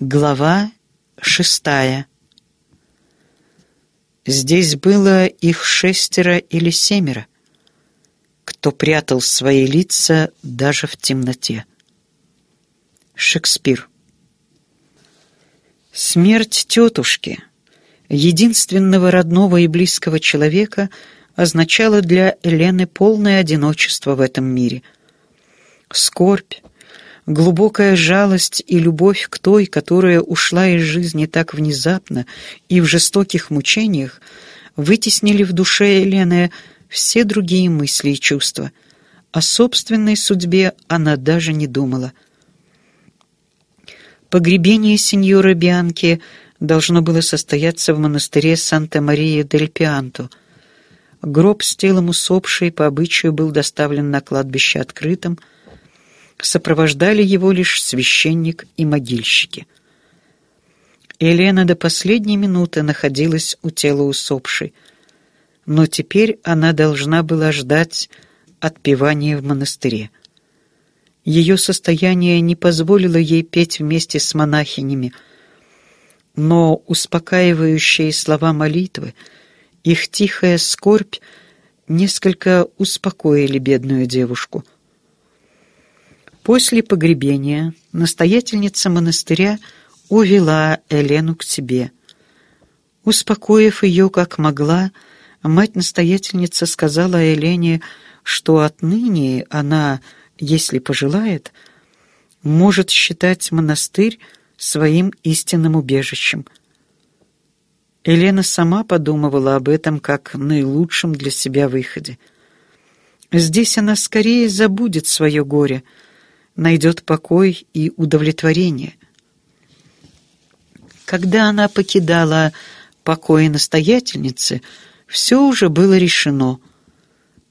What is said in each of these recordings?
Глава шестая. Здесь было их шестеро или семеро, кто прятал свои лица даже в темноте. Шекспир. Смерть тетушки, единственного родного и близкого человека, означала для Елены полное одиночество в этом мире. Скорбь, глубокая жалость и любовь к той, которая ушла из жизни так внезапно и в жестоких мучениях, вытеснили в душе Елены все другие мысли и чувства. О собственной судьбе она даже не думала. Погребение сеньора Бианки должно было состояться в монастыре Санта-Мария-дель-Пианто. Гроб с телом усопшей по обычаю был доставлен на кладбище открытым, сопровождали его лишь священник и могильщики. Елена до последней минуты находилась у тела усопшей, но теперь она должна была ждать отпевания в монастыре. Ее состояние не позволило ей петь вместе с монахинями, но успокаивающие слова молитвы, их тихая скорбь несколько успокоили бедную девушку — После погребения настоятельница монастыря увела Елену к себе. Успокоив ее как могла, мать-настоятельница сказала Елене, что отныне она, если пожелает, может считать монастырь своим истинным убежищем. Елена сама подумывала об этом как наилучшем для себя выходе. Здесь она скорее забудет свое горе — найдет покой и удовлетворение. Когда она покидала покои настоятельницы, все уже было решено.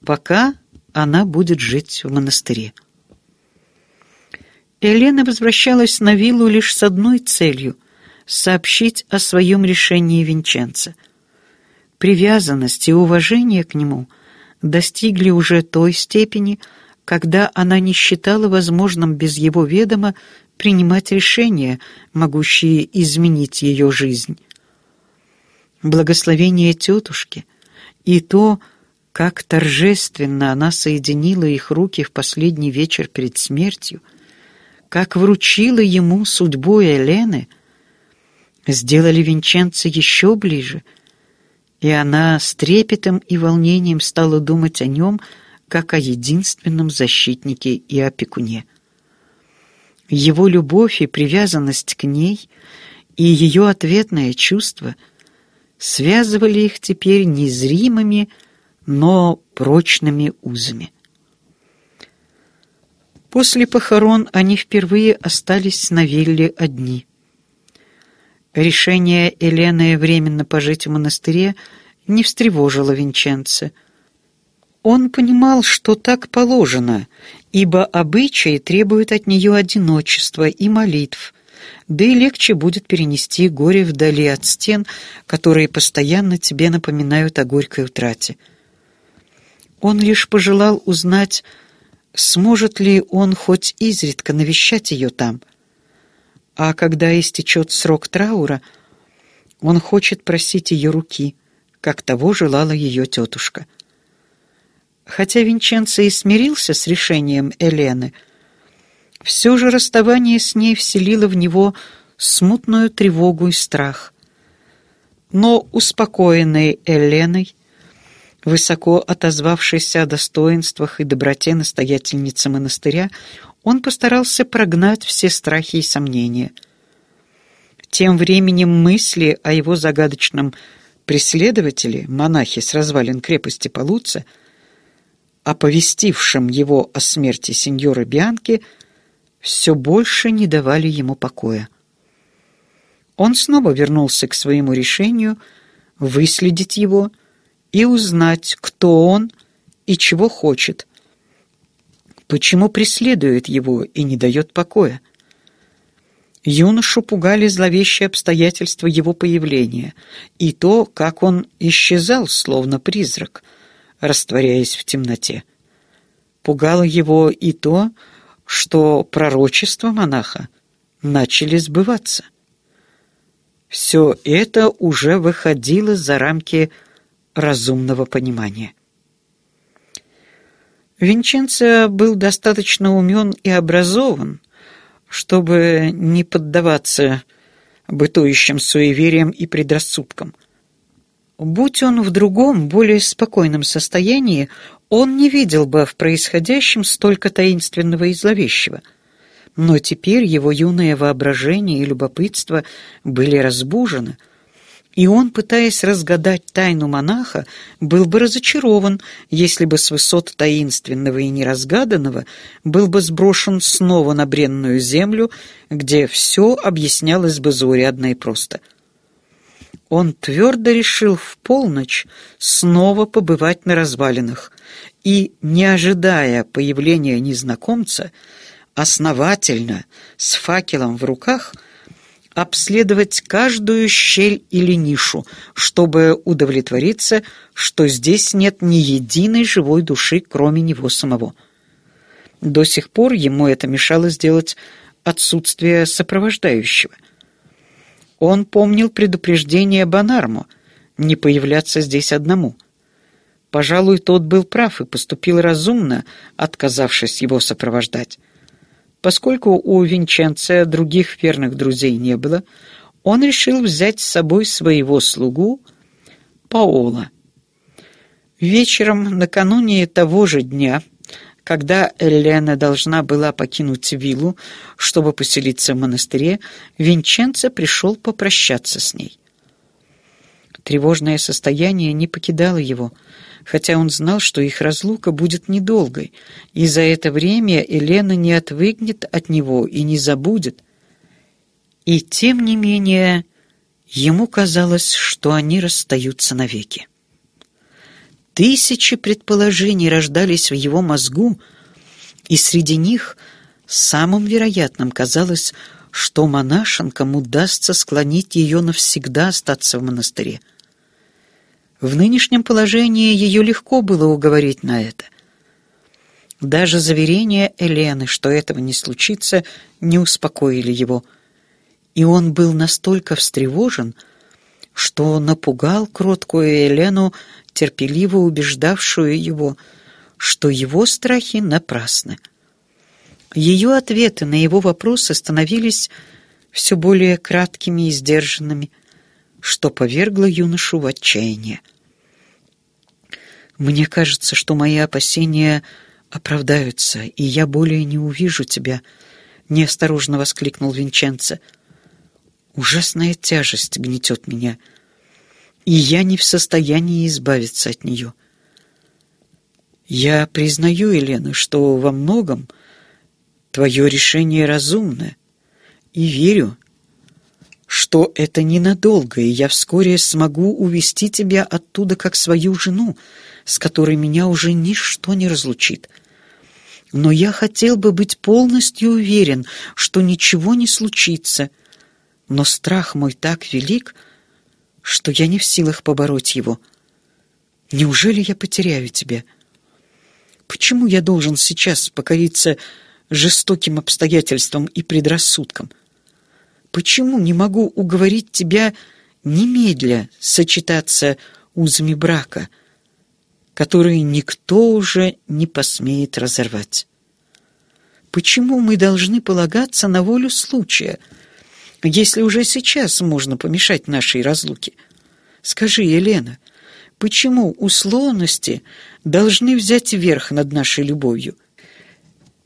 Пока она будет жить в монастыре. Елена возвращалась на виллу лишь с одной целью — сообщить о своем решении Винченца. Привязанность и уважение к нему достигли уже той степени, что когда она не считала возможным без его ведома принимать решения, могущие изменить ее жизнь. Благословение тетушки и то, как торжественно она соединила их руки в последний вечер перед смертью, как вручила ему судьбу Елены, сделали Винченца еще ближе, и она с трепетом и волнением стала думать о нем, как о единственном защитнике и опекуне. Его любовь и привязанность к ней и ее ответное чувство связывали их теперь незримыми, но прочными узами. После похорон они впервые остались на вилле одни. Решение Елены временно пожить в монастыре не встревожило Винченце – он понимал, что так положено, ибо обычаи требуют от нее одиночества и молитв, да и легче будет перенести горе вдали от стен, которые постоянно тебе напоминают о горькой утрате. Он лишь пожелал узнать, сможет ли он хоть изредка навещать ее там. А когда истечет срок траура, он хочет просить ее руки, как того желала ее тетушка. Хотя Винченцо и смирился с решением Елены, все же расставание с ней вселило в него смутную тревогу и страх. Но успокоенный Еленой, высоко отозвавшийся о достоинствах и доброте настоятельницы монастыря, он постарался прогнать все страхи и сомнения. Тем временем мысли о его загадочном преследователе, монахе с развалин крепости Полуца, — оповестившим его о смерти сеньоры Бианки, все больше не давали ему покоя. Он снова вернулся к своему решению выследить его и узнать, кто он и чего хочет, почему преследует его и не дает покоя. Юношу пугали зловещие обстоятельства его появления и то, как он исчезал, словно призрак — растворяясь в темноте. Пугало его и то, что пророчества монаха начали сбываться. Все это уже выходило за рамки разумного понимания. Винченцо был достаточно умен и образован, чтобы не поддаваться бытующим суевериям и предрассудкам – Будь он в другом, более спокойном состоянии, он не видел бы в происходящем столько таинственного и зловещего. Но теперь его юное воображение и любопытство были разбужены, и он, пытаясь разгадать тайну монаха, был бы разочарован, если бы с высот таинственного и неразгаданного был бы сброшен снова на бренную землю, где все объяснялось бы заурядно и просто — он твердо решил в полночь снова побывать на развалинах и, не ожидая появления незнакомца, основательно, с факелом в руках, обследовать каждую щель или нишу, чтобы удовлетвориться, что здесь нет ни единой живой души, кроме него самого. До сих пор ему это мешало сделать отсутствие сопровождающего – он помнил предупреждение Банарму не появляться здесь одному. Пожалуй, тот был прав и поступил разумно, отказавшись его сопровождать. Поскольку у Винченце других верных друзей не было, он решил взять с собой своего слугу Паола. Вечером накануне того же дня – когда Эллена должна была покинуть виллу, чтобы поселиться в монастыре, Винченцо пришел попрощаться с ней. Тревожное состояние не покидало его, хотя он знал, что их разлука будет недолгой, и за это время Елена не отвыгнет от него и не забудет. И тем не менее, ему казалось, что они расстаются навеки. Тысячи предположений рождались в его мозгу, и среди них самым вероятным казалось, что монашенкам удастся склонить ее навсегда остаться в монастыре. В нынешнем положении ее легко было уговорить на это. Даже заверения Элены, что этого не случится, не успокоили его, и он был настолько встревожен, что что напугал кроткую Елену, терпеливо убеждавшую его, что его страхи напрасны. Ее ответы на его вопросы становились все более краткими и сдержанными, что повергло юношу в отчаяние. «Мне кажется, что мои опасения оправдаются, и я более не увижу тебя», — неосторожно воскликнул Винченце — Ужасная тяжесть гнетет меня, и я не в состоянии избавиться от нее. Я признаю, Елена, что во многом твое решение разумное, и верю, что это ненадолго, и я вскоре смогу увести тебя оттуда как свою жену, с которой меня уже ничто не разлучит. Но я хотел бы быть полностью уверен, что ничего не случится — но страх мой так велик, что я не в силах побороть его. Неужели я потеряю тебя? Почему я должен сейчас покориться жестоким обстоятельствам и предрассудкам? Почему не могу уговорить тебя немедля сочетаться узами брака, которые никто уже не посмеет разорвать? Почему мы должны полагаться на волю случая — если уже сейчас можно помешать нашей разлуке? Скажи, Елена, почему условности должны взять верх над нашей любовью?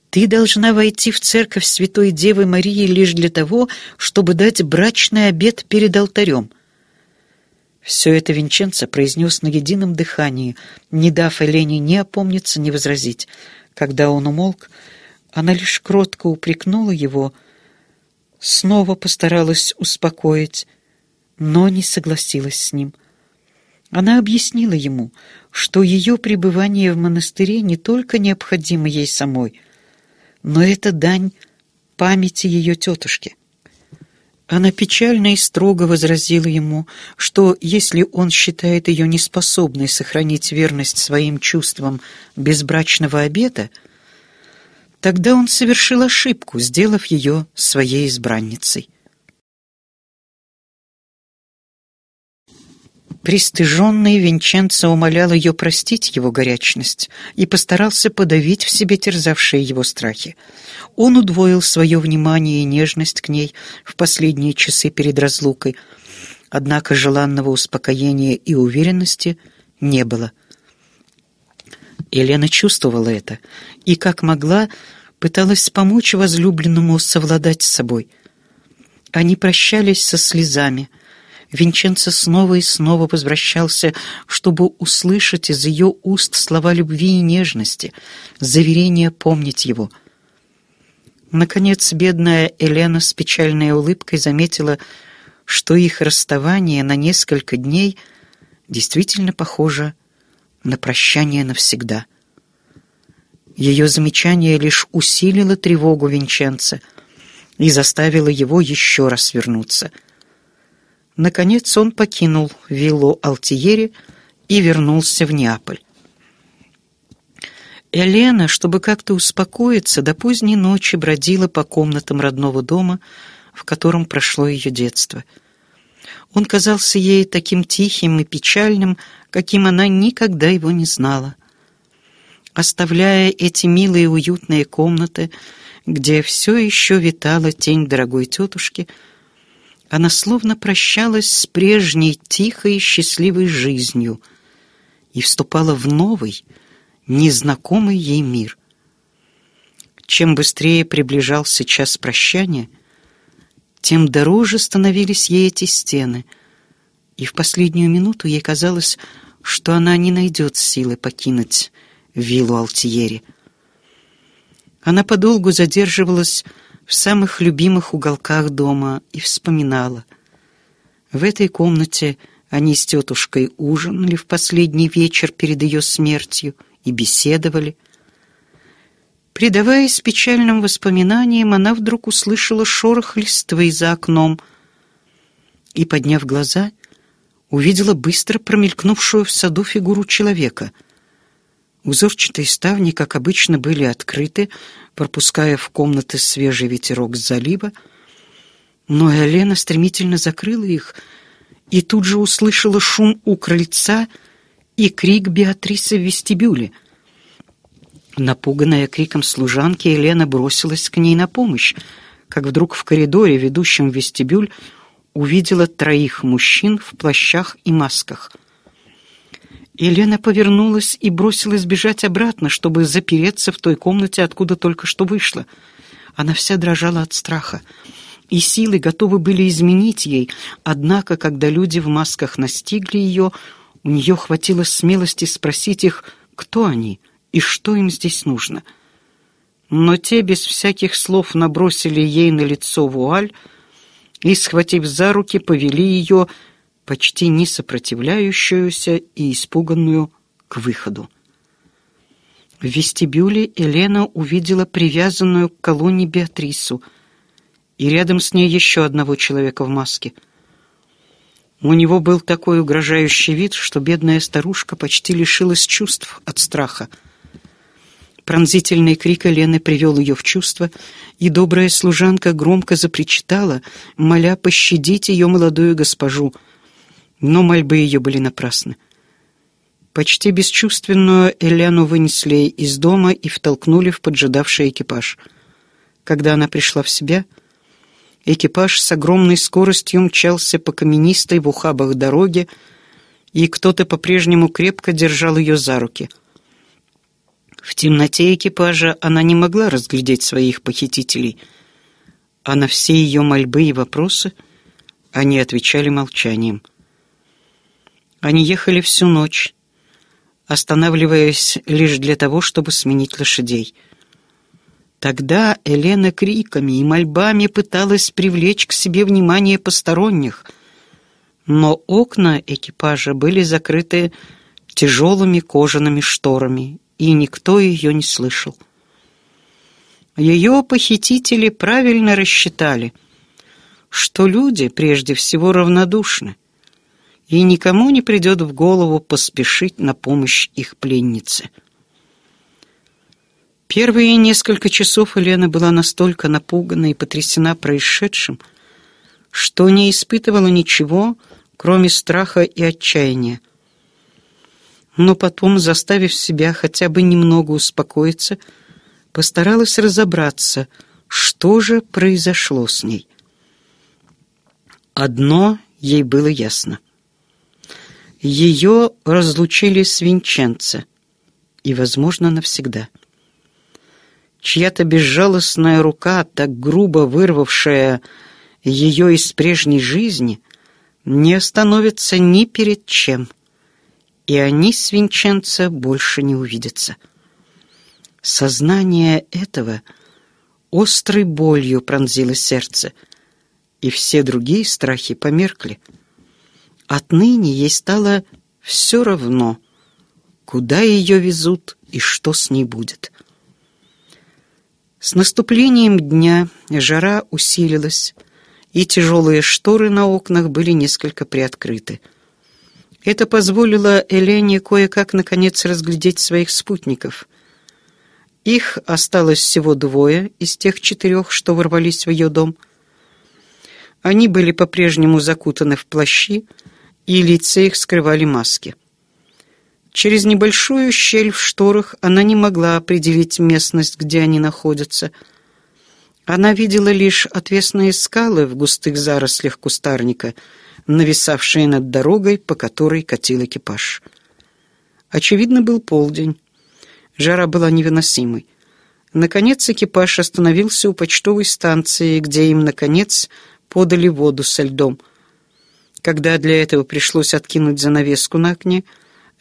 Ты должна войти в церковь Святой Девы Марии лишь для того, чтобы дать брачный обед перед алтарем. Все это Винченцо произнес на едином дыхании, не дав Елене ни опомниться, ни возразить. Когда он умолк, она лишь кротко упрекнула его — снова постаралась успокоить, но не согласилась с ним. Она объяснила ему, что ее пребывание в монастыре не только необходимо ей самой, но это дань памяти ее тетушки. Она печально и строго возразила ему, что если он считает ее неспособной сохранить верность своим чувствам безбрачного обета — Тогда он совершил ошибку, сделав ее своей избранницей. Пристыженный Винченцо умолял ее простить его горячность и постарался подавить в себе терзавшие его страхи. Он удвоил свое внимание и нежность к ней в последние часы перед разлукой, однако желанного успокоения и уверенности не было. Елена чувствовала это и, как могла, пыталась помочь возлюбленному совладать с собой. Они прощались со слезами. Винченцо снова и снова возвращался, чтобы услышать из ее уст слова любви и нежности, заверение помнить его. Наконец, бедная Елена с печальной улыбкой заметила, что их расставание на несколько дней действительно похоже на прощание навсегда. Ее замечание лишь усилило тревогу Винченца и заставило его еще раз вернуться. Наконец он покинул виллу Алтиери и вернулся в Неаполь. Элена, чтобы как-то успокоиться, до поздней ночи бродила по комнатам родного дома, в котором прошло ее детство. Он казался ей таким тихим и печальным, каким она никогда его не знала оставляя эти милые уютные комнаты, где все еще витала тень дорогой тетушки, она словно прощалась с прежней тихой и счастливой жизнью и вступала в новый, незнакомый ей мир. Чем быстрее приближался час прощания, тем дороже становились ей эти стены, и в последнюю минуту ей казалось, что она не найдет силы покинуть виллу Алтиери. Она подолгу задерживалась в самых любимых уголках дома и вспоминала. В этой комнате они с тетушкой ужинали в последний вечер перед ее смертью и беседовали. Предаваясь печальным воспоминаниям, она вдруг услышала шорох листвы за окном и, подняв глаза, увидела быстро промелькнувшую в саду фигуру человека — Узорчатые ставни, как обычно, были открыты, пропуская в комнаты свежий ветерок с залива, но Элена стремительно закрыла их и тут же услышала шум у крыльца и крик Беатрисы в вестибюле. Напуганная криком служанки, Елена бросилась к ней на помощь, как вдруг в коридоре, ведущем в вестибюль, увидела троих мужчин в плащах и масках — Елена повернулась и бросилась бежать обратно, чтобы запереться в той комнате, откуда только что вышла. Она вся дрожала от страха, и силы готовы были изменить ей. Однако, когда люди в масках настигли ее, у нее хватило смелости спросить их, кто они и что им здесь нужно. Но те без всяких слов набросили ей на лицо вуаль и, схватив за руки, повели ее почти не сопротивляющуюся и испуганную к выходу. В вестибюле Елена увидела привязанную к колонне Беатрису и рядом с ней еще одного человека в маске. У него был такой угрожающий вид, что бедная старушка почти лишилась чувств от страха. Пронзительный крик Елены привел ее в чувство, и добрая служанка громко запричитала, моля пощадить ее молодую госпожу — но мольбы ее были напрасны. Почти бесчувственную Элену вынесли из дома и втолкнули в поджидавший экипаж. Когда она пришла в себя, экипаж с огромной скоростью мчался по каменистой в ухабах дороге, и кто-то по-прежнему крепко держал ее за руки. В темноте экипажа она не могла разглядеть своих похитителей, а на все ее мольбы и вопросы они отвечали молчанием — они ехали всю ночь, останавливаясь лишь для того, чтобы сменить лошадей. Тогда Елена криками и мольбами пыталась привлечь к себе внимание посторонних, но окна экипажа были закрыты тяжелыми кожаными шторами, и никто ее не слышал. Ее похитители правильно рассчитали, что люди прежде всего равнодушны, и никому не придет в голову поспешить на помощь их пленнице. Первые несколько часов Елена была настолько напугана и потрясена происшедшим, что не испытывала ничего, кроме страха и отчаяния. Но потом, заставив себя хотя бы немного успокоиться, постаралась разобраться, что же произошло с ней. Одно ей было ясно — ее разлучили с Винченце. И, возможно, навсегда. Чья-то безжалостная рука, так грубо вырвавшая ее из прежней жизни, не остановится ни перед чем. И они с Винченце больше не увидятся. Сознание этого острой болью пронзило сердце, и все другие страхи померкли — Отныне ей стало все равно, куда ее везут и что с ней будет. С наступлением дня жара усилилась, и тяжелые шторы на окнах были несколько приоткрыты. Это позволило Элене кое-как наконец разглядеть своих спутников. Их осталось всего двое из тех четырех, что ворвались в ее дом. Они были по-прежнему закутаны в плащи, и лица их скрывали маски. Через небольшую щель в шторах она не могла определить местность, где они находятся. Она видела лишь отвесные скалы в густых зарослях кустарника, нависавшие над дорогой, по которой катил экипаж. Очевидно, был полдень. Жара была невыносимой. Наконец экипаж остановился у почтовой станции, где им, наконец, подали воду со льдом – когда для этого пришлось откинуть занавеску на окне,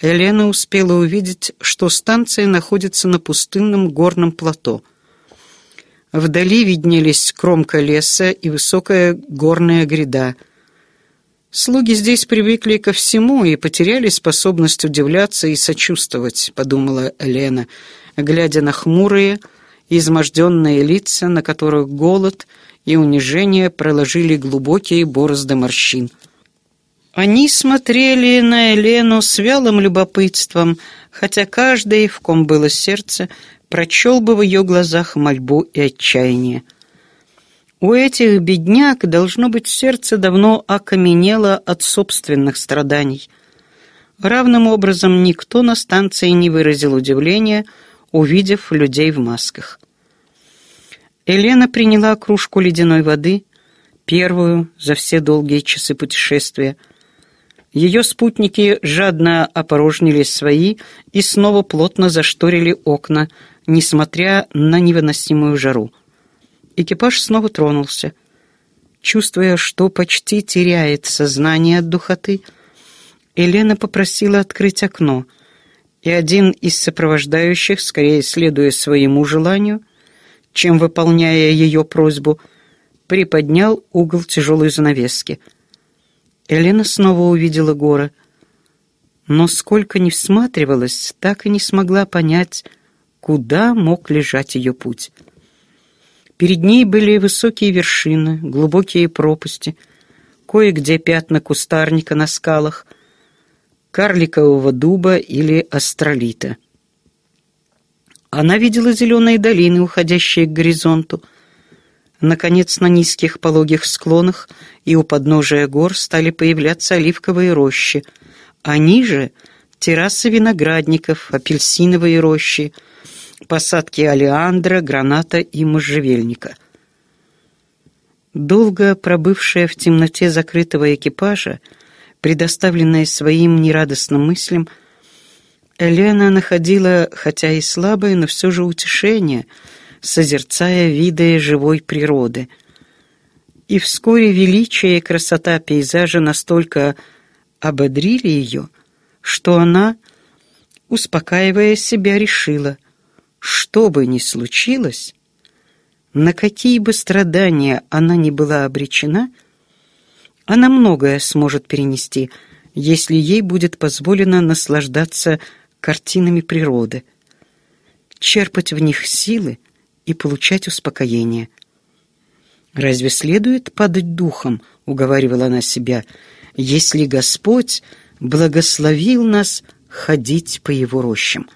Елена успела увидеть, что станция находится на пустынном горном плато. Вдали виднелись кромка леса и высокая горная гряда. «Слуги здесь привыкли ко всему и потеряли способность удивляться и сочувствовать», — подумала Елена, глядя на хмурые, изможденные лица, на которых голод и унижение проложили глубокие борозды морщин — они смотрели на Елену с вялым любопытством, хотя каждый, в ком было сердце, прочел бы в ее глазах мольбу и отчаяние. У этих бедняк, должно быть, сердце давно окаменело от собственных страданий. Равным образом никто на станции не выразил удивления, увидев людей в масках. Елена приняла кружку ледяной воды, первую за все долгие часы путешествия – ее спутники жадно опорожнили свои и снова плотно зашторили окна, несмотря на невыносимую жару. Экипаж снова тронулся. Чувствуя, что почти теряет сознание от духоты, Елена попросила открыть окно, и один из сопровождающих, скорее следуя своему желанию, чем выполняя ее просьбу, приподнял угол тяжелой занавески — Элена снова увидела горы, но сколько ни всматривалась, так и не смогла понять, куда мог лежать ее путь. Перед ней были высокие вершины, глубокие пропасти, кое-где пятна кустарника на скалах, карликового дуба или астролита. Она видела зеленые долины, уходящие к горизонту — Наконец, на низких пологих склонах и у подножия гор стали появляться оливковые рощи, а ниже — террасы виноградников, апельсиновые рощи, посадки алиандра, граната и можжевельника. Долго пробывшая в темноте закрытого экипажа, предоставленная своим нерадостным мыслям, Элена находила, хотя и слабое, но все же утешение — созерцая виды живой природы. И вскоре величие и красота пейзажа настолько ободрили ее, что она, успокаивая себя, решила, что бы ни случилось, на какие бы страдания она ни была обречена, она многое сможет перенести, если ей будет позволено наслаждаться картинами природы, черпать в них силы, и получать успокоение. «Разве следует падать духом?» — уговаривала она себя. «Если Господь благословил нас ходить по его рощам».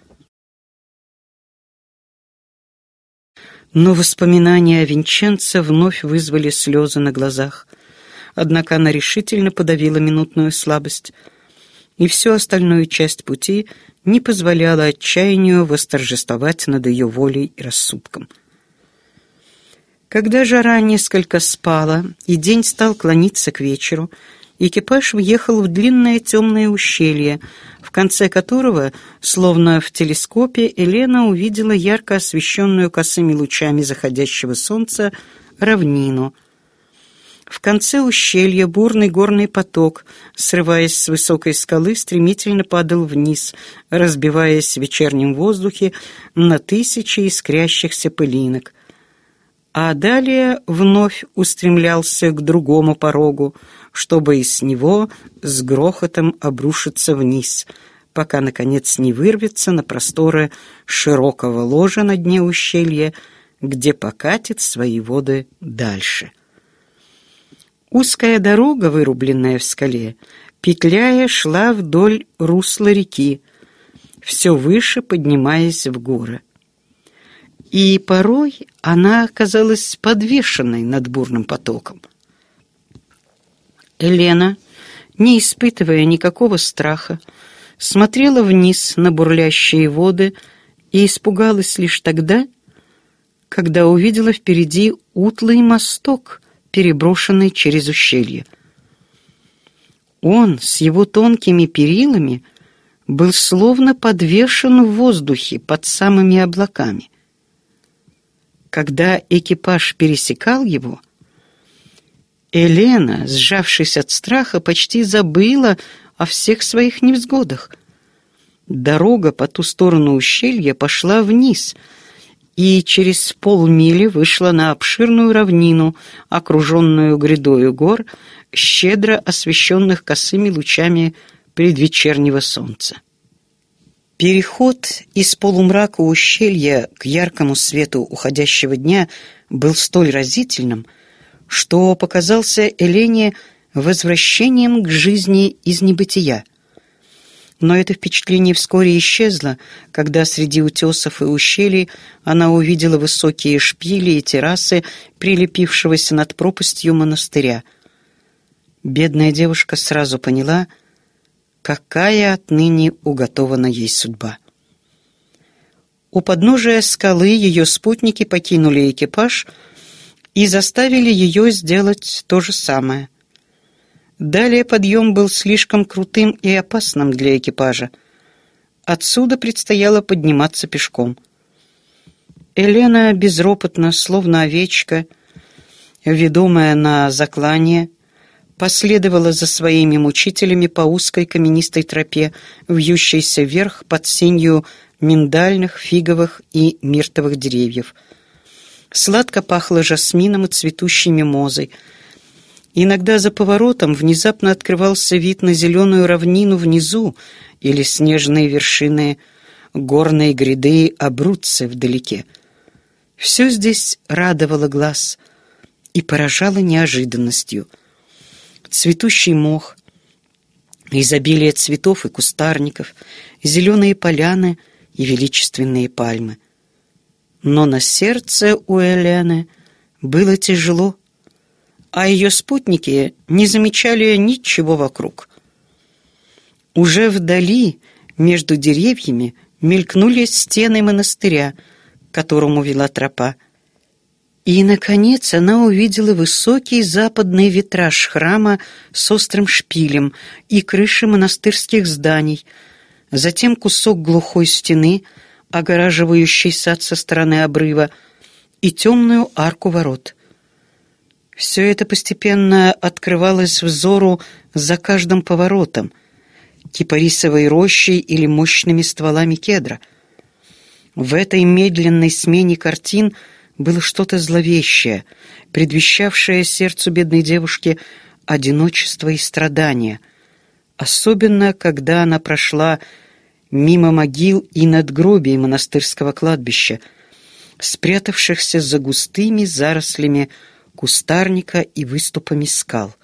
Но воспоминания о Винченце вновь вызвали слезы на глазах. Однако она решительно подавила минутную слабость — и всю остальную часть пути не позволяла отчаянию восторжествовать над ее волей и рассудком. Когда жара несколько спала, и день стал клониться к вечеру, экипаж въехал в длинное темное ущелье, в конце которого, словно в телескопе, Елена увидела ярко освещенную косыми лучами заходящего солнца равнину, в конце ущелья бурный горный поток, срываясь с высокой скалы, стремительно падал вниз, разбиваясь в вечернем воздухе на тысячи искрящихся пылинок. А далее вновь устремлялся к другому порогу, чтобы из него с грохотом обрушиться вниз, пока, наконец, не вырвется на просторы широкого ложа на дне ущелья, где покатит свои воды дальше. Узкая дорога, вырубленная в скале, петляя, шла вдоль русла реки, все выше поднимаясь в горы. И порой она оказалась подвешенной над бурным потоком. Елена, не испытывая никакого страха, смотрела вниз на бурлящие воды и испугалась лишь тогда, когда увидела впереди утлый мосток, переброшенной через ущелье. Он с его тонкими перилами был словно подвешен в воздухе под самыми облаками. Когда экипаж пересекал его, Елена, сжавшись от страха, почти забыла о всех своих невзгодах. Дорога по ту сторону ущелья пошла вниз — и через полмили вышла на обширную равнину, окруженную грядою гор, щедро освещенных косыми лучами предвечернего солнца. Переход из полумрака ущелья к яркому свету уходящего дня был столь разительным, что показался Элене возвращением к жизни из небытия — но это впечатление вскоре исчезло, когда среди утесов и ущелий она увидела высокие шпили и террасы, прилепившегося над пропастью монастыря. Бедная девушка сразу поняла, какая отныне уготована ей судьба. У подножия скалы ее спутники покинули экипаж и заставили ее сделать то же самое. Далее подъем был слишком крутым и опасным для экипажа. Отсюда предстояло подниматься пешком. Елена безропотно, словно овечка, ведомая на заклание, последовала за своими мучителями по узкой каменистой тропе, вьющейся вверх под сенью миндальных, фиговых и миртовых деревьев. Сладко пахло жасмином и цветущей мимозой — Иногда за поворотом внезапно открывался вид на зеленую равнину внизу или снежные вершины горной гряды Абруцци вдалеке. Все здесь радовало глаз и поражало неожиданностью. Цветущий мох, изобилие цветов и кустарников, зеленые поляны и величественные пальмы. Но на сердце у Элены было тяжело, а ее спутники не замечали ничего вокруг. Уже вдали, между деревьями, мелькнули стены монастыря, к которому вела тропа. И, наконец, она увидела высокий западный витраж храма с острым шпилем и крыши монастырских зданий, затем кусок глухой стены, огораживающий сад со стороны обрыва, и темную арку ворот — все это постепенно открывалось взору за каждым поворотом, кипарисовой рощей или мощными стволами кедра. В этой медленной смене картин было что-то зловещее, предвещавшее сердцу бедной девушки одиночество и страдания, особенно когда она прошла мимо могил и надгробий монастырского кладбища, спрятавшихся за густыми зарослями кустарника и выступами скал.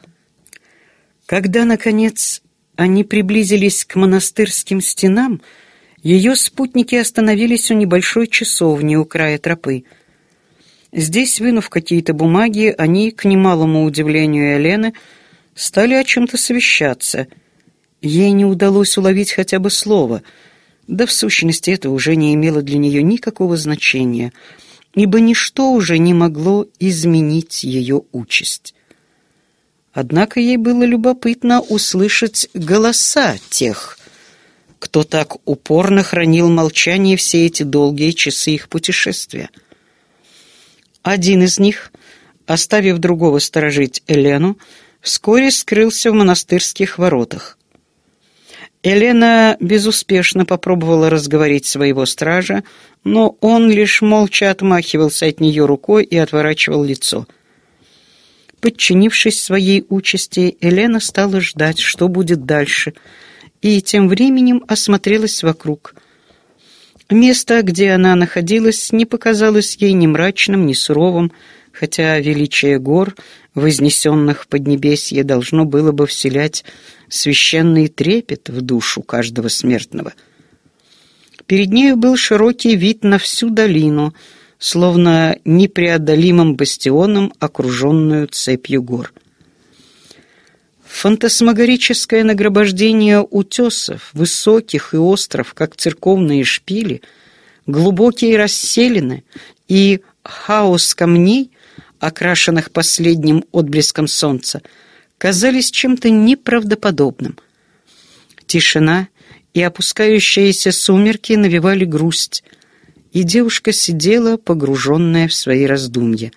Когда, наконец, они приблизились к монастырским стенам, ее спутники остановились у небольшой часовни у края тропы. Здесь, вынув какие-то бумаги, они, к немалому удивлению Елены, стали о чем-то совещаться. Ей не удалось уловить хотя бы слово, да в сущности это уже не имело для нее никакого значения — ибо ничто уже не могло изменить ее участь. Однако ей было любопытно услышать голоса тех, кто так упорно хранил молчание все эти долгие часы их путешествия. Один из них, оставив другого сторожить Элену, вскоре скрылся в монастырских воротах. Елена безуспешно попробовала разговорить своего стража, но он лишь молча отмахивался от нее рукой и отворачивал лицо. Подчинившись своей участи, Елена стала ждать, что будет дальше, и тем временем осмотрелась вокруг. Место, где она находилась, не показалось ей ни мрачным, ни суровым, хотя величие гор, вознесенных под небесье, должно было бы вселять священный трепет в душу каждого смертного. Перед нею был широкий вид на всю долину, словно непреодолимым бастионом, окруженную цепью гор. Фантасмагорическое нагробождение утесов, высоких и остров, как церковные шпили, глубокие расселены и хаос камней окрашенных последним отблеском солнца, казались чем-то неправдоподобным. Тишина и опускающиеся сумерки навевали грусть, и девушка сидела, погруженная в свои раздумья.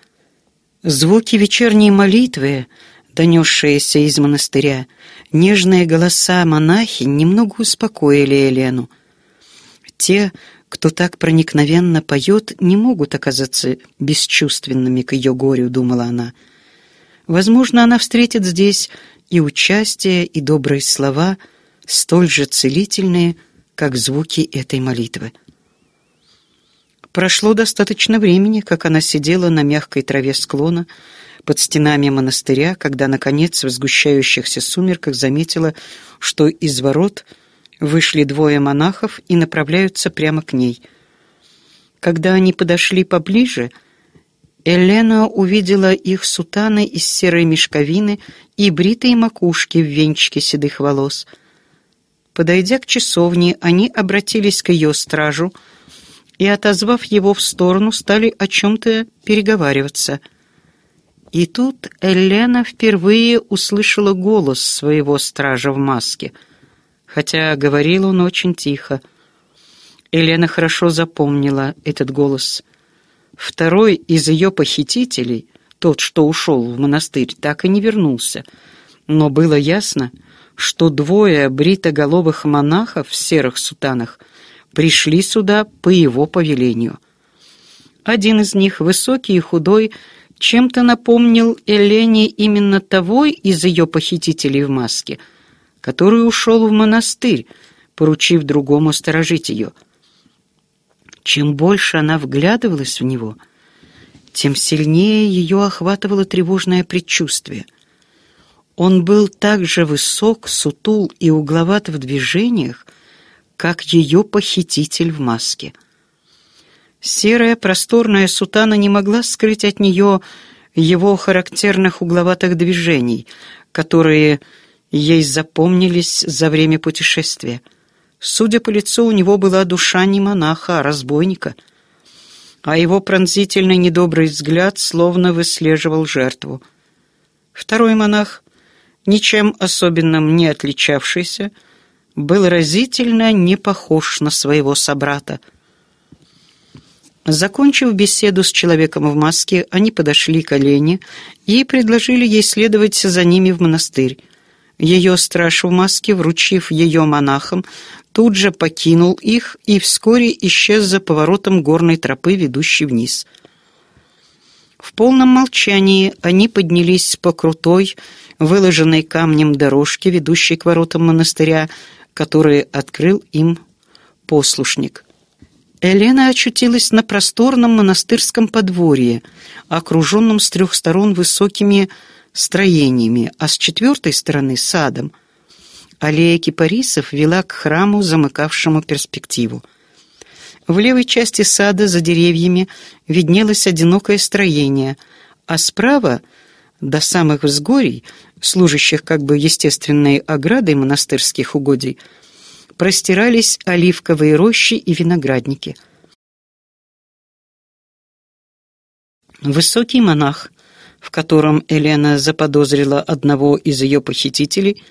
Звуки вечерней молитвы, донесшиеся из монастыря, нежные голоса монахинь немного успокоили Елену. Те, кто так проникновенно поет, не могут оказаться бесчувственными к ее горю, думала она. Возможно, она встретит здесь и участие, и добрые слова, столь же целительные, как звуки этой молитвы. Прошло достаточно времени, как она сидела на мягкой траве склона под стенами монастыря, когда, наконец, в сгущающихся сумерках заметила, что из ворот — Вышли двое монахов и направляются прямо к ней. Когда они подошли поближе, Элена увидела их сутаны из серой мешковины и бритые макушки в венчике седых волос. Подойдя к часовне, они обратились к ее стражу и, отозвав его в сторону, стали о чем-то переговариваться. И тут Элена впервые услышала голос своего стража в маске — хотя говорил он очень тихо. Елена хорошо запомнила этот голос. Второй из ее похитителей, тот, что ушел в монастырь, так и не вернулся. Но было ясно, что двое бритоголовых монахов в серых сутанах пришли сюда по его повелению. Один из них, высокий и худой, чем-то напомнил Елене именно того из ее похитителей в маске — который ушел в монастырь, поручив другому сторожить ее. Чем больше она вглядывалась в него, тем сильнее ее охватывало тревожное предчувствие. Он был так же высок, сутул и угловат в движениях, как ее похититель в маске. Серая просторная сутана не могла скрыть от нее его характерных угловатых движений, которые ей запомнились за время путешествия. Судя по лицу, у него была душа не монаха, а разбойника, а его пронзительный недобрый взгляд словно выслеживал жертву. Второй монах, ничем особенным не отличавшийся, был разительно не похож на своего собрата. Закончив беседу с человеком в маске, они подошли к Олене и предложили ей следовать за ними в монастырь. Ее страж в маске, вручив ее монахам, тут же покинул их и вскоре исчез за поворотом горной тропы, ведущей вниз. В полном молчании они поднялись по крутой, выложенной камнем дорожке, ведущей к воротам монастыря, которые открыл им послушник. Елена очутилась на просторном монастырском подворье, окруженном с трех сторон высокими строениями, а с четвертой стороны — садом. Аллея кипарисов вела к храму, замыкавшему перспективу. В левой части сада за деревьями виднелось одинокое строение, а справа, до самых взгорий, служащих как бы естественной оградой монастырских угодий, простирались оливковые рощи и виноградники. Высокий монах в котором Елена заподозрила одного из ее похитителей,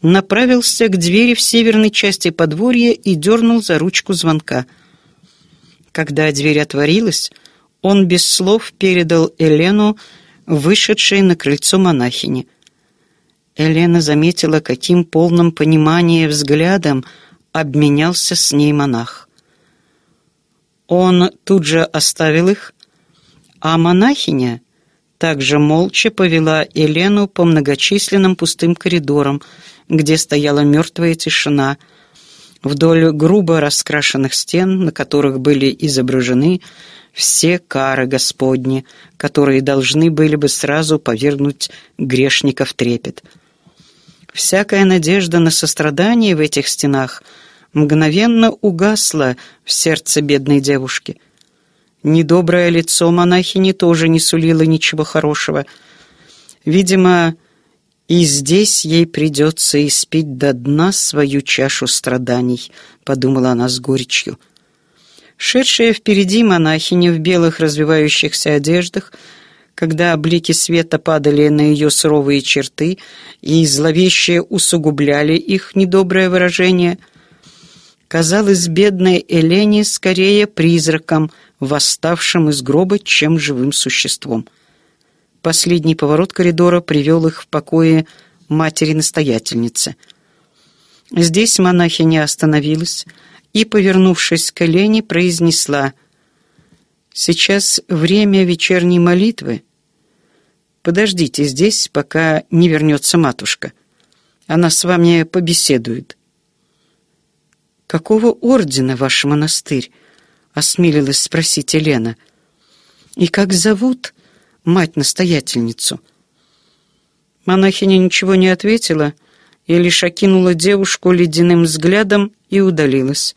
направился к двери в северной части подворья и дернул за ручку звонка. Когда дверь отворилась, он без слов передал Елену, вышедшей на крыльцо монахини. Елена заметила, каким полным пониманием взглядом обменялся с ней монах. Он тут же оставил их, а монахиня, также молча повела Елену по многочисленным пустым коридорам, где стояла мертвая тишина, вдоль грубо раскрашенных стен, на которых были изображены все кары Господни, которые должны были бы сразу повергнуть грешников трепет. Всякая надежда на сострадание в этих стенах мгновенно угасла в сердце бедной девушки. Недоброе лицо монахини тоже не сулило ничего хорошего. Видимо, и здесь ей придется испить до дна свою чашу страданий, подумала она с горечью. Шедшая впереди монахиня в белых развивающихся одеждах, когда облики света падали на ее суровые черты и зловеще усугубляли их недоброе выражение, казалось бедной Элене скорее призраком – восставшим из гроба, чем живым существом. Последний поворот коридора привел их в покое матери-настоятельницы. Здесь монахиня остановилась и, повернувшись к колени, произнесла «Сейчас время вечерней молитвы. Подождите здесь, пока не вернется матушка. Она с вами побеседует». «Какого ордена ваш монастырь?» осмелилась спросить Елена. «И как зовут мать-настоятельницу?» Монахиня ничего не ответила и лишь окинула девушку ледяным взглядом и удалилась.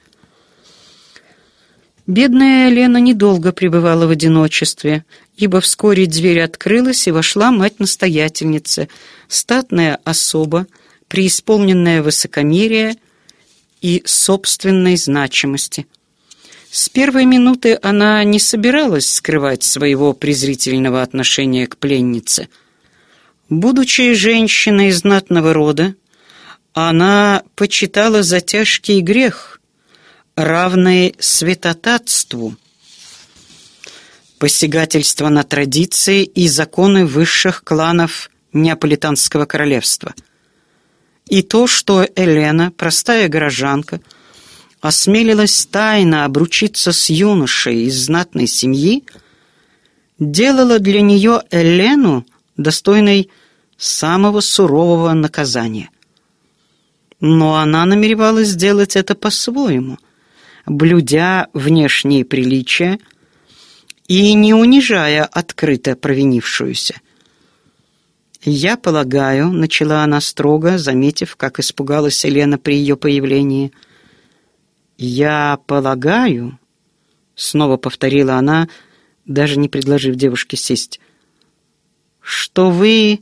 Бедная Елена недолго пребывала в одиночестве, ибо вскоре дверь открылась и вошла мать-настоятельница, статная особа, преисполненная высокомерия и собственной значимости — с первой минуты она не собиралась скрывать своего презрительного отношения к пленнице. Будучи женщиной знатного рода, она почитала за тяжкий грех, равный святотатству, посягательство на традиции и законы высших кланов Неаполитанского королевства. И то, что Елена, простая горожанка, — осмелилась тайно обручиться с юношей из знатной семьи, делала для нее Элену достойной самого сурового наказания. Но она намеревалась сделать это по-своему, блюдя внешние приличия и не унижая открыто провинившуюся. «Я полагаю», — начала она строго, заметив, как испугалась Елена при ее появлении — «Я полагаю...» — снова повторила она, даже не предложив девушке сесть. «Что вы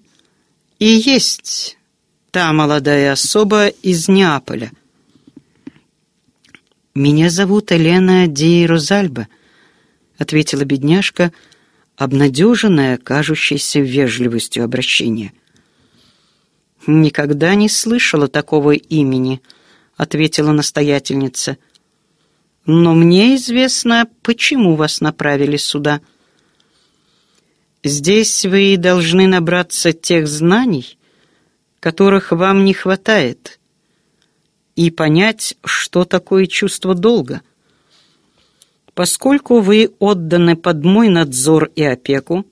и есть та молодая особа из Неаполя?» «Меня зовут Елена Ди Розальба», — ответила бедняжка, обнадеженная кажущейся вежливостью обращения. «Никогда не слышала такого имени», — ответила настоятельница но мне известно, почему вас направили сюда. Здесь вы должны набраться тех знаний, которых вам не хватает, и понять, что такое чувство долга. Поскольку вы отданы под мой надзор и опеку,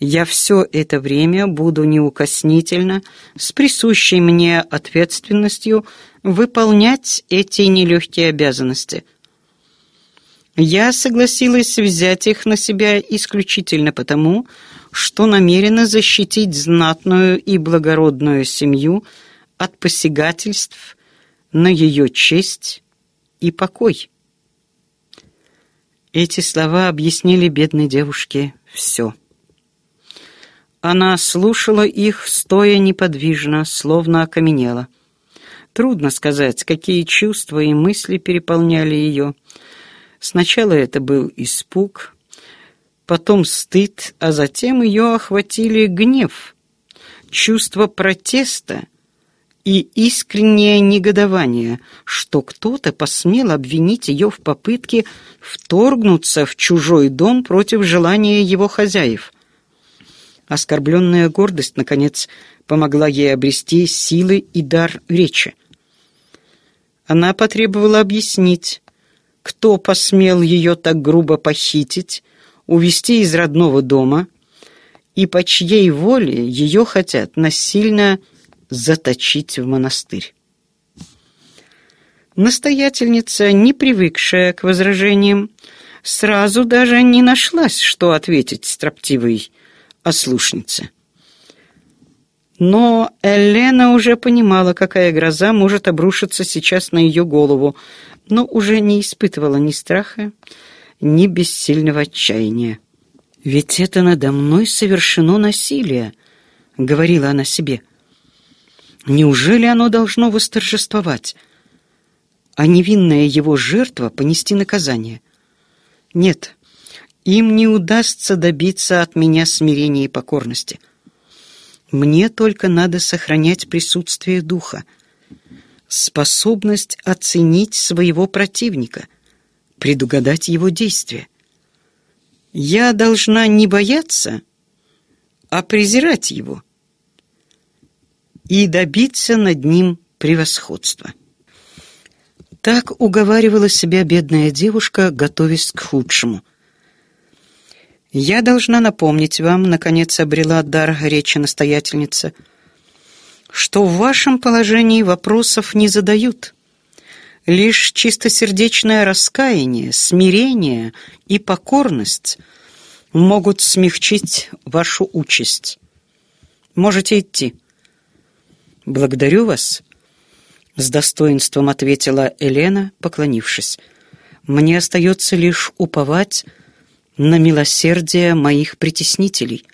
я все это время буду неукоснительно, с присущей мне ответственностью, выполнять эти нелегкие обязанности – я согласилась взять их на себя исключительно потому, что намерена защитить знатную и благородную семью от посягательств на ее честь и покой. Эти слова объяснили бедной девушке все. Она слушала их, стоя неподвижно, словно окаменела. Трудно сказать, какие чувства и мысли переполняли ее, — Сначала это был испуг, потом стыд, а затем ее охватили гнев, чувство протеста и искреннее негодование, что кто-то посмел обвинить ее в попытке вторгнуться в чужой дом против желания его хозяев. Оскорбленная гордость, наконец, помогла ей обрести силы и дар речи. Она потребовала объяснить, кто посмел ее так грубо похитить, увести из родного дома и по чьей воле ее хотят насильно заточить в монастырь. Настоятельница, не привыкшая к возражениям, сразу даже не нашлась, что ответить строптивой ослушнице. Но Элена уже понимала, какая гроза может обрушиться сейчас на ее голову, но уже не испытывала ни страха, ни бессильного отчаяния. «Ведь это надо мной совершено насилие», — говорила она себе. «Неужели оно должно восторжествовать, а невинная его жертва понести наказание? Нет, им не удастся добиться от меня смирения и покорности. Мне только надо сохранять присутствие духа» способность оценить своего противника, предугадать его действия. Я должна не бояться, а презирать его и добиться над ним превосходства. Так уговаривала себя бедная девушка, готовясь к худшему. «Я должна напомнить вам», — наконец обрела дар речи настоятельница — что в вашем положении вопросов не задают. Лишь чистосердечное раскаяние, смирение и покорность могут смягчить вашу участь. Можете идти. Благодарю вас, с достоинством ответила Елена, поклонившись. Мне остается лишь уповать на милосердие моих притеснителей.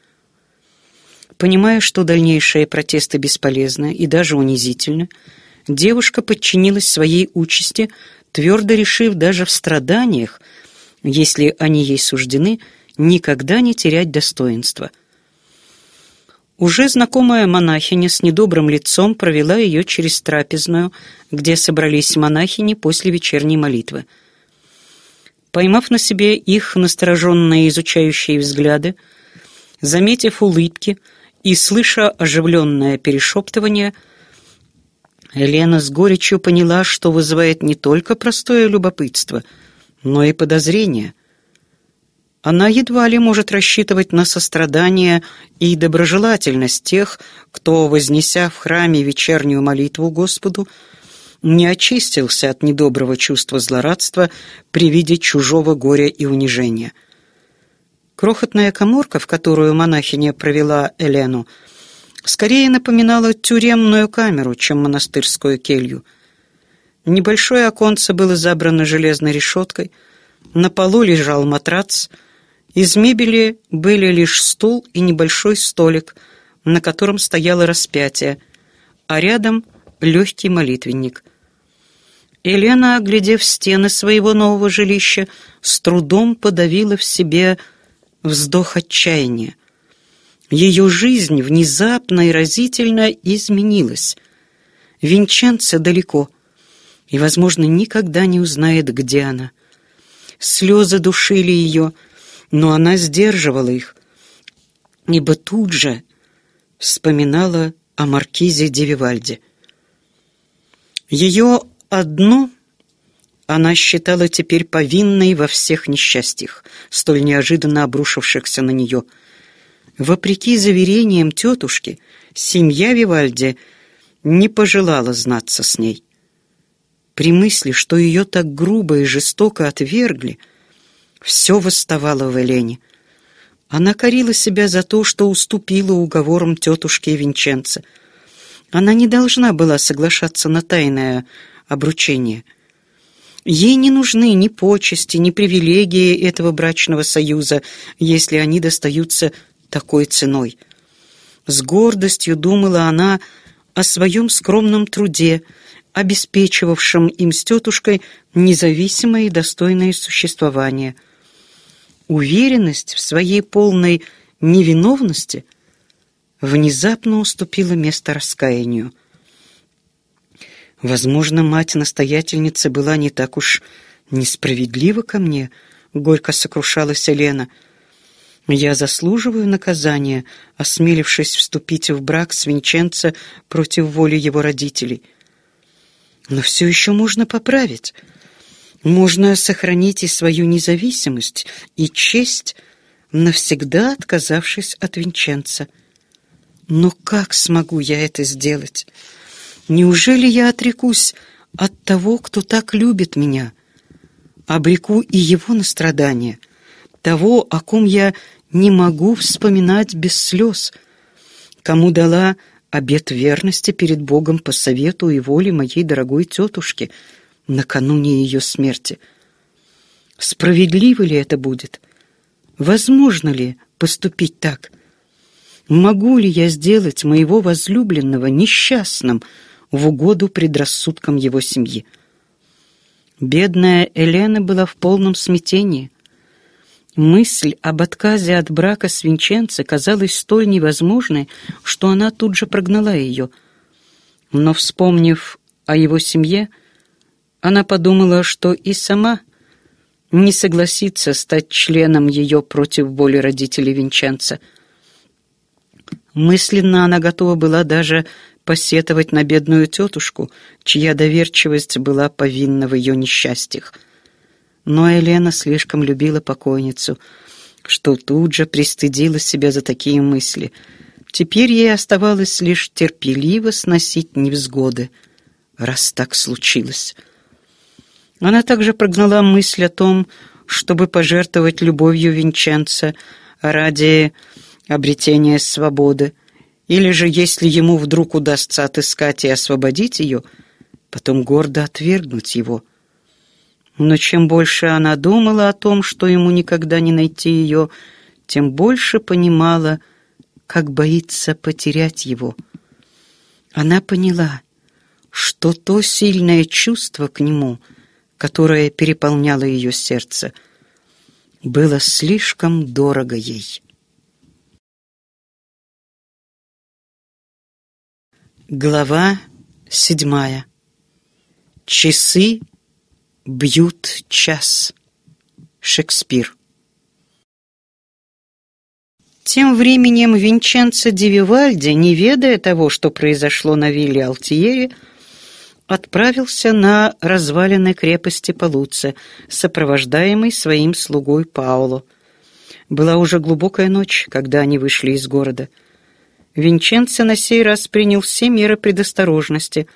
Понимая, что дальнейшие протесты бесполезны и даже унизительны, девушка подчинилась своей участи, твердо решив даже в страданиях, если они ей суждены, никогда не терять достоинства. Уже знакомая монахиня с недобрым лицом провела ее через трапезную, где собрались монахини после вечерней молитвы. Поймав на себе их настороженные, изучающие взгляды, заметив улыбки — и, слыша оживленное перешептывание, Елена с горечью поняла, что вызывает не только простое любопытство, но и подозрение. Она едва ли может рассчитывать на сострадание и доброжелательность тех, кто, вознеся в храме вечернюю молитву Господу, не очистился от недоброго чувства злорадства при виде чужого горя и унижения — Крохотная коморка, в которую монахиня провела Элену, скорее напоминала тюремную камеру, чем монастырскую келью. Небольшое оконце было забрано железной решеткой, на полу лежал матрац, из мебели были лишь стул и небольшой столик, на котором стояло распятие, а рядом легкий молитвенник. Елена, оглядев стены своего нового жилища, с трудом подавила в себе вздох отчаяния. Ее жизнь внезапно и разительно изменилась. Винченца далеко и, возможно, никогда не узнает, где она. Слезы душили ее, но она сдерживала их, ибо тут же вспоминала о маркизе Девивальде. Ее одно она считала теперь повинной во всех несчастьях, столь неожиданно обрушившихся на нее. Вопреки заверениям тетушки, семья Вивальди не пожелала знаться с ней. При мысли, что ее так грубо и жестоко отвергли, все восставало в Элене. Она корила себя за то, что уступила уговорам тетушки и Винченца. Она не должна была соглашаться на тайное обручение. Ей не нужны ни почести, ни привилегии этого брачного союза, если они достаются такой ценой. С гордостью думала она о своем скромном труде, обеспечивавшем им с тетушкой независимое и достойное существование. Уверенность в своей полной невиновности внезапно уступила место раскаянию – Возможно, мать-настоятельница была не так уж несправедлива ко мне, горько сокрушалась Елена. Я заслуживаю наказания, осмелившись вступить в брак с Винченцо против воли его родителей. Но все еще можно поправить. Можно сохранить и свою независимость, и честь, навсегда отказавшись от Винченца. Но как смогу я это сделать?» Неужели я отрекусь от того, кто так любит меня? Обреку и его на страдания, того, о ком я не могу вспоминать без слез, кому дала обет верности перед Богом по совету и воле моей дорогой тетушки накануне ее смерти. Справедливо ли это будет? Возможно ли поступить так? Могу ли я сделать моего возлюбленного несчастным — в угоду предрассудкам его семьи. Бедная Елена была в полном смятении. Мысль об отказе от брака с Винченце казалась столь невозможной, что она тут же прогнала ее. Но, вспомнив о его семье, она подумала, что и сама не согласится стать членом ее против воли родителей Винченца. Мысленно она готова была даже посетовать на бедную тетушку, чья доверчивость была повинна в ее несчастьях. Но Елена слишком любила покойницу, что тут же пристыдила себя за такие мысли. Теперь ей оставалось лишь терпеливо сносить невзгоды, раз так случилось. Она также прогнала мысль о том, чтобы пожертвовать любовью Винченца ради обретения свободы, или же, если ему вдруг удастся отыскать и освободить ее, потом гордо отвергнуть его. Но чем больше она думала о том, что ему никогда не найти ее, тем больше понимала, как боится потерять его. Она поняла, что то сильное чувство к нему, которое переполняло ее сердце, было слишком дорого ей. Глава седьмая. Часы бьют час. Шекспир. Тем временем Винченцо Дививальди, не ведая того, что произошло на вилле Алтиери, отправился на развалины крепости Полуце, сопровождаемый своим слугой Паоло. Была уже глубокая ночь, когда они вышли из города — Винченцо на сей раз принял все меры предосторожности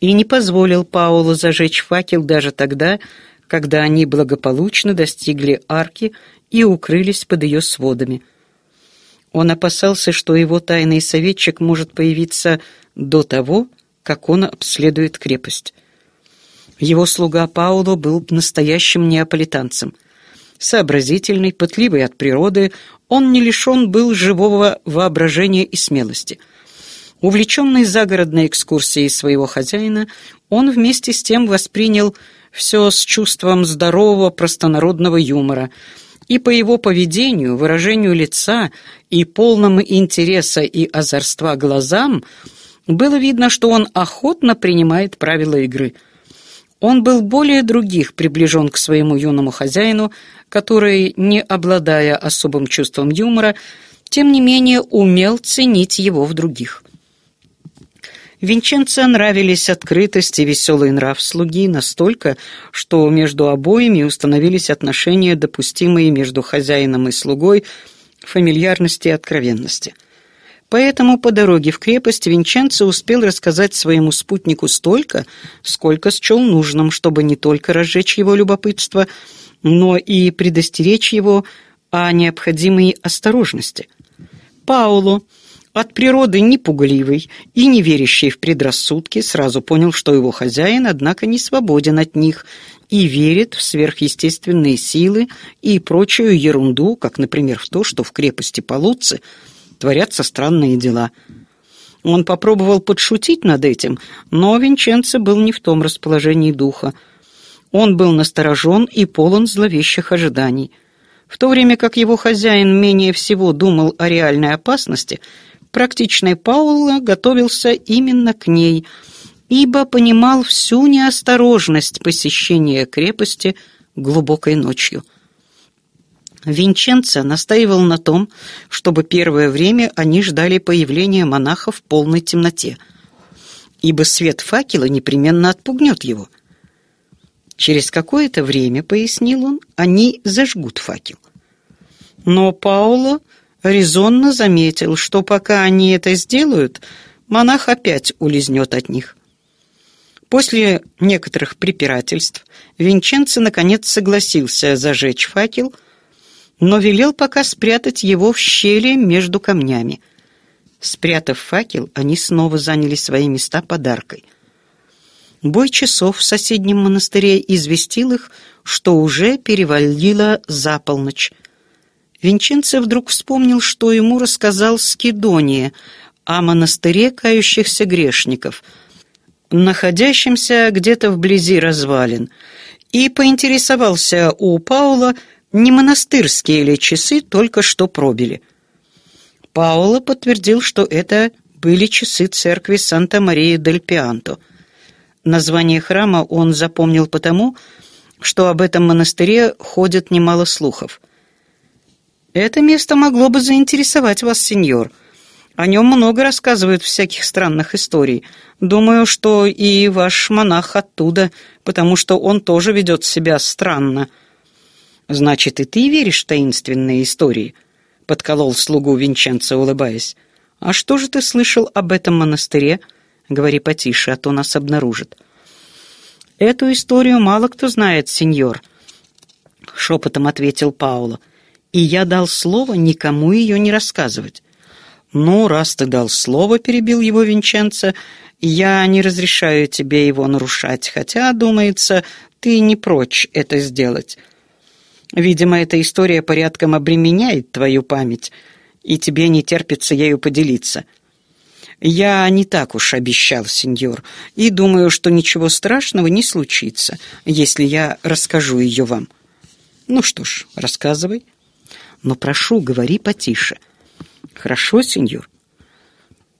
и не позволил Паулу зажечь факел даже тогда, когда они благополучно достигли арки и укрылись под ее сводами. Он опасался, что его тайный советчик может появиться до того, как он обследует крепость. Его слуга Пауло был настоящим неаполитанцем. Сообразительный, пытливый от природы, он не лишен был живого воображения и смелости. Увлеченный загородной экскурсией своего хозяина, он вместе с тем воспринял все с чувством здорового простонародного юмора, и по его поведению, выражению лица и полному интереса и озорства глазам было видно, что он охотно принимает правила игры. Он был более других приближен к своему юному хозяину, который, не обладая особым чувством юмора, тем не менее умел ценить его в других. Винченце нравились открытость и веселый нрав слуги настолько, что между обоими установились отношения, допустимые между хозяином и слугой, фамильярности и откровенности. Поэтому по дороге в крепость Винченце успел рассказать своему спутнику столько, сколько счел нужным, чтобы не только разжечь его любопытство, но и предостеречь его о необходимой осторожности. Пауло, от природы не пугливый и не верящий в предрассудки, сразу понял, что его хозяин, однако, не свободен от них и верит в сверхъестественные силы и прочую ерунду, как, например, в то, что в крепости Полуцци творятся странные дела. Он попробовал подшутить над этим, но Винченцо был не в том расположении духа. Он был насторожен и полон зловещих ожиданий. В то время как его хозяин менее всего думал о реальной опасности, практичный Паула готовился именно к ней, ибо понимал всю неосторожность посещения крепости глубокой ночью. Винченцо настаивал на том, чтобы первое время они ждали появления монаха в полной темноте, ибо свет факела непременно отпугнет его – Через какое-то время, пояснил он, они зажгут факел. Но Пауло резонно заметил, что пока они это сделают, монах опять улизнет от них. После некоторых препирательств Винченцо наконец согласился зажечь факел, но велел пока спрятать его в щели между камнями. Спрятав факел, они снова заняли свои места подаркой — Бой часов в соседнем монастыре известил их, что уже перевалило за полночь. Винченце вдруг вспомнил, что ему рассказал Скидония о монастыре кающихся грешников, находящемся где-то вблизи развалин, и поинтересовался у Паула, не монастырские ли часы только что пробили. Паула подтвердил, что это были часы церкви Санта-Мария-дель-Пианто — Название храма он запомнил потому, что об этом монастыре ходят немало слухов. «Это место могло бы заинтересовать вас, сеньор. О нем много рассказывают всяких странных историй. Думаю, что и ваш монах оттуда, потому что он тоже ведет себя странно». «Значит, и ты веришь в таинственные истории?» — подколол слугу Винченцо, улыбаясь. «А что же ты слышал об этом монастыре?» говори потише, а то нас обнаружат». «Эту историю мало кто знает, сеньор», — шепотом ответил Пауло. «И я дал слово никому ее не рассказывать». «Ну, раз ты дал слово», — перебил его Винченца, — «я не разрешаю тебе его нарушать, хотя, думается, ты не прочь это сделать. Видимо, эта история порядком обременяет твою память, и тебе не терпится ею поделиться. «Я не так уж обещал, сеньор, и думаю, что ничего страшного не случится, если я расскажу ее вам». «Ну что ж, рассказывай». «Но прошу, говори потише». «Хорошо, сеньор».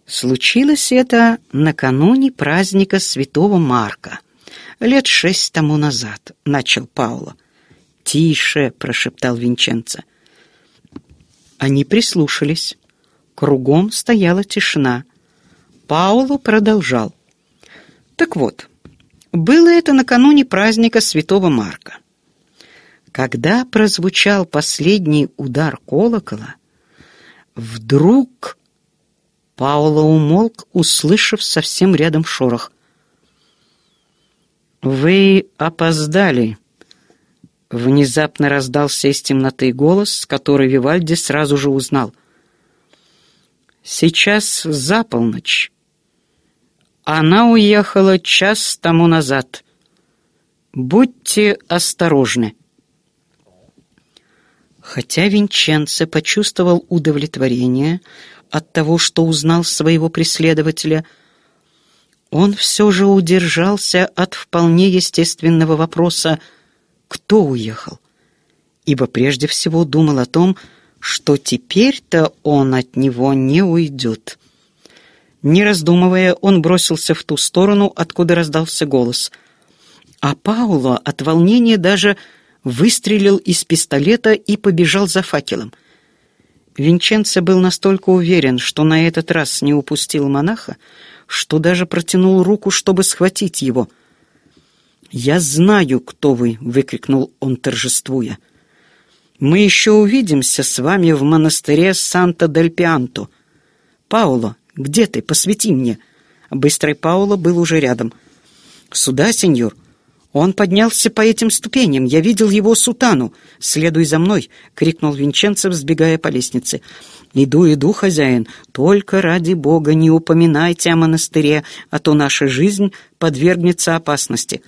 Случилось это накануне праздника святого Марка. Лет шесть тому назад, — начал Пауло. «Тише!» — прошептал Винченцо. Они прислушались. Кругом стояла тишина — Паулу продолжал. Так вот, было это накануне праздника Святого Марка. Когда прозвучал последний удар колокола, вдруг Паула умолк, услышав совсем рядом шорох. «Вы опоздали!» Внезапно раздался из темноты голос, который Вивальди сразу же узнал. «Сейчас за полночь, она уехала час тому назад. Будьте осторожны. Хотя Винченце почувствовал удовлетворение от того, что узнал своего преследователя, он все же удержался от вполне естественного вопроса «Кто уехал?», ибо прежде всего думал о том, что теперь-то он от него не уйдет. Не раздумывая, он бросился в ту сторону, откуда раздался голос. А Пауло от волнения даже выстрелил из пистолета и побежал за факелом. Винченце был настолько уверен, что на этот раз не упустил монаха, что даже протянул руку, чтобы схватить его. «Я знаю, кто вы!» — выкрикнул он, торжествуя. «Мы еще увидимся с вами в монастыре Санта-дель-Пианто. Пауло, где ты? Посвети мне!» Быстрый Пауло был уже рядом. «Сюда, сеньор!» «Он поднялся по этим ступеням. Я видел его сутану. Следуй за мной!» — крикнул Винченцев, сбегая по лестнице. «Иду, иду, хозяин. Только ради бога не упоминайте о монастыре, а то наша жизнь подвергнется опасности».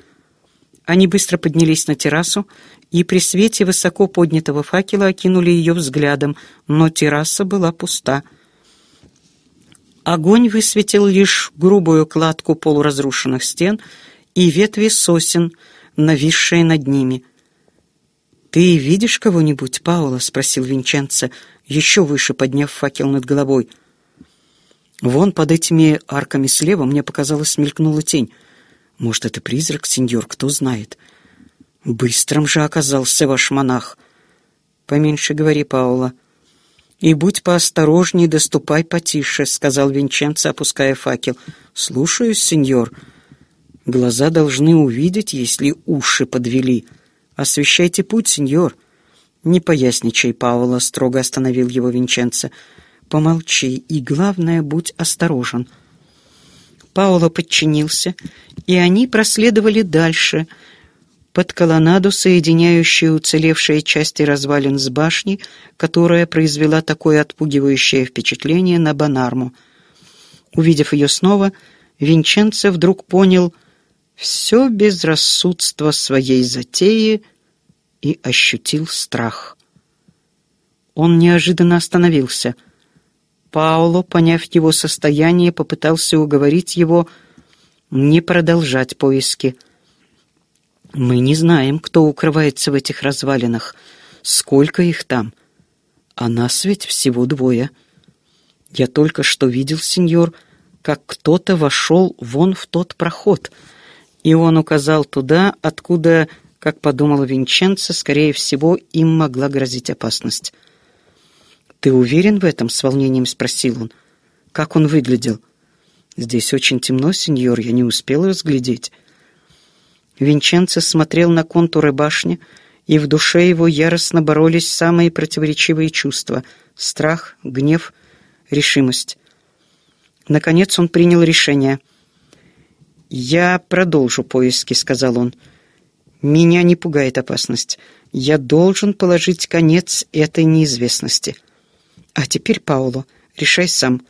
Они быстро поднялись на террасу и при свете высоко поднятого факела окинули ее взглядом, но терраса была пуста — Огонь высветил лишь грубую кладку полуразрушенных стен и ветви сосен, нависшие над ними. «Ты видишь кого-нибудь, Паула?» — спросил Винченце, еще выше подняв факел над головой. «Вон под этими арками слева, мне показалось, мелькнула тень. Может, это призрак, сеньор, кто знает. Быстрым же оказался ваш монах». «Поменьше говори, Паула», «И будь поосторожней, доступай потише», — сказал Винченцо, опуская факел. «Слушаюсь, сеньор. Глаза должны увидеть, если уши подвели. Освещайте путь, сеньор». «Не поясничай, Паула», — строго остановил его Винченцо. «Помолчи и, главное, будь осторожен». Паула подчинился, и они проследовали дальше — под колоннаду, соединяющую уцелевшие части развалин с башней, которая произвела такое отпугивающее впечатление на Банарму, Увидев ее снова, Винченце вдруг понял все безрассудство своей затеи и ощутил страх. Он неожиданно остановился. Паоло, поняв его состояние, попытался уговорить его не продолжать поиски — мы не знаем, кто укрывается в этих развалинах, сколько их там. А нас ведь всего двое. Я только что видел, сеньор, как кто-то вошел вон в тот проход, и он указал туда, откуда, как подумала Винченца, скорее всего, им могла грозить опасность. «Ты уверен в этом?» — с волнением спросил он. «Как он выглядел?» «Здесь очень темно, сеньор, я не успел разглядеть». Винченцо смотрел на контуры башни, и в душе его яростно боролись самые противоречивые чувства — страх, гнев, решимость. Наконец он принял решение. «Я продолжу поиски», — сказал он. «Меня не пугает опасность. Я должен положить конец этой неизвестности». «А теперь, Пауло, решай сам,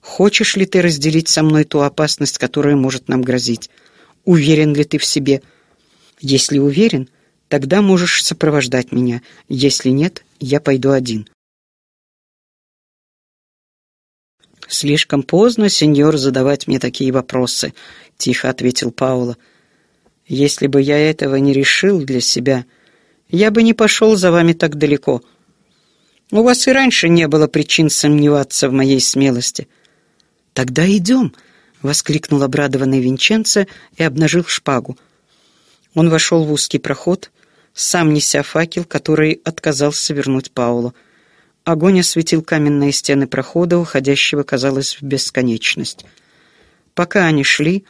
хочешь ли ты разделить со мной ту опасность, которая может нам грозить? Уверен ли ты в себе?» Если уверен, тогда можешь сопровождать меня. Если нет, я пойду один». «Слишком поздно, сеньор, задавать мне такие вопросы», — тихо ответил Пауло. «Если бы я этого не решил для себя, я бы не пошел за вами так далеко. У вас и раньше не было причин сомневаться в моей смелости». «Тогда идем», — воскликнул обрадованный Винченце и обнажил шпагу. Он вошел в узкий проход, сам неся факел, который отказался вернуть Паулу. Огонь осветил каменные стены прохода, уходящего, казалось, в бесконечность. Пока они шли,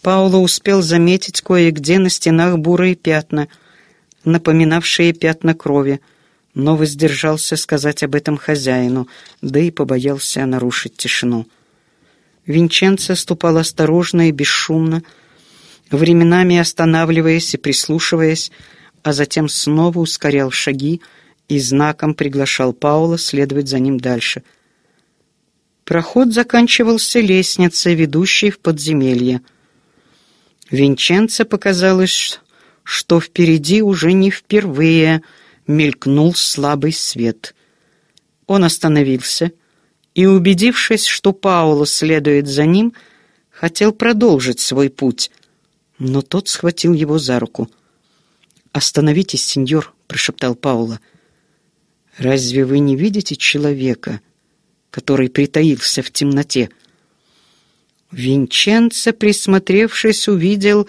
Пауло успел заметить кое-где на стенах бурые пятна, напоминавшие пятна крови, но воздержался сказать об этом хозяину, да и побоялся нарушить тишину. Винченцо ступал осторожно и бесшумно, временами останавливаясь и прислушиваясь, а затем снова ускорял шаги и знаком приглашал Паула следовать за ним дальше. Проход заканчивался лестницей, ведущей в подземелье. Винченце показалось, что впереди уже не впервые мелькнул слабый свет. Он остановился и, убедившись, что Паула следует за ним, хотел продолжить свой путь — но тот схватил его за руку. «Остановитесь, сеньор», — прошептал Паула. «Разве вы не видите человека, который притаился в темноте?» Винченцо, присмотревшись, увидел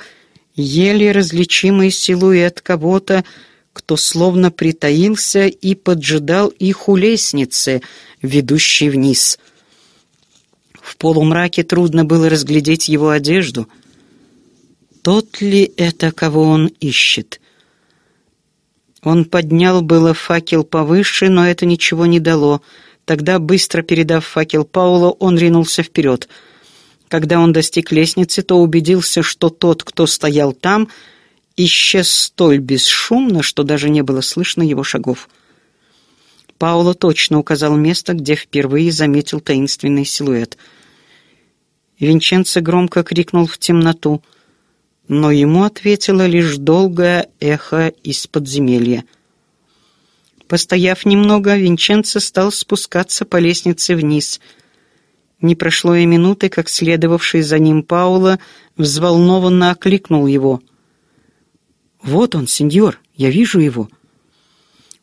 еле различимый силуэт кого-то, кто словно притаился и поджидал их у лестницы, ведущей вниз. В полумраке трудно было разглядеть его одежду — тот ли это, кого он ищет? Он поднял было факел повыше, но это ничего не дало. Тогда, быстро передав факел Пауло, он ринулся вперед. Когда он достиг лестницы, то убедился, что тот, кто стоял там, исчез столь бесшумно, что даже не было слышно его шагов. Пауло точно указал место, где впервые заметил таинственный силуэт. Винченцо громко крикнул в темноту — но ему ответило лишь долгое эхо из подземелья. Постояв немного, Винченцо стал спускаться по лестнице вниз. Не прошло и минуты, как следовавший за ним Паула взволнованно окликнул его. «Вот он, сеньор, я вижу его».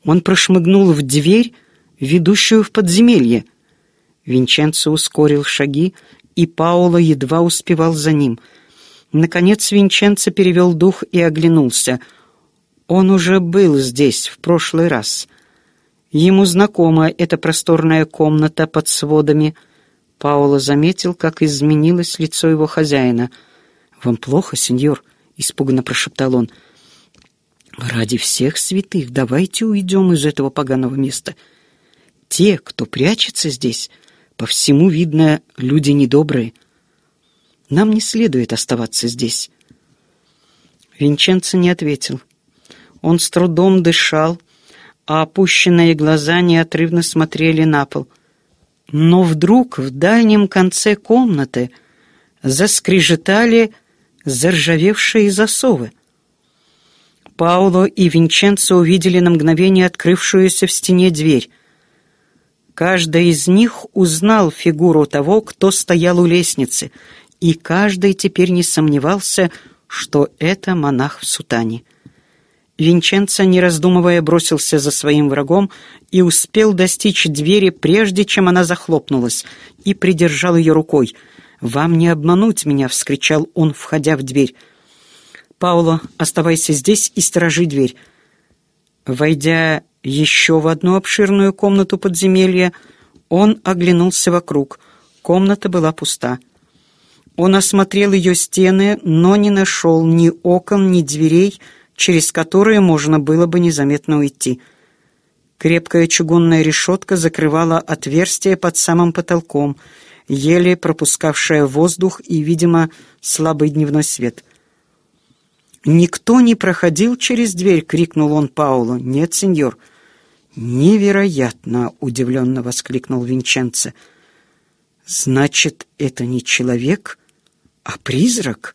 Он прошмыгнул в дверь, ведущую в подземелье. Винченцо ускорил шаги, и Паула едва успевал за ним — Наконец Винченцо перевел дух и оглянулся. Он уже был здесь в прошлый раз. Ему знакома эта просторная комната под сводами. Паоло заметил, как изменилось лицо его хозяина. «Вам плохо, сеньор?» — испуганно прошептал он. «Ради всех святых давайте уйдем из этого поганого места. Те, кто прячется здесь, по всему видно, люди недобрые». Нам не следует оставаться здесь». Винченцо не ответил. Он с трудом дышал, а опущенные глаза неотрывно смотрели на пол. Но вдруг в дальнем конце комнаты заскрежетали заржавевшие засовы. Пауло и Винченцо увидели на мгновение открывшуюся в стене дверь. Каждый из них узнал фигуру того, кто стоял у лестницы, и каждый теперь не сомневался, что это монах в сутане. Винченцо, не раздумывая, бросился за своим врагом и успел достичь двери, прежде чем она захлопнулась, и придержал ее рукой. «Вам не обмануть меня!» — вскричал он, входя в дверь. «Пауло, оставайся здесь и сторожи дверь». Войдя еще в одну обширную комнату подземелья, он оглянулся вокруг. Комната была пуста. Он осмотрел ее стены, но не нашел ни окон, ни дверей, через которые можно было бы незаметно уйти. Крепкая чугунная решетка закрывала отверстие под самым потолком, еле пропускавшая воздух и, видимо, слабый дневной свет. «Никто не проходил через дверь!» — крикнул он Паулу. «Нет, сеньор!» «Невероятно!» — удивленно воскликнул Винченце. «Значит, это не человек, а призрак?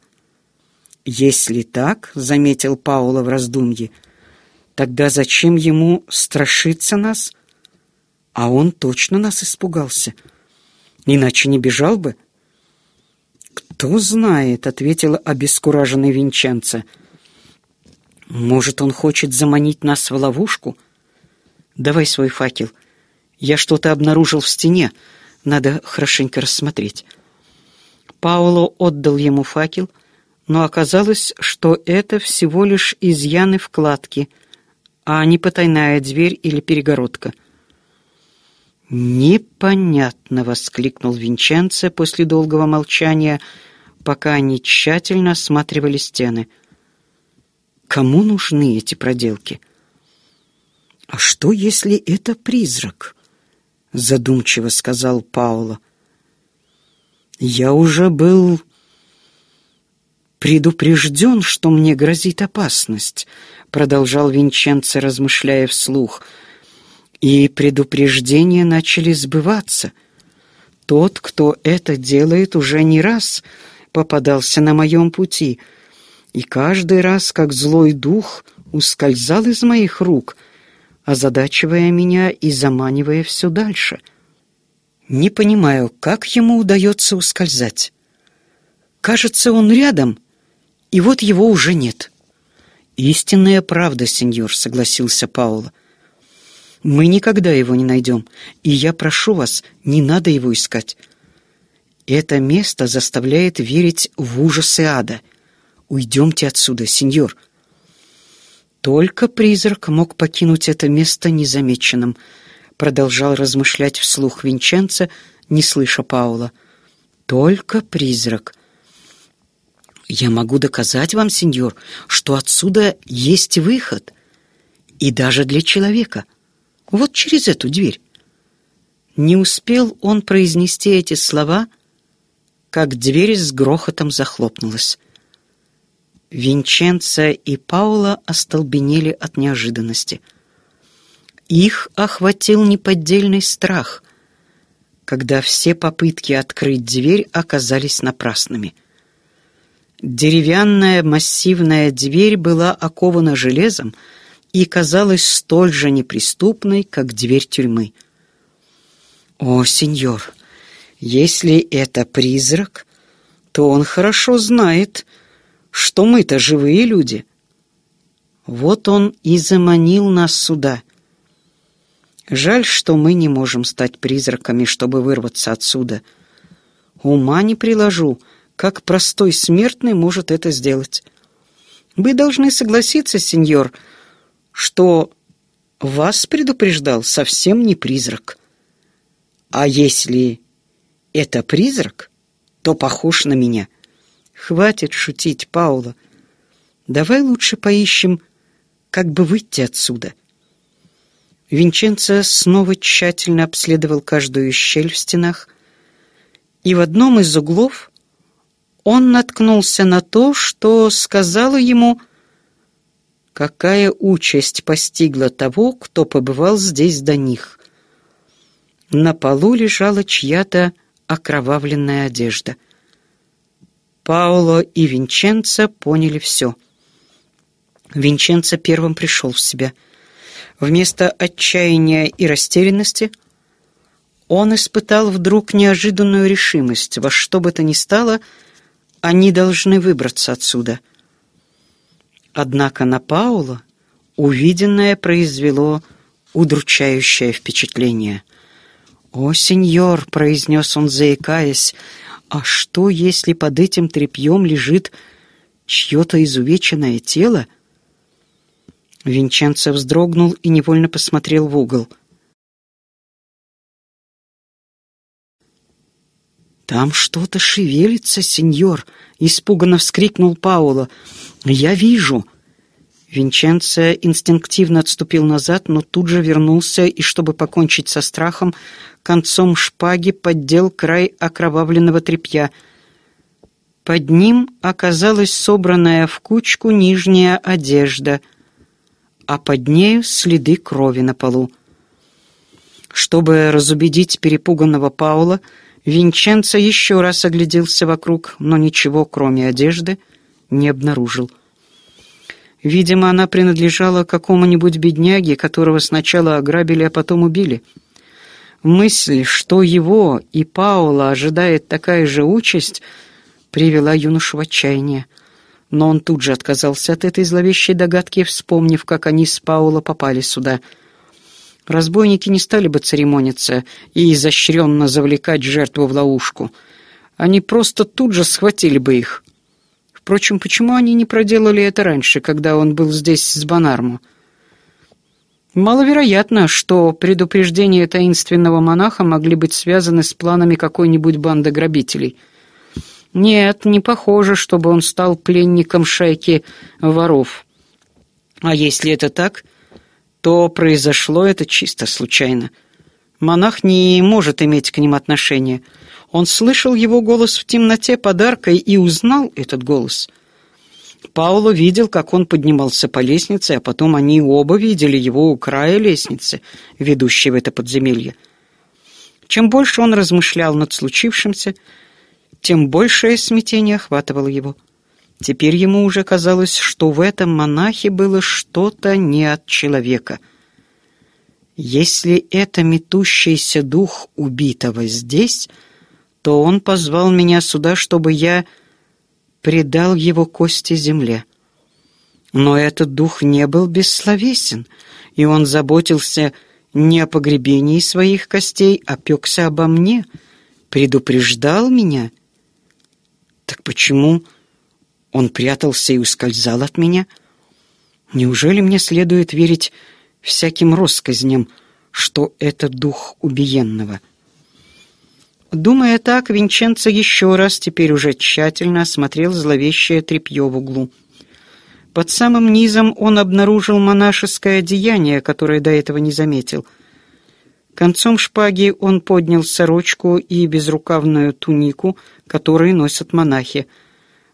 Если так, — заметил Паула в раздумье, — тогда зачем ему страшиться нас? А он точно нас испугался, иначе не бежал бы. «Кто знает», — ответила обескураженный Винченца. «Может, он хочет заманить нас в ловушку? Давай свой факел. Я что-то обнаружил в стене. Надо хорошенько рассмотреть». Пауло отдал ему факел, но оказалось, что это всего лишь изъяны вкладки, а не потайная дверь или перегородка. «Непонятно!» — воскликнул Винченце после долгого молчания, пока они тщательно осматривали стены. «Кому нужны эти проделки?» «А что, если это призрак?» — задумчиво сказал Пауло. Я уже был предупрежден, что мне грозит опасность, продолжал Винченцо, размышляя вслух. И предупреждения начали сбываться. Тот, кто это делает, уже не раз попадался на моем пути, и каждый раз, как злой дух, ускользал из моих рук, озадачивая меня и заманивая все дальше — не понимаю, как ему удается ускользать. Кажется, он рядом, и вот его уже нет. «Истинная правда, сеньор», — согласился Пауло. «Мы никогда его не найдем, и я прошу вас, не надо его искать. Это место заставляет верить в ужасы ада. Уйдемте отсюда, сеньор». Только призрак мог покинуть это место незамеченным — продолжал размышлять вслух Винченца, не слыша Паула. «Только призрак». «Я могу доказать вам, сеньор, что отсюда есть выход. И даже для человека. Вот через эту дверь». Не успел он произнести эти слова, как дверь с грохотом захлопнулась. Винченца и Паула остолбенели от неожиданности — их охватил неподдельный страх, когда все попытки открыть дверь оказались напрасными. Деревянная массивная дверь была окована железом и казалась столь же неприступной, как дверь тюрьмы. «О, сеньор, если это призрак, то он хорошо знает, что мы-то живые люди». Вот он и заманил нас сюда — Жаль, что мы не можем стать призраками, чтобы вырваться отсюда. Ума не приложу, как простой смертный может это сделать. Вы должны согласиться, сеньор, что вас предупреждал совсем не призрак. А если это призрак, то похож на меня. Хватит шутить, Паула. Давай лучше поищем, как бы выйти отсюда». Винченцо снова тщательно обследовал каждую щель в стенах, и в одном из углов он наткнулся на то, что сказала ему, какая участь постигла того, кто побывал здесь до них. На полу лежала чья-то окровавленная одежда. Пауло и Винченцо поняли все. Винченцо первым пришел в себя — Вместо отчаяния и растерянности он испытал вдруг неожиданную решимость. Во что бы то ни стало, они должны выбраться отсюда. Однако на Паула увиденное произвело удручающее впечатление. «О, сеньор!» — произнес он, заикаясь. «А что, если под этим тряпьем лежит чье-то изувеченное тело?» Винченцо вздрогнул и невольно посмотрел в угол. «Там что-то шевелится, сеньор!» — испуганно вскрикнул Пауло. «Я вижу!» Винченцо инстинктивно отступил назад, но тут же вернулся и, чтобы покончить со страхом, концом шпаги поддел край окровавленного тряпья. Под ним оказалась собранная в кучку нижняя одежда — а под нею следы крови на полу. Чтобы разубедить перепуганного Паула, Винченцо еще раз огляделся вокруг, но ничего, кроме одежды, не обнаружил. Видимо, она принадлежала какому-нибудь бедняге, которого сначала ограбили, а потом убили. Мысль, что его и Паула ожидает такая же участь, привела юношу в отчаяние — но он тут же отказался от этой зловещей догадки, вспомнив, как они с Пауло попали сюда. Разбойники не стали бы церемониться и изощренно завлекать жертву в ловушку. Они просто тут же схватили бы их. Впрочем, почему они не проделали это раньше, когда он был здесь с Бонармо? Маловероятно, что предупреждения таинственного монаха могли быть связаны с планами какой-нибудь банды грабителей — нет, не похоже, чтобы он стал пленником шайки воров. А если это так, то произошло это чисто случайно. Монах не может иметь к ним отношения. Он слышал его голос в темноте подаркой и узнал этот голос. Пауло видел, как он поднимался по лестнице, а потом они оба видели его у края лестницы, ведущей в это подземелье. Чем больше он размышлял над случившимся, тем большее смятение охватывало его. Теперь ему уже казалось, что в этом монахе было что-то не от человека. Если это метущийся дух убитого здесь, то он позвал меня сюда, чтобы я предал его кости земле. Но этот дух не был бессловесен, и он заботился не о погребении своих костей, а пекся обо мне, предупреждал меня — так почему он прятался и ускользал от меня? Неужели мне следует верить всяким россказням, что это дух убиенного? Думая так, Винченцо еще раз, теперь уже тщательно осмотрел зловещее тряпье в углу. Под самым низом он обнаружил монашеское одеяние, которое до этого не заметил. Концом шпаги он поднял сорочку и безрукавную тунику — которые носят монахи.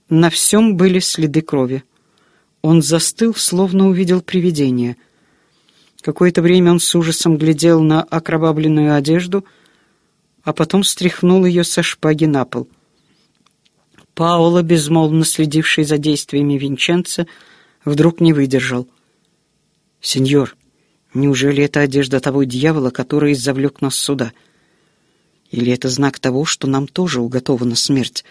На всем были следы крови. Он застыл, словно увидел привидение. Какое-то время он с ужасом глядел на окровавленную одежду, а потом стряхнул ее со шпаги на пол. Паоло, безмолвно следивший за действиями Винченца, вдруг не выдержал. «Сеньор, неужели это одежда того дьявола, который завлек нас сюда?» Или это знак того, что нам тоже уготована смерть?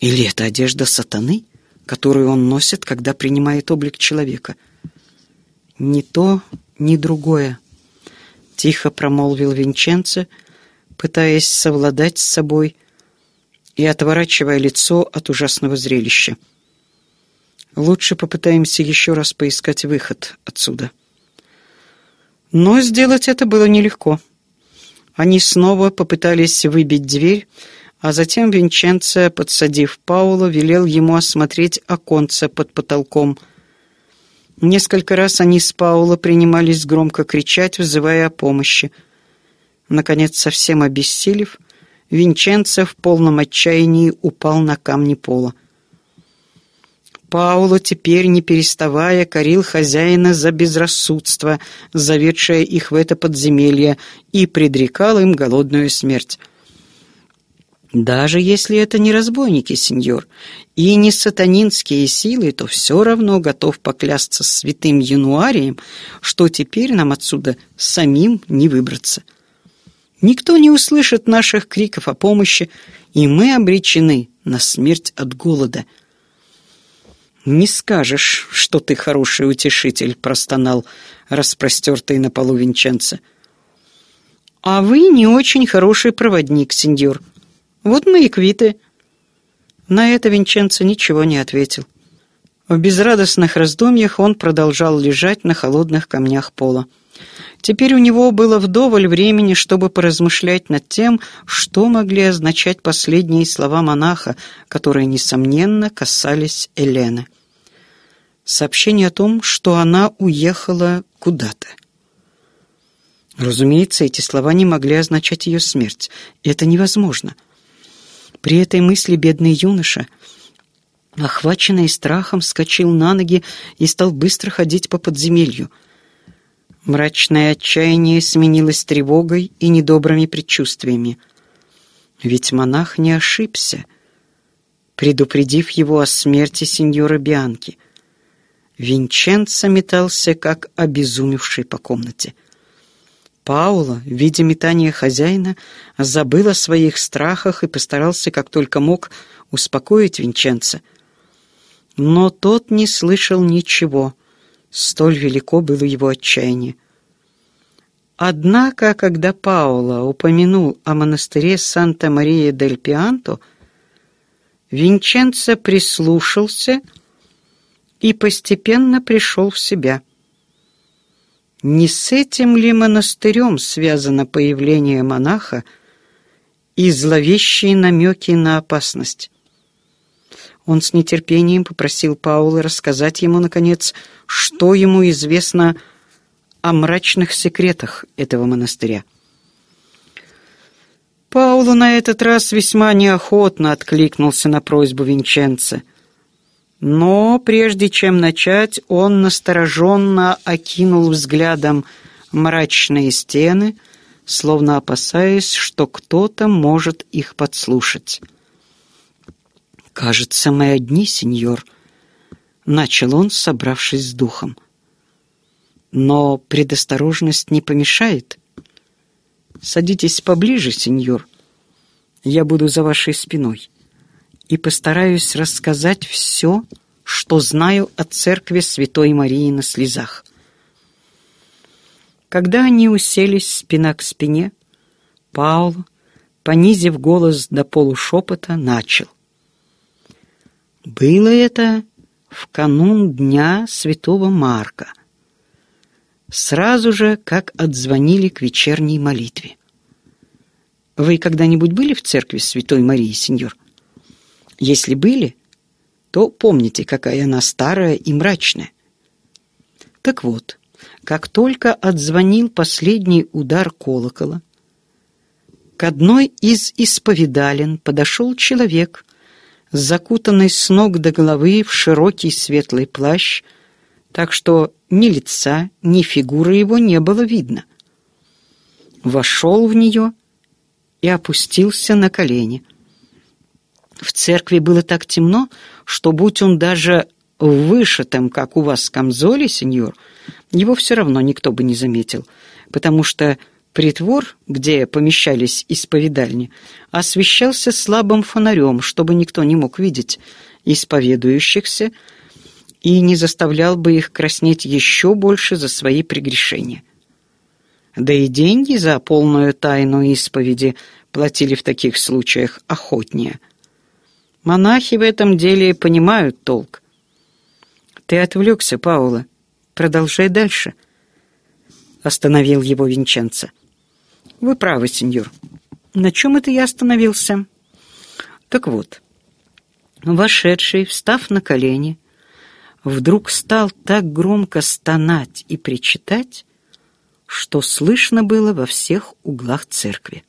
Или это одежда сатаны, которую он носит, когда принимает облик человека? Ни то, ни другое. Тихо промолвил Винченце, пытаясь совладать с собой и отворачивая лицо от ужасного зрелища. Лучше попытаемся еще раз поискать выход отсюда. Но сделать это было нелегко. Они снова попытались выбить дверь, а затем Винченцо, подсадив Паула, велел ему осмотреть оконце под потолком. Несколько раз они с Паула принимались громко кричать, вызывая о помощи. Наконец, совсем обессилев, Винченцо в полном отчаянии упал на камни пола. Пауло теперь, не переставая, корил хозяина за безрассудство, заведшее их в это подземелье, и предрекал им голодную смерть. Даже если это не разбойники, сеньор, и не сатанинские силы, то все равно готов поклясться святым Януарием, что теперь нам отсюда самим не выбраться. Никто не услышит наших криков о помощи, и мы обречены на смерть от голода — «Не скажешь, что ты хороший утешитель», — простонал распростертый на полу Винченце. «А вы не очень хороший проводник, сеньор. Вот мы и квиты». На это Винченце ничего не ответил. В безрадостных раздумьях он продолжал лежать на холодных камнях пола. Теперь у него было вдоволь времени, чтобы поразмышлять над тем, что могли означать последние слова монаха, которые, несомненно, касались Елены. Сообщение о том, что она уехала куда-то. Разумеется, эти слова не могли означать ее смерть. Это невозможно. При этой мысли бедный юноша, охваченный страхом, вскочил на ноги и стал быстро ходить по подземелью — Мрачное отчаяние сменилось тревогой и недобрыми предчувствиями. Ведь монах не ошибся, предупредив его о смерти сеньора Бианки. Винченцо метался, как обезумевший по комнате. Паула, видя метание хозяина, забыл о своих страхах и постарался, как только мог, успокоить Винченца. Но тот не слышал ничего — Столь велико было его отчаяние. Однако, когда Паула упомянул о монастыре Санта-Мария-дель-Пианто, Винченцо прислушался и постепенно пришел в себя. Не с этим ли монастырем связано появление монаха и зловещие намеки на опасность? Он с нетерпением попросил Паула рассказать ему, наконец, что ему известно о мрачных секретах этого монастыря. Паулу на этот раз весьма неохотно откликнулся на просьбу Винченце. Но прежде чем начать, он настороженно окинул взглядом мрачные стены, словно опасаясь, что кто-то может их подслушать. «Кажется, мы одни, сеньор», — начал он, собравшись с духом. «Но предосторожность не помешает. Садитесь поближе, сеньор. Я буду за вашей спиной и постараюсь рассказать все, что знаю о церкви Святой Марии на слезах». Когда они уселись спина к спине, Пауло, понизив голос до полушепота, начал. Было это в канун дня святого Марка, сразу же, как отзвонили к вечерней молитве. Вы когда-нибудь были в церкви Святой Марии, сеньор? Если были, то помните, какая она старая и мрачная. Так вот, как только отзвонил последний удар колокола, к одной из исповедален подошел человек закутанный с ног до головы в широкий светлый плащ, так что ни лица, ни фигуры его не было видно. Вошел в нее и опустился на колени. В церкви было так темно, что будь он даже вышитым, как у вас, камзоле, сеньор, его все равно никто бы не заметил, потому что Притвор, где помещались исповедальни, освещался слабым фонарем, чтобы никто не мог видеть исповедующихся и не заставлял бы их краснеть еще больше за свои прегрешения. Да и деньги за полную тайну исповеди платили в таких случаях охотнее. Монахи в этом деле понимают толк. «Ты отвлекся, Паула. Продолжай дальше», — остановил его Винченцо. Вы правы, сеньор. На чем это я остановился? Так вот, вошедший, встав на колени, вдруг стал так громко стонать и причитать, что слышно было во всех углах церкви.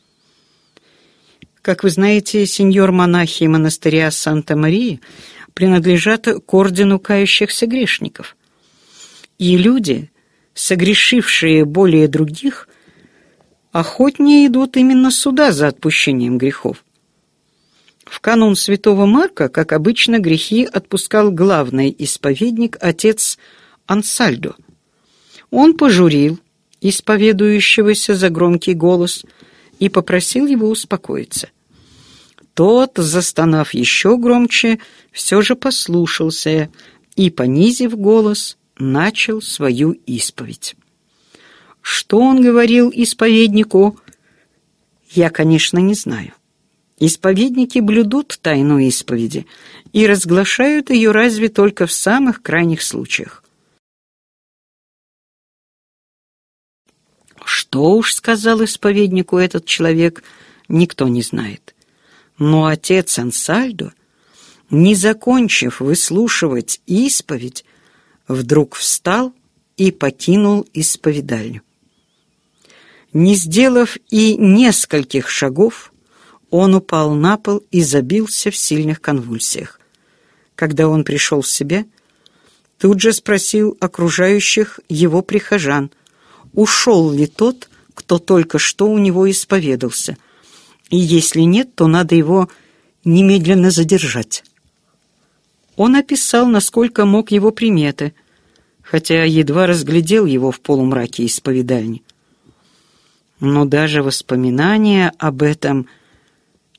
Как вы знаете, сеньор-монахи монастыря Санта-Марии принадлежат к ордену кающихся грешников. И люди, согрешившие более других, охотнее идут именно сюда за отпущением грехов. В канун святого Марка, как обычно, грехи отпускал главный исповедник, отец Ансальдо. Он пожурил исповедующегося за громкий голос и попросил его успокоиться. Тот, застонав еще громче, все же послушался и, понизив голос, начал свою исповедь. Что он говорил исповеднику, я, конечно, не знаю. Исповедники блюдут тайну исповеди и разглашают ее разве только в самых крайних случаях. Что уж сказал исповеднику этот человек, никто не знает. Но отец Ансальдо, не закончив выслушивать исповедь, вдруг встал и покинул исповедальню. Не сделав и нескольких шагов, он упал на пол и забился в сильных конвульсиях. Когда он пришел в себя, тут же спросил окружающих его прихожан, ушел ли тот, кто только что у него исповедался, и если нет, то надо его немедленно задержать. Он описал, насколько мог его приметы, хотя едва разглядел его в полумраке исповедальни но даже воспоминание об этом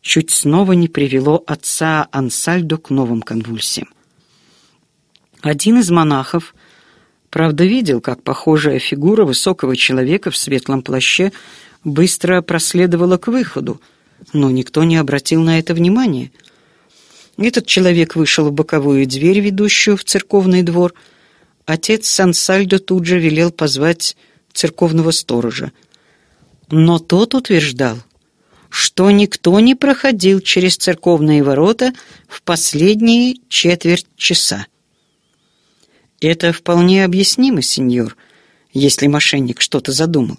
чуть снова не привело отца Ансальдо к новым конвульсиям. Один из монахов, правда, видел, как похожая фигура высокого человека в светлом плаще быстро проследовала к выходу, но никто не обратил на это внимания. Этот человек вышел в боковую дверь, ведущую в церковный двор. Отец Сансальдо тут же велел позвать церковного сторожа — но тот утверждал, что никто не проходил через церковные ворота в последние четверть часа. Это вполне объяснимо, сеньор, если мошенник что-то задумал.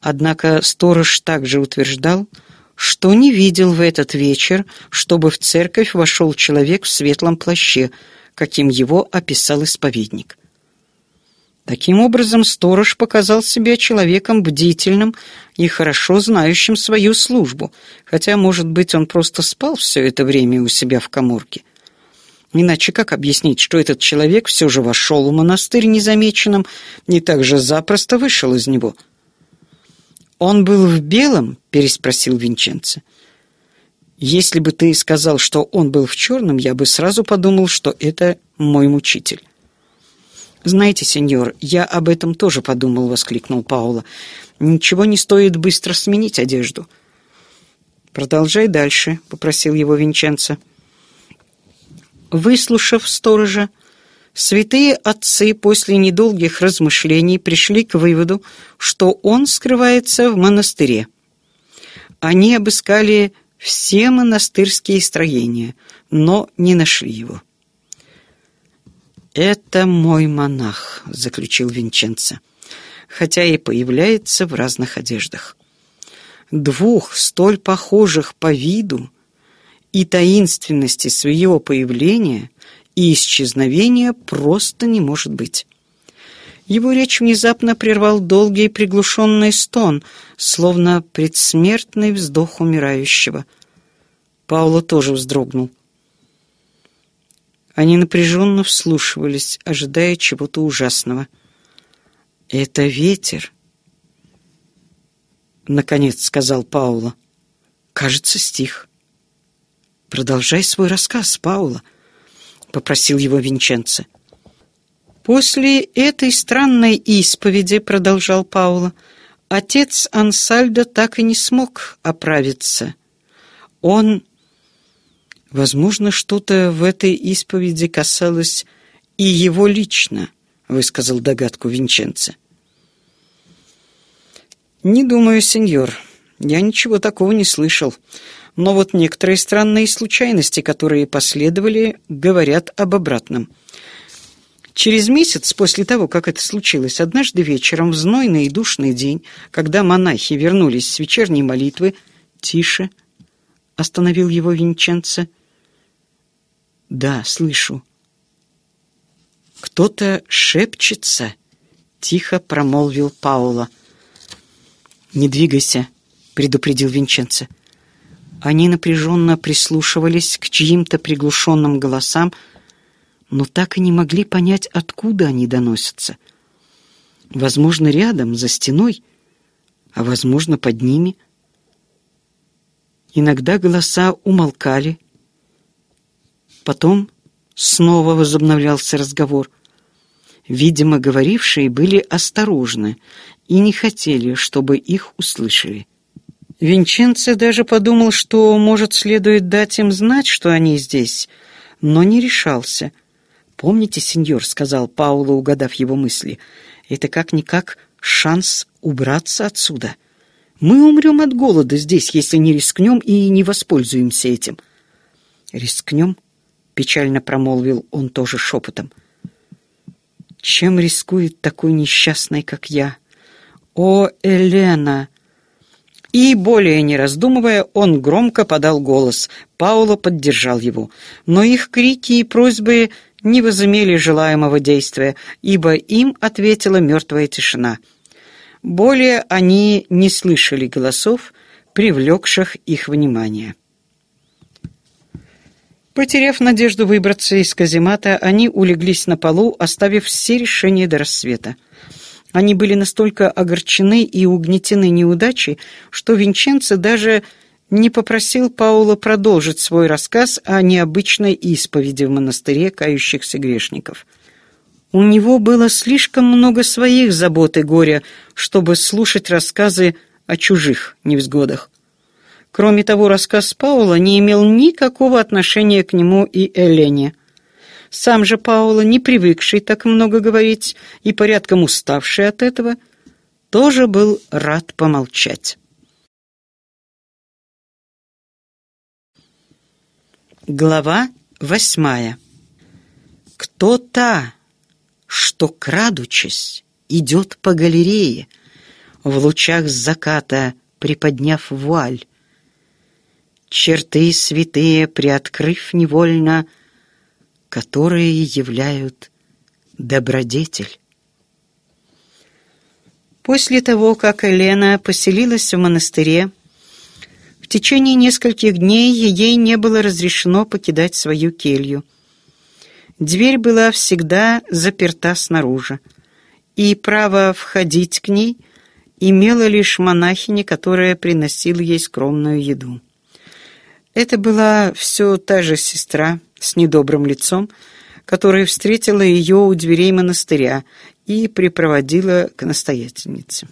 Однако сторож также утверждал, что не видел в этот вечер, чтобы в церковь вошел человек в светлом плаще, каким его описал исповедник. Таким образом, сторож показал себя человеком бдительным и хорошо знающим свою службу, хотя, может быть, он просто спал все это время у себя в коморке. Иначе как объяснить, что этот человек все же вошел в монастырь незамеченным и так же запросто вышел из него? «Он был в белом?» — переспросил Винченце. «Если бы ты сказал, что он был в черном, я бы сразу подумал, что это мой мучитель». «Знаете, сеньор, я об этом тоже подумал», — воскликнул Паула. «Ничего не стоит быстро сменить одежду». «Продолжай дальше», — попросил его Винченцо. Выслушав сторожа, святые отцы после недолгих размышлений пришли к выводу, что он скрывается в монастыре. Они обыскали все монастырские строения, но не нашли его. «Это мой монах», — заключил Винченцо, хотя и появляется в разных одеждах. Двух столь похожих по виду и таинственности своего появления и исчезновения просто не может быть. Его речь внезапно прервал долгий приглушенный стон, словно предсмертный вздох умирающего. Пауло тоже вздрогнул. Они напряженно вслушивались, ожидая чего-то ужасного. «Это ветер!» Наконец сказал Паула. «Кажется, стих». «Продолжай свой рассказ, Паула», — попросил его Винченце. «После этой странной исповеди», — продолжал Паула, — «отец Ансальдо так и не смог оправиться. Он Возможно, что-то в этой исповеди касалось и его лично, высказал догадку Винченце. Не думаю, сеньор. Я ничего такого не слышал. Но вот некоторые странные случайности, которые последовали, говорят об обратном. Через месяц после того, как это случилось, однажды вечером, в знойный и душный день, когда монахи вернулись с вечерней молитвы, «Тише!» — остановил его Винченце — да, слышу. Кто-то шепчется, тихо промолвил Паула. Не двигайся, предупредил Винченце. Они напряженно прислушивались к чьим-то приглушенным голосам, но так и не могли понять, откуда они доносятся. Возможно, рядом, за стеной, а возможно, под ними. Иногда голоса умолкали, Потом снова возобновлялся разговор. Видимо, говорившие были осторожны и не хотели, чтобы их услышали. Винченце даже подумал, что, может, следует дать им знать, что они здесь, но не решался. «Помните, сеньор», — сказал Пауло, угадав его мысли, — «это как-никак шанс убраться отсюда. Мы умрем от голода здесь, если не рискнем и не воспользуемся этим». «Рискнем?» печально промолвил он тоже шепотом. Чем рискует такой несчастный, как я? О, Елена! И, более не раздумывая, он громко подал голос. Пауло поддержал его. Но их крики и просьбы не возымели желаемого действия, ибо им ответила мертвая тишина. Более они не слышали голосов, привлекших их внимание. Потеряв надежду выбраться из каземата, они улеглись на полу, оставив все решения до рассвета. Они были настолько огорчены и угнетены неудачей, что Винченце даже не попросил Паула продолжить свой рассказ о необычной исповеди в монастыре кающихся грешников. У него было слишком много своих забот и горя, чтобы слушать рассказы о чужих невзгодах. Кроме того, рассказ Паула не имел никакого отношения к нему и Элене. Сам же Паула, не привыкший так много говорить и порядком уставший от этого, тоже был рад помолчать. Глава восьмая. Кто та, что, крадучись, идет по галерее, в лучах заката приподняв вуаль, черты святые приоткрыв невольно, которые являют добродетель. После того, как Елена поселилась в монастыре, в течение нескольких дней ей не было разрешено покидать свою келью. Дверь была всегда заперта снаружи, и право входить к ней имела лишь монахиня, которая приносила ей скромную еду. Это была все та же сестра с недобрым лицом, которая встретила ее у дверей монастыря и припроводила к настоятельнице.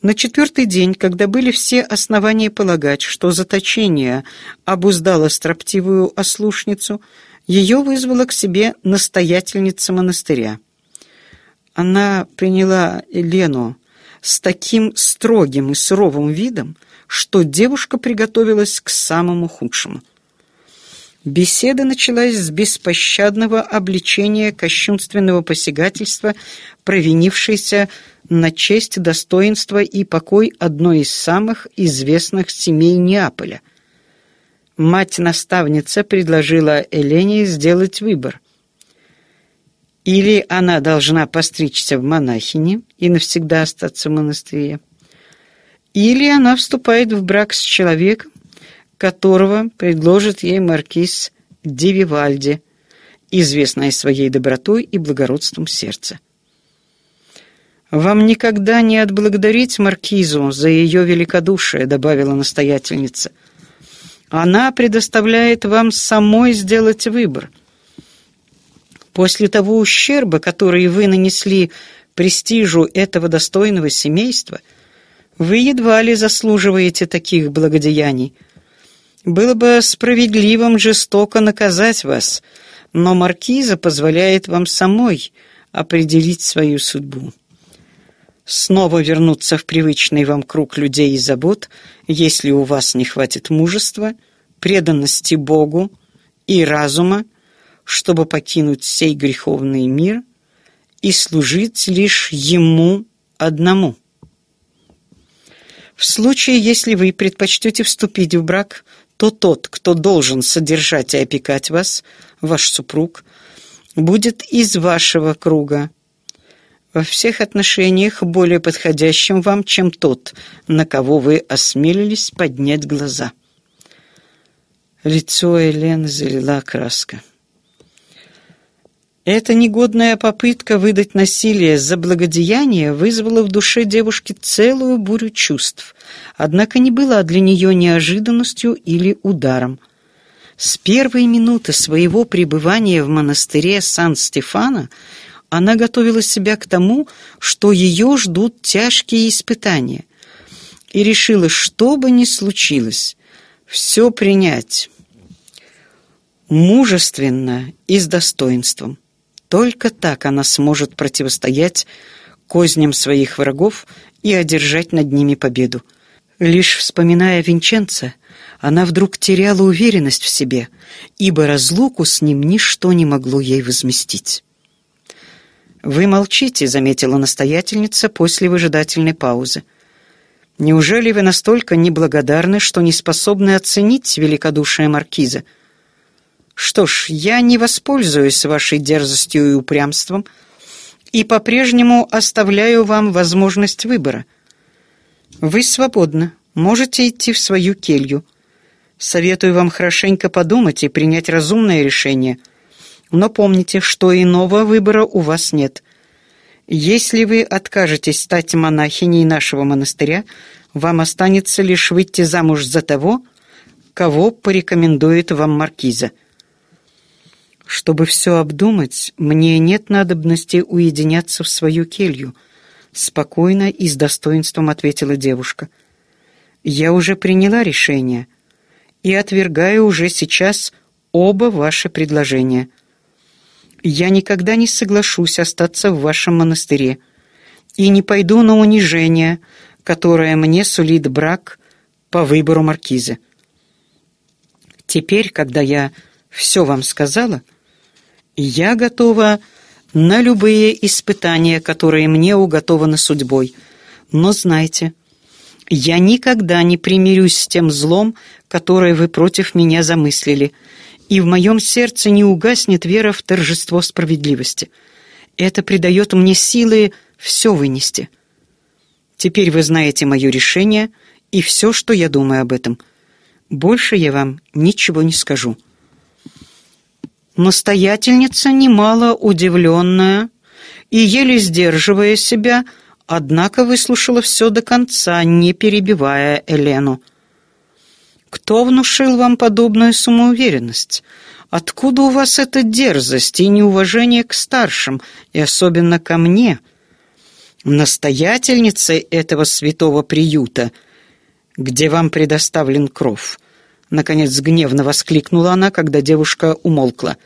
На четвертый день, когда были все основания полагать, что заточение обуздало строптивую ослушницу, ее вызвала к себе настоятельница монастыря. Она приняла Лену с таким строгим и суровым видом, что девушка приготовилась к самому худшему. Беседа началась с беспощадного обличения кощунственного посягательства, провинившейся на честь, достоинства и покой одной из самых известных семей Неаполя. Мать-наставница предложила Элене сделать выбор. Или она должна постричься в монахине и навсегда остаться в монастыре, или она вступает в брак с человеком, которого предложит ей маркиз Ди Вивальди, известная своей добротой и благородством сердца. «Вам никогда не отблагодарить маркизу за ее великодушие», — добавила настоятельница. «Она предоставляет вам самой сделать выбор. После того ущерба, который вы нанесли престижу этого достойного семейства — вы едва ли заслуживаете таких благодеяний. Было бы справедливым жестоко наказать вас, но маркиза позволяет вам самой определить свою судьбу. Снова вернуться в привычный вам круг людей и забот, если у вас не хватит мужества, преданности Богу и разума, чтобы покинуть сей греховный мир и служить лишь Ему одному». В случае, если вы предпочтете вступить в брак, то тот, кто должен содержать и опекать вас, ваш супруг, будет из вашего круга, во всех отношениях более подходящим вам, чем тот, на кого вы осмелились поднять глаза. Лицо Елены залила краска. Эта негодная попытка выдать насилие за благодеяние вызвала в душе девушки целую бурю чувств, однако не была для нее неожиданностью или ударом. С первой минуты своего пребывания в монастыре Сан-Стефана она готовила себя к тому, что ее ждут тяжкие испытания, и решила, что бы ни случилось, все принять мужественно и с достоинством. Только так она сможет противостоять козням своих врагов и одержать над ними победу. Лишь вспоминая Винченца, она вдруг теряла уверенность в себе, ибо разлуку с ним ничто не могло ей возместить. «Вы молчите», — заметила настоятельница после выжидательной паузы. «Неужели вы настолько неблагодарны, что не способны оценить великодушие маркиза?» Что ж, я не воспользуюсь вашей дерзостью и упрямством и по-прежнему оставляю вам возможность выбора. Вы свободны, можете идти в свою келью. Советую вам хорошенько подумать и принять разумное решение. Но помните, что иного выбора у вас нет. Если вы откажетесь стать монахиней нашего монастыря, вам останется лишь выйти замуж за того, кого порекомендует вам маркиза. Чтобы все обдумать, мне нет надобности уединяться в свою келью», — спокойно и с достоинством ответила девушка. «Я уже приняла решение и отвергаю уже сейчас оба ваши предложения. Я никогда не соглашусь остаться в вашем монастыре и не пойду на унижение, которое мне сулит брак по выбору маркизы. Теперь, когда я все вам сказала, — я готова на любые испытания, которые мне уготованы судьбой. Но знайте, я никогда не примирюсь с тем злом, которое вы против меня замыслили, и в моем сердце не угаснет вера в торжество справедливости. Это придает мне силы все вынести. Теперь вы знаете мое решение и все, что я думаю об этом. Больше я вам ничего не скажу». Настоятельница, немало удивленная и еле сдерживая себя, однако выслушала все до конца, не перебивая Елену. «Кто внушил вам подобную самоуверенность? Откуда у вас эта дерзость и неуважение к старшим, и особенно ко мне?» настоятельницей этого святого приюта, где вам предоставлен кров, Наконец гневно воскликнула она, когда девушка умолкла.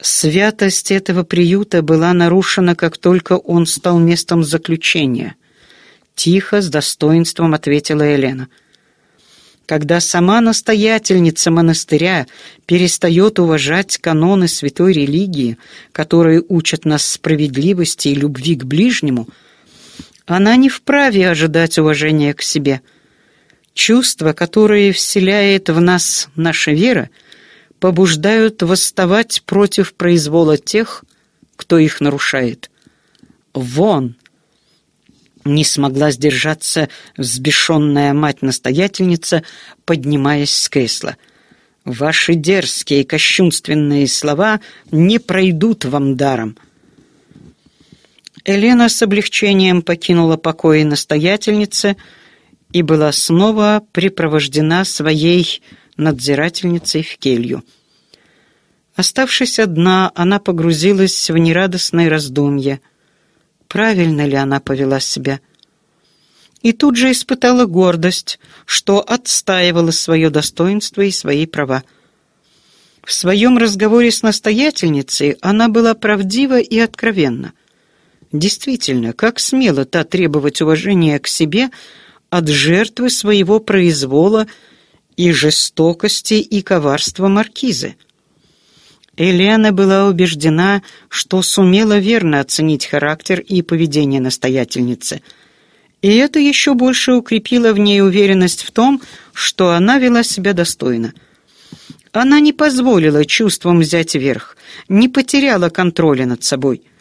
Святость этого приюта была нарушена, как только он стал местом заключения. Тихо, с достоинством ответила Елена. Когда сама настоятельница монастыря перестает уважать каноны святой религии, которые учат нас справедливости и любви к ближнему, она не вправе ожидать уважения к себе – Чувства, которые вселяет в нас наша вера, побуждают восставать против произвола тех, кто их нарушает. «Вон!» Не смогла сдержаться взбешенная мать-настоятельница, поднимаясь с кресла. «Ваши дерзкие кощунственные слова не пройдут вам даром». Елена с облегчением покинула покои настоятельницы, и была снова припровождена своей надзирательницей в келью. Оставшись одна, она погрузилась в нерадостное раздумье. Правильно ли она повела себя? И тут же испытала гордость, что отстаивала свое достоинство и свои права. В своем разговоре с настоятельницей она была правдива и откровенна. Действительно, как смело та требовать уважения к себе – от жертвы своего произвола и жестокости и коварства маркизы. Елена была убеждена, что сумела верно оценить характер и поведение настоятельницы. И это еще больше укрепило в ней уверенность в том, что она вела себя достойно. Она не позволила чувствам взять верх, не потеряла контроля над собой –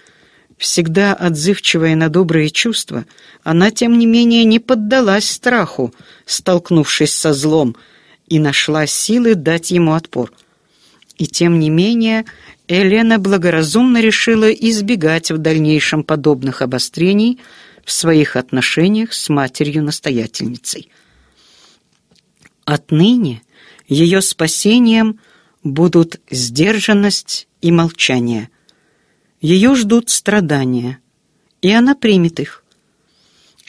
Всегда отзывчивая на добрые чувства, она, тем не менее, не поддалась страху, столкнувшись со злом, и нашла силы дать ему отпор. И тем не менее, Елена благоразумно решила избегать в дальнейшем подобных обострений в своих отношениях с матерью-настоятельницей. Отныне ее спасением будут сдержанность и молчание – ее ждут страдания, и она примет их.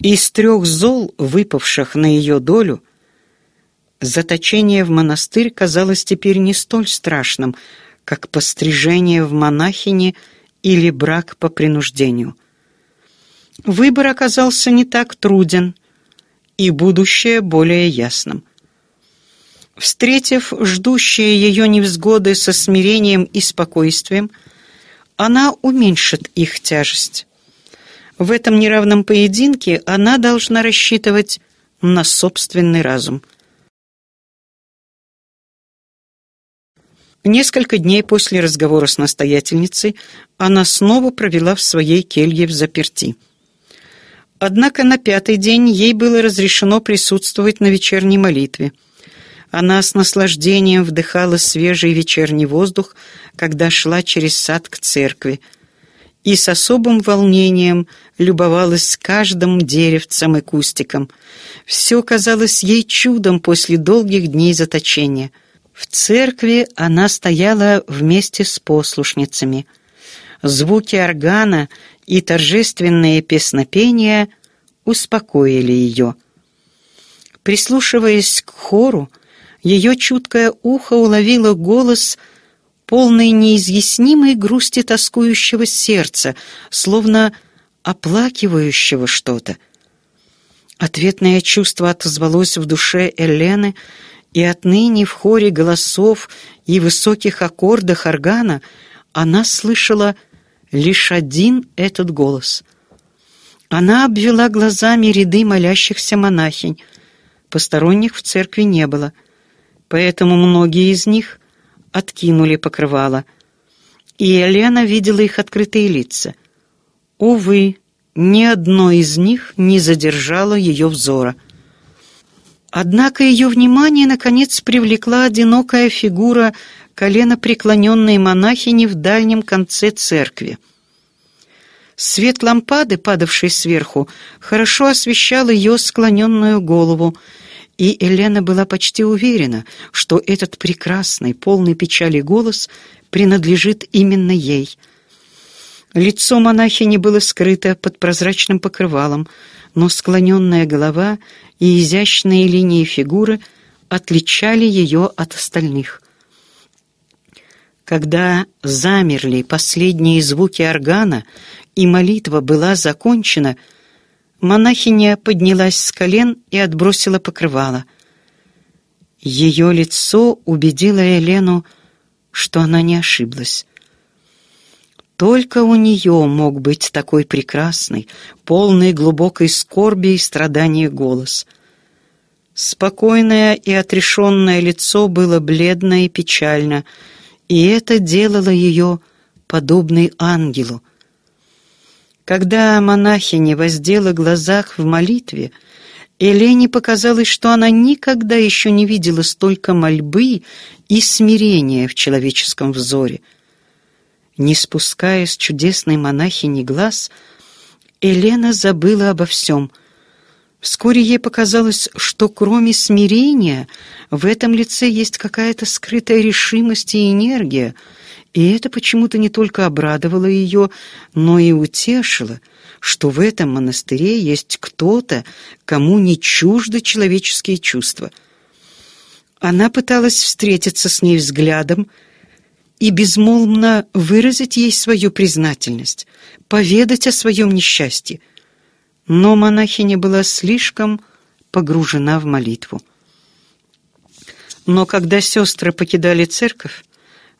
Из трех зол, выпавших на ее долю, заточение в монастырь казалось теперь не столь страшным, как пострижение в монахине или брак по принуждению. Выбор оказался не так труден, и будущее более ясным. Встретив ждущие ее невзгоды со смирением и спокойствием, она уменьшит их тяжесть. В этом неравном поединке она должна рассчитывать на собственный разум. Несколько дней после разговора с настоятельницей она снова провела в своей келье в заперти. Однако на пятый день ей было разрешено присутствовать на вечерней молитве – она с наслаждением вдыхала свежий вечерний воздух, когда шла через сад к церкви, и с особым волнением любовалась каждым деревцем и кустиком. Все казалось ей чудом после долгих дней заточения. В церкви она стояла вместе с послушницами. Звуки органа и торжественные песнопения успокоили ее. Прислушиваясь к хору, ее чуткое ухо уловило голос, полный неизъяснимой грусти тоскующего сердца, словно оплакивающего что-то. Ответное чувство отозвалось в душе Элены, и отныне в хоре голосов и высоких аккордах органа она слышала лишь один этот голос. Она обвела глазами ряды молящихся монахинь. Посторонних в церкви не было — поэтому многие из них откинули покрывало, и Елена видела их открытые лица. Увы, ни одно из них не задержало ее взора. Однако ее внимание, наконец, привлекла одинокая фигура колено преклоненной монахини в дальнем конце церкви. Свет лампады, падавший сверху, хорошо освещал ее склоненную голову — и Елена была почти уверена, что этот прекрасный, полный печали голос принадлежит именно ей. Лицо монахини было скрыто под прозрачным покрывалом, но склоненная голова и изящные линии фигуры отличали ее от остальных. Когда замерли последние звуки органа и молитва была закончена — Монахиня поднялась с колен и отбросила покрывало. Ее лицо убедило Елену, что она не ошиблась. Только у нее мог быть такой прекрасный, полный глубокой скорби и страдания голос. Спокойное и отрешенное лицо было бледно и печально, и это делало ее подобной ангелу, когда монахиня воздела глазах в молитве, Елене показалось, что она никогда еще не видела столько мольбы и смирения в человеческом взоре. Не спуская с чудесной монахини глаз, Елена забыла обо всем. Вскоре ей показалось, что кроме смирения в этом лице есть какая-то скрытая решимость и энергия — и это почему-то не только обрадовало ее, но и утешило, что в этом монастыре есть кто-то, кому не чужды человеческие чувства. Она пыталась встретиться с ней взглядом, и безмолвно выразить ей свою признательность, поведать о своем несчастье. Но монахиня была слишком погружена в молитву. Но когда сестры покидали церковь,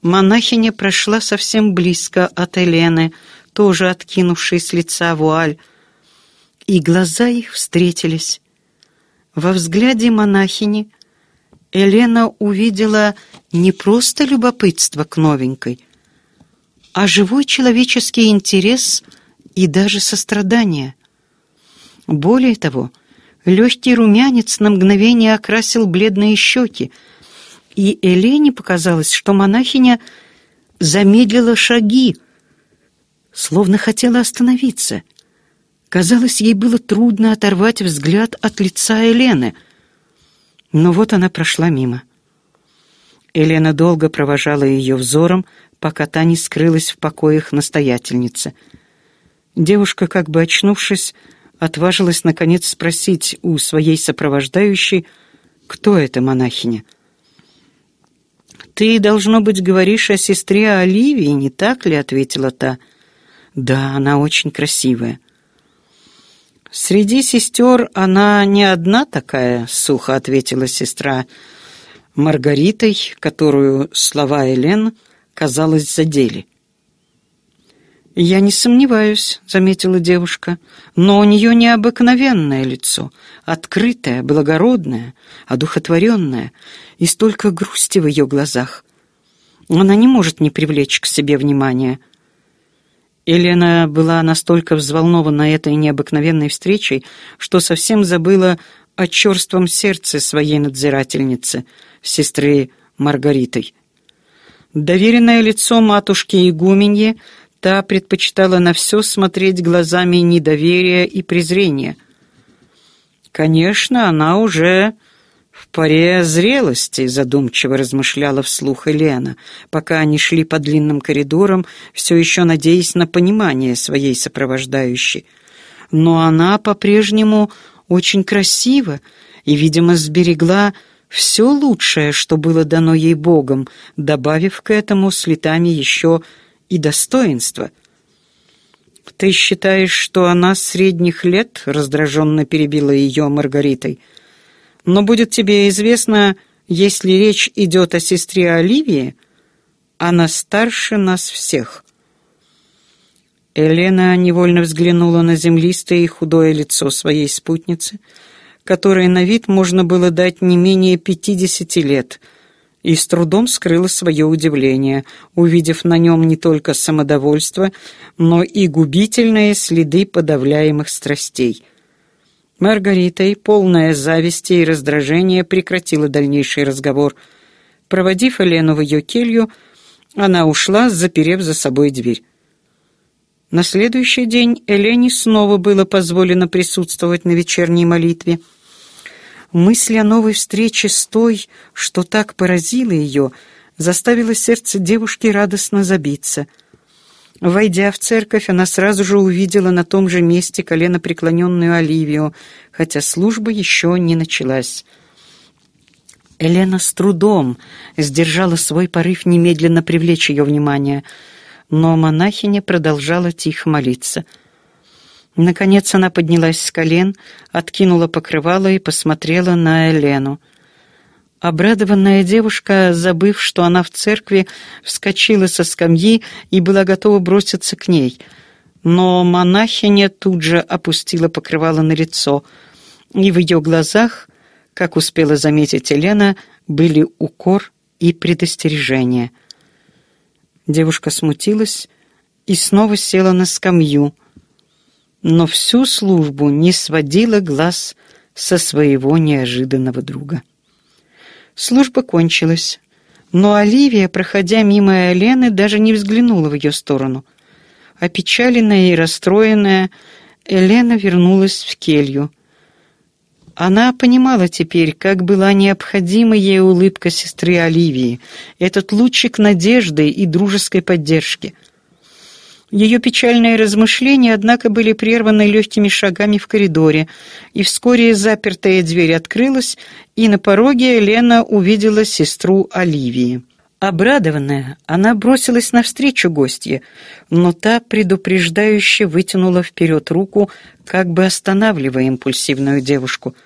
Монахиня прошла совсем близко от Елены, тоже откинувшей с лица вуаль, и глаза их встретились. Во взгляде монахини Елена увидела не просто любопытство к новенькой, а живой человеческий интерес и даже сострадание. Более того, легкий румянец на мгновение окрасил бледные щеки, и Элене показалось, что монахиня замедлила шаги, словно хотела остановиться. Казалось, ей было трудно оторвать взгляд от лица Елены. Но вот она прошла мимо. Елена долго провожала ее взором, пока та не скрылась в покоях настоятельницы. Девушка, как бы очнувшись, отважилась наконец спросить у своей сопровождающей, кто эта монахиня — «Ты, должно быть, говоришь о сестре Оливии, не так ли?» — ответила та. «Да, она очень красивая». «Среди сестер она не одна такая», — сухо ответила сестра Маргаритой, которую слова Элен, казалось, задели. «Я не сомневаюсь», — заметила девушка, «но у нее необыкновенное лицо, открытое, благородное, одухотворенное, и столько грусти в ее глазах. Она не может не привлечь к себе внимания». Елена была настолько взволнована этой необыкновенной встречей, что совсем забыла о черством сердце своей надзирательницы, сестры Маргаритой. Доверенное лицо матушки Игуменьи — Та предпочитала на все смотреть глазами недоверия и презрения. «Конечно, она уже в паре зрелости», — задумчиво размышляла вслух Елена, пока они шли по длинным коридорам, все еще надеясь на понимание своей сопровождающей. «Но она по-прежнему очень красива и, видимо, сберегла все лучшее, что было дано ей Богом, добавив к этому слетами еще и достоинства. «Ты считаешь, что она средних лет?» — раздраженно перебила ее Маргаритой. «Но будет тебе известно, если речь идет о сестре Оливии, она старше нас всех». Елена невольно взглянула на землистое и худое лицо своей спутницы, которое на вид можно было дать не менее пятидесяти лет — и с трудом скрыла свое удивление, увидев на нем не только самодовольство, но и губительные следы подавляемых страстей. Маргарита, полная зависти и раздражения, прекратила дальнейший разговор. Проводив Элену в ее келью, она ушла, заперев за собой дверь. На следующий день Элене снова было позволено присутствовать на вечерней молитве — Мысль о новой встрече с той, что так поразила ее, заставила сердце девушки радостно забиться. Войдя в церковь, она сразу же увидела на том же месте колено коленопреклоненную Оливию, хотя служба еще не началась. Елена с трудом сдержала свой порыв немедленно привлечь ее внимание, но монахиня продолжала тихо молиться — Наконец она поднялась с колен, откинула покрывало и посмотрела на Елену. Обрадованная девушка, забыв, что она в церкви, вскочила со скамьи и была готова броситься к ней. Но монахиня тут же опустила покрывало на лицо, и в ее глазах, как успела заметить Елена, были укор и предостережение. Девушка смутилась и снова села на скамью — но всю службу не сводила глаз со своего неожиданного друга. Служба кончилась, но Оливия, проходя мимо Элены, даже не взглянула в ее сторону. Опечаленная и расстроенная, Елена вернулась в келью. Она понимала теперь, как была необходима ей улыбка сестры Оливии, этот лучик надежды и дружеской поддержки — ее печальные размышления, однако, были прерваны легкими шагами в коридоре, и вскоре запертая дверь открылась, и на пороге Лена увидела сестру Оливии. Обрадованная, она бросилась навстречу гостье, но та предупреждающе вытянула вперед руку, как бы останавливая импульсивную девушку.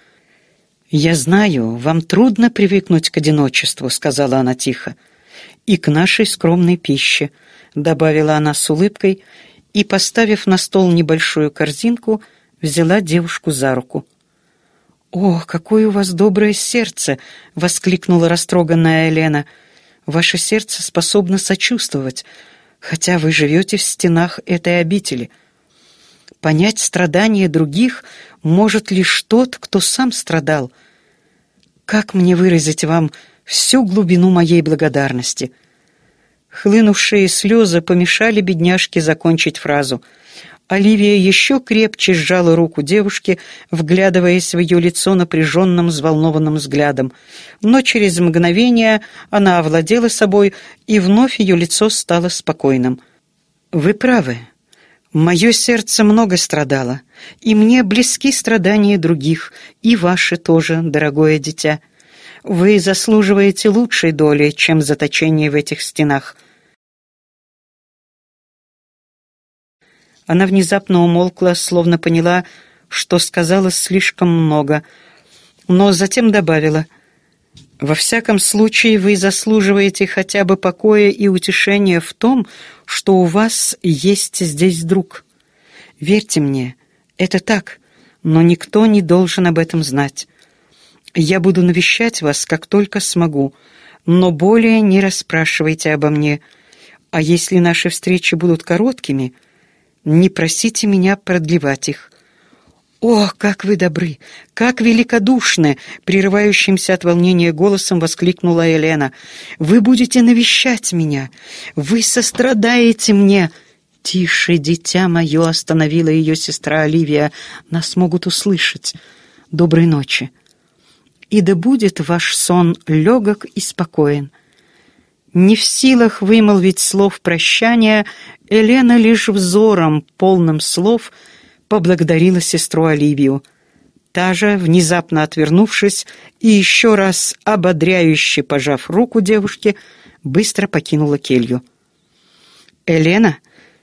«Я знаю, вам трудно привыкнуть к одиночеству», — сказала она тихо и к нашей скромной пище», — добавила она с улыбкой и, поставив на стол небольшую корзинку, взяла девушку за руку. «О, какое у вас доброе сердце!» — воскликнула растроганная Елена. «Ваше сердце способно сочувствовать, хотя вы живете в стенах этой обители. Понять страдания других может лишь тот, кто сам страдал. Как мне выразить вам всю глубину моей благодарности. Хлынувшие слезы помешали бедняжке закончить фразу. Оливия еще крепче сжала руку девушки, вглядываясь в ее лицо напряженным, взволнованным взглядом. Но через мгновение она овладела собой, и вновь ее лицо стало спокойным. «Вы правы. Мое сердце много страдало, и мне близки страдания других, и ваши тоже, дорогое дитя». Вы заслуживаете лучшей доли, чем заточение в этих стенах». Она внезапно умолкла, словно поняла, что сказала слишком много, но затем добавила — во всяком случае, вы заслуживаете хотя бы покоя и утешения в том, что у вас есть здесь друг. Верьте мне, это так, но никто не должен об этом знать. Я буду навещать вас, как только смогу, но более не расспрашивайте обо мне. А если наши встречи будут короткими, не просите меня продлевать их. «О, как вы добры! Как великодушны!» — прерывающимся от волнения голосом воскликнула Елена. «Вы будете навещать меня! Вы сострадаете мне!» «Тише, дитя мое!» — остановила ее сестра Оливия. «Нас могут услышать. Доброй ночи!» и да будет ваш сон легок и спокоен». Не в силах вымолвить слов прощания, Елена лишь взором, полным слов, поблагодарила сестру Оливию. Та же, внезапно отвернувшись и еще раз ободряюще пожав руку девушке, быстро покинула келью. Елена,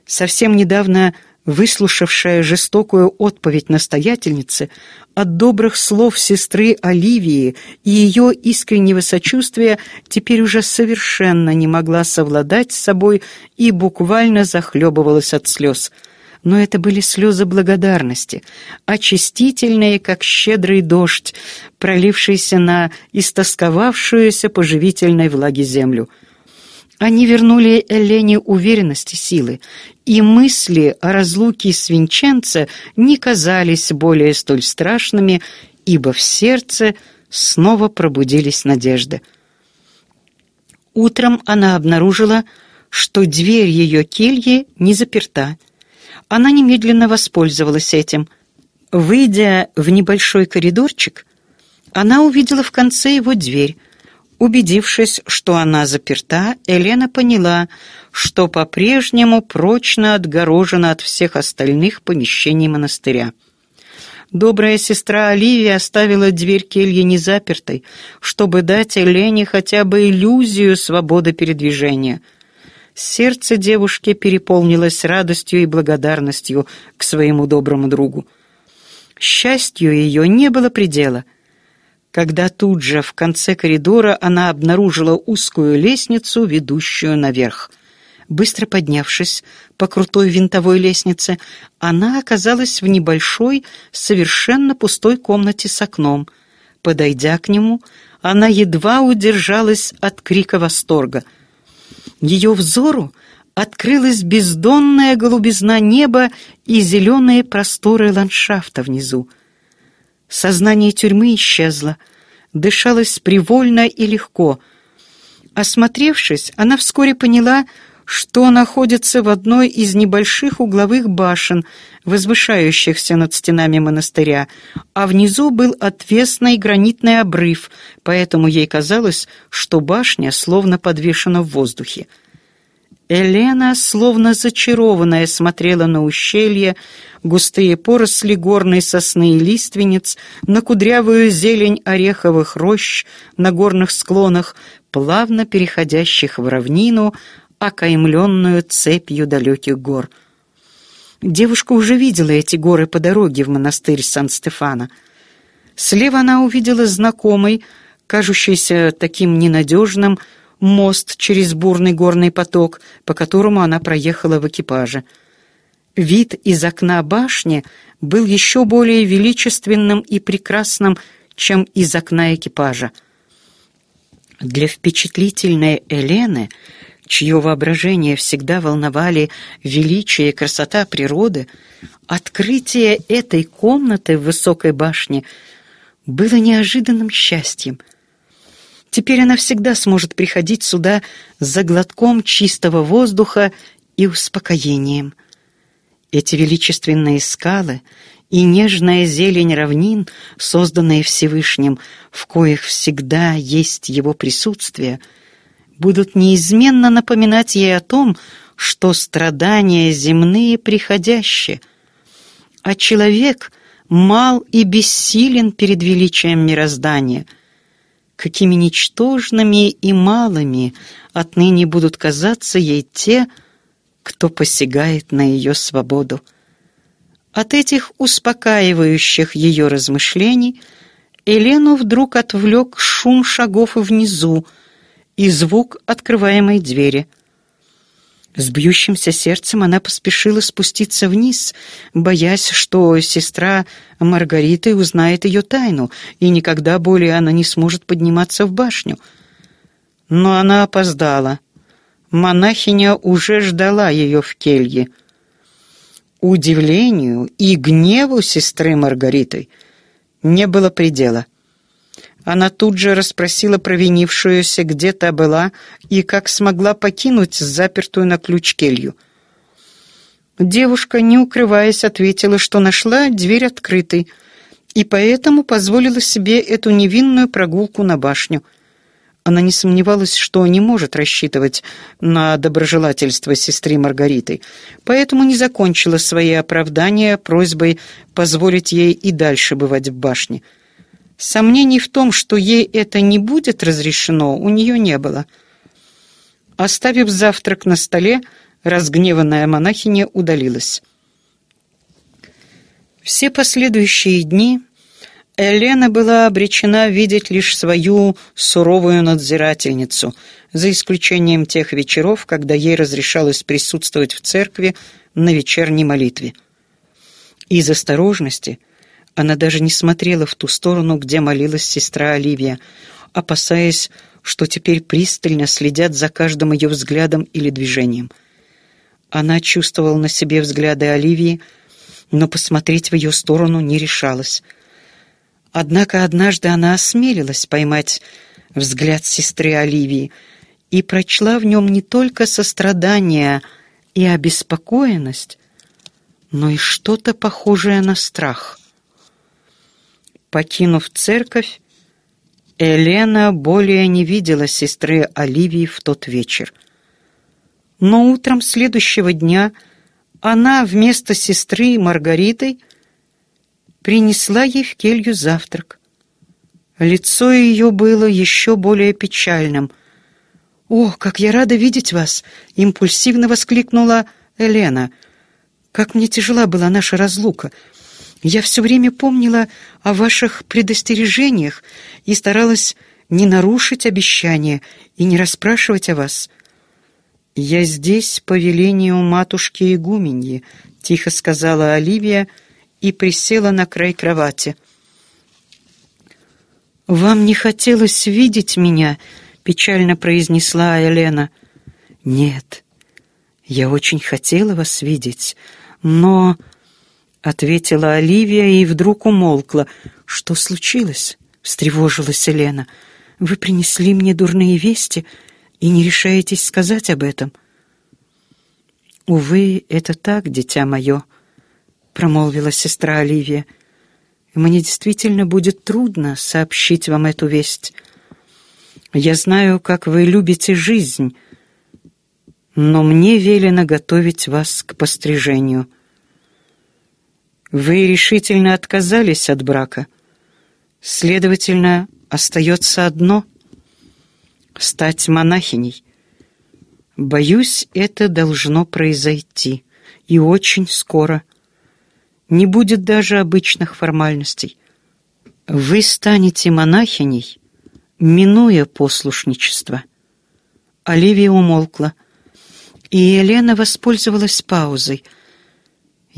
совсем недавно выслушавшая жестокую отповедь настоятельницы, от добрых слов сестры Оливии и ее искреннего сочувствия теперь уже совершенно не могла совладать с собой и буквально захлебывалась от слез. Но это были слезы благодарности, очистительные, как щедрый дождь, пролившийся на истосковавшуюся поживительной влаги землю — они вернули Лене уверенности силы, и мысли о разлуке с Винченце не казались более столь страшными, ибо в сердце снова пробудились надежды. Утром она обнаружила, что дверь ее кельи не заперта. Она немедленно воспользовалась этим. Выйдя в небольшой коридорчик, она увидела в конце его дверь, Убедившись, что она заперта, Елена поняла, что по-прежнему прочно отгорожена от всех остальных помещений монастыря. Добрая сестра Оливия оставила дверь кельи незапертой, чтобы дать Елене хотя бы иллюзию свободы передвижения. Сердце девушки переполнилось радостью и благодарностью к своему доброму другу. Счастью ее не было предела — когда тут же в конце коридора она обнаружила узкую лестницу, ведущую наверх. Быстро поднявшись по крутой винтовой лестнице, она оказалась в небольшой, совершенно пустой комнате с окном. Подойдя к нему, она едва удержалась от крика восторга. Ее взору открылась бездонная голубизна неба и зеленые просторы ландшафта внизу. Сознание тюрьмы исчезло. Дышалось привольно и легко. Осмотревшись, она вскоре поняла, что находится в одной из небольших угловых башен, возвышающихся над стенами монастыря, а внизу был отвесный гранитный обрыв, поэтому ей казалось, что башня словно подвешена в воздухе. Елена, словно зачарованная, смотрела на ущелье, густые поросли горной сосны и лиственниц, на кудрявую зелень ореховых рощ на горных склонах, плавно переходящих в равнину, окаймленную цепью далеких гор. Девушка уже видела эти горы по дороге в монастырь Сан-Стефана. Слева она увидела знакомый, кажущийся таким ненадежным, мост через бурный горный поток, по которому она проехала в экипаже. Вид из окна башни был еще более величественным и прекрасным, чем из окна экипажа. Для впечатлительной Элены, чье воображение всегда волновали величие и красота природы, открытие этой комнаты в высокой башне было неожиданным счастьем — Теперь она всегда сможет приходить сюда за глотком чистого воздуха и успокоением. Эти величественные скалы и нежная зелень равнин, созданные Всевышним, в коих всегда есть его присутствие, будут неизменно напоминать ей о том, что страдания земные приходящие, а человек мал и бессилен перед величием мироздания — какими ничтожными и малыми отныне будут казаться ей те, кто посягает на ее свободу. От этих успокаивающих ее размышлений Елену вдруг отвлек шум шагов внизу и звук открываемой двери. С бьющимся сердцем она поспешила спуститься вниз, боясь, что сестра Маргариты узнает ее тайну, и никогда более она не сможет подниматься в башню. Но она опоздала. Монахиня уже ждала ее в келье. Удивлению и гневу сестры Маргариты не было предела — она тут же расспросила провинившуюся, где та была и как смогла покинуть запертую на ключ келью. Девушка, не укрываясь, ответила, что нашла дверь открытой, и поэтому позволила себе эту невинную прогулку на башню. Она не сомневалась, что не может рассчитывать на доброжелательство сестры Маргариты, поэтому не закончила свои оправдания просьбой позволить ей и дальше бывать в башне. Сомнений в том, что ей это не будет разрешено, у нее не было. Оставив завтрак на столе, разгневанная монахиня удалилась. Все последующие дни Элена была обречена видеть лишь свою суровую надзирательницу, за исключением тех вечеров, когда ей разрешалось присутствовать в церкви на вечерней молитве. Из осторожности она даже не смотрела в ту сторону, где молилась сестра Оливия, опасаясь, что теперь пристально следят за каждым ее взглядом или движением. Она чувствовала на себе взгляды Оливии, но посмотреть в ее сторону не решалась. Однако однажды она осмелилась поймать взгляд сестры Оливии и прочла в нем не только сострадание и обеспокоенность, но и что-то похожее на страх — Покинув церковь, Елена более не видела сестры Оливии в тот вечер. Но утром следующего дня она вместо сестры Маргаритой принесла ей в келью завтрак. Лицо ее было еще более печальным. О, как я рада видеть вас!» — импульсивно воскликнула Елена. «Как мне тяжела была наша разлука!» Я все время помнила о ваших предостережениях и старалась не нарушить обещание и не расспрашивать о вас. «Я здесь по велению матушки Игуменьи», — тихо сказала Оливия и присела на край кровати. «Вам не хотелось видеть меня?» — печально произнесла Елена. «Нет, я очень хотела вас видеть, но...» — ответила Оливия и вдруг умолкла. «Что случилось?» — встревожилась Елена. «Вы принесли мне дурные вести и не решаетесь сказать об этом». «Увы, это так, дитя мое», — промолвила сестра Оливия. «Мне действительно будет трудно сообщить вам эту весть. Я знаю, как вы любите жизнь, но мне велено готовить вас к пострижению». Вы решительно отказались от брака. Следовательно, остается одно — стать монахиней. Боюсь, это должно произойти, и очень скоро. Не будет даже обычных формальностей. Вы станете монахиней, минуя послушничество. Оливия умолкла, и Елена воспользовалась паузой —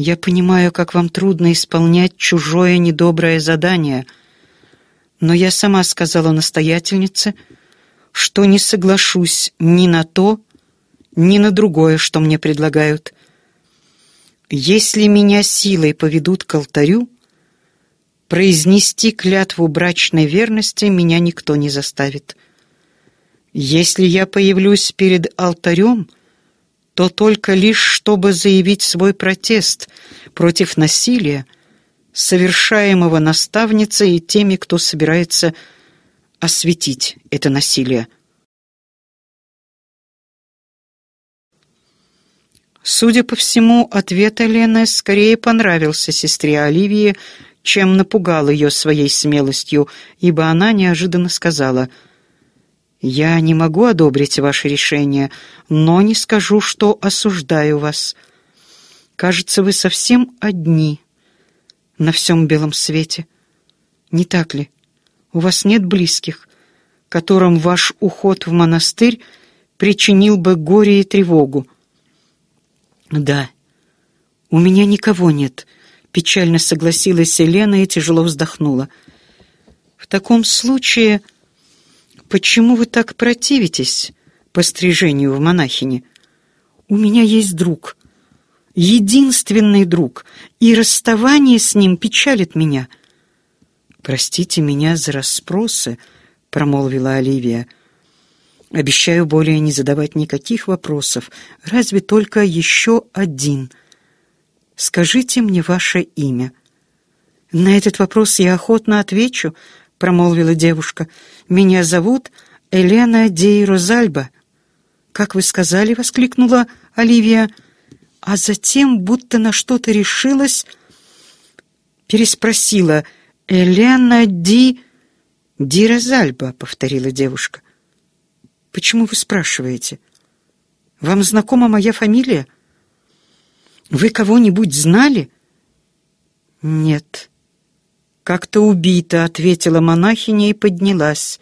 я понимаю, как вам трудно исполнять чужое недоброе задание, но я сама сказала настоятельнице, что не соглашусь ни на то, ни на другое, что мне предлагают. Если меня силой поведут к алтарю, произнести клятву брачной верности меня никто не заставит. Если я появлюсь перед алтарем — то только лишь чтобы заявить свой протест против насилия, совершаемого наставницей и теми, кто собирается осветить это насилие. Судя по всему, ответ Елены скорее понравился сестре Оливии, чем напугал ее своей смелостью, ибо она неожиданно сказала — «Я не могу одобрить ваше решение, но не скажу, что осуждаю вас. Кажется, вы совсем одни на всем белом свете. Не так ли? У вас нет близких, которым ваш уход в монастырь причинил бы горе и тревогу». «Да, у меня никого нет», — печально согласилась Елена и тяжело вздохнула. «В таком случае...» «Почему вы так противитесь пострижению в монахини?» «У меня есть друг, единственный друг, и расставание с ним печалит меня». «Простите меня за расспросы», — промолвила Оливия. «Обещаю более не задавать никаких вопросов, разве только еще один. Скажите мне ваше имя». «На этот вопрос я охотно отвечу», промолвила девушка. «Меня зовут Элена Дей Розальба». «Как вы сказали?» — воскликнула Оливия. А затем, будто на что-то решилась, переспросила. «Элена Ди...» «Ди Розальба», — повторила девушка. «Почему вы спрашиваете? Вам знакома моя фамилия? Вы кого-нибудь знали?» «Нет», как-то убита», — ответила монахиня и поднялась.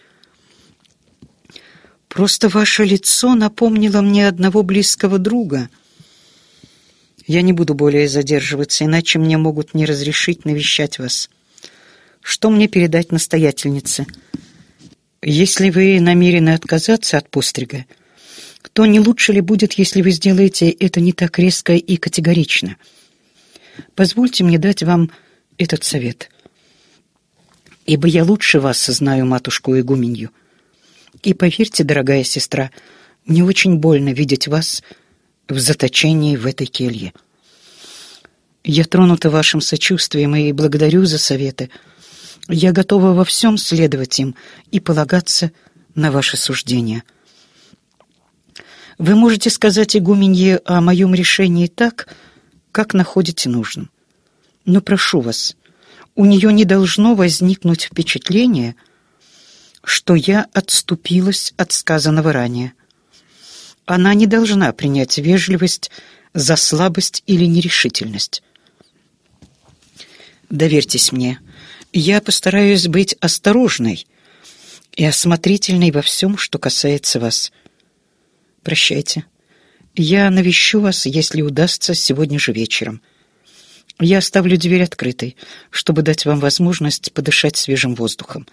«Просто ваше лицо напомнило мне одного близкого друга. Я не буду более задерживаться, иначе мне могут не разрешить навещать вас. Что мне передать настоятельнице? Если вы намерены отказаться от пострига, то не лучше ли будет, если вы сделаете это не так резко и категорично? Позвольте мне дать вам этот совет» ибо я лучше вас знаю матушку-игуменью. И поверьте, дорогая сестра, мне очень больно видеть вас в заточении в этой келье. Я тронута вашим сочувствием и благодарю за советы. Я готова во всем следовать им и полагаться на ваши суждения. Вы можете сказать игуменье о моем решении так, как находите нужным. Но прошу вас, — у нее не должно возникнуть впечатление, что я отступилась от сказанного ранее. Она не должна принять вежливость за слабость или нерешительность. Доверьтесь мне, я постараюсь быть осторожной и осмотрительной во всем, что касается вас. Прощайте. Я навещу вас, если удастся, сегодня же вечером. Я оставлю дверь открытой, чтобы дать вам возможность подышать свежим воздухом.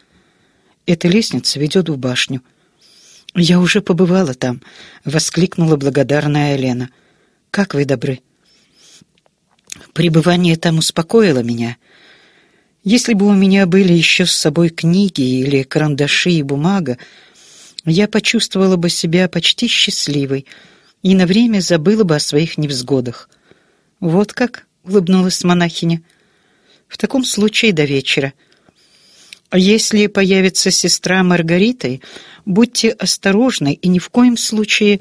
Эта лестница ведет в башню. Я уже побывала там, воскликнула благодарная Елена. Как вы добры. Пребывание там успокоило меня. Если бы у меня были еще с собой книги или карандаши и бумага, я почувствовала бы себя почти счастливой и на время забыла бы о своих невзгодах. Вот как? — улыбнулась монахиня. «В таком случае до вечера. А если появится сестра Маргаритой, будьте осторожны и ни в коем случае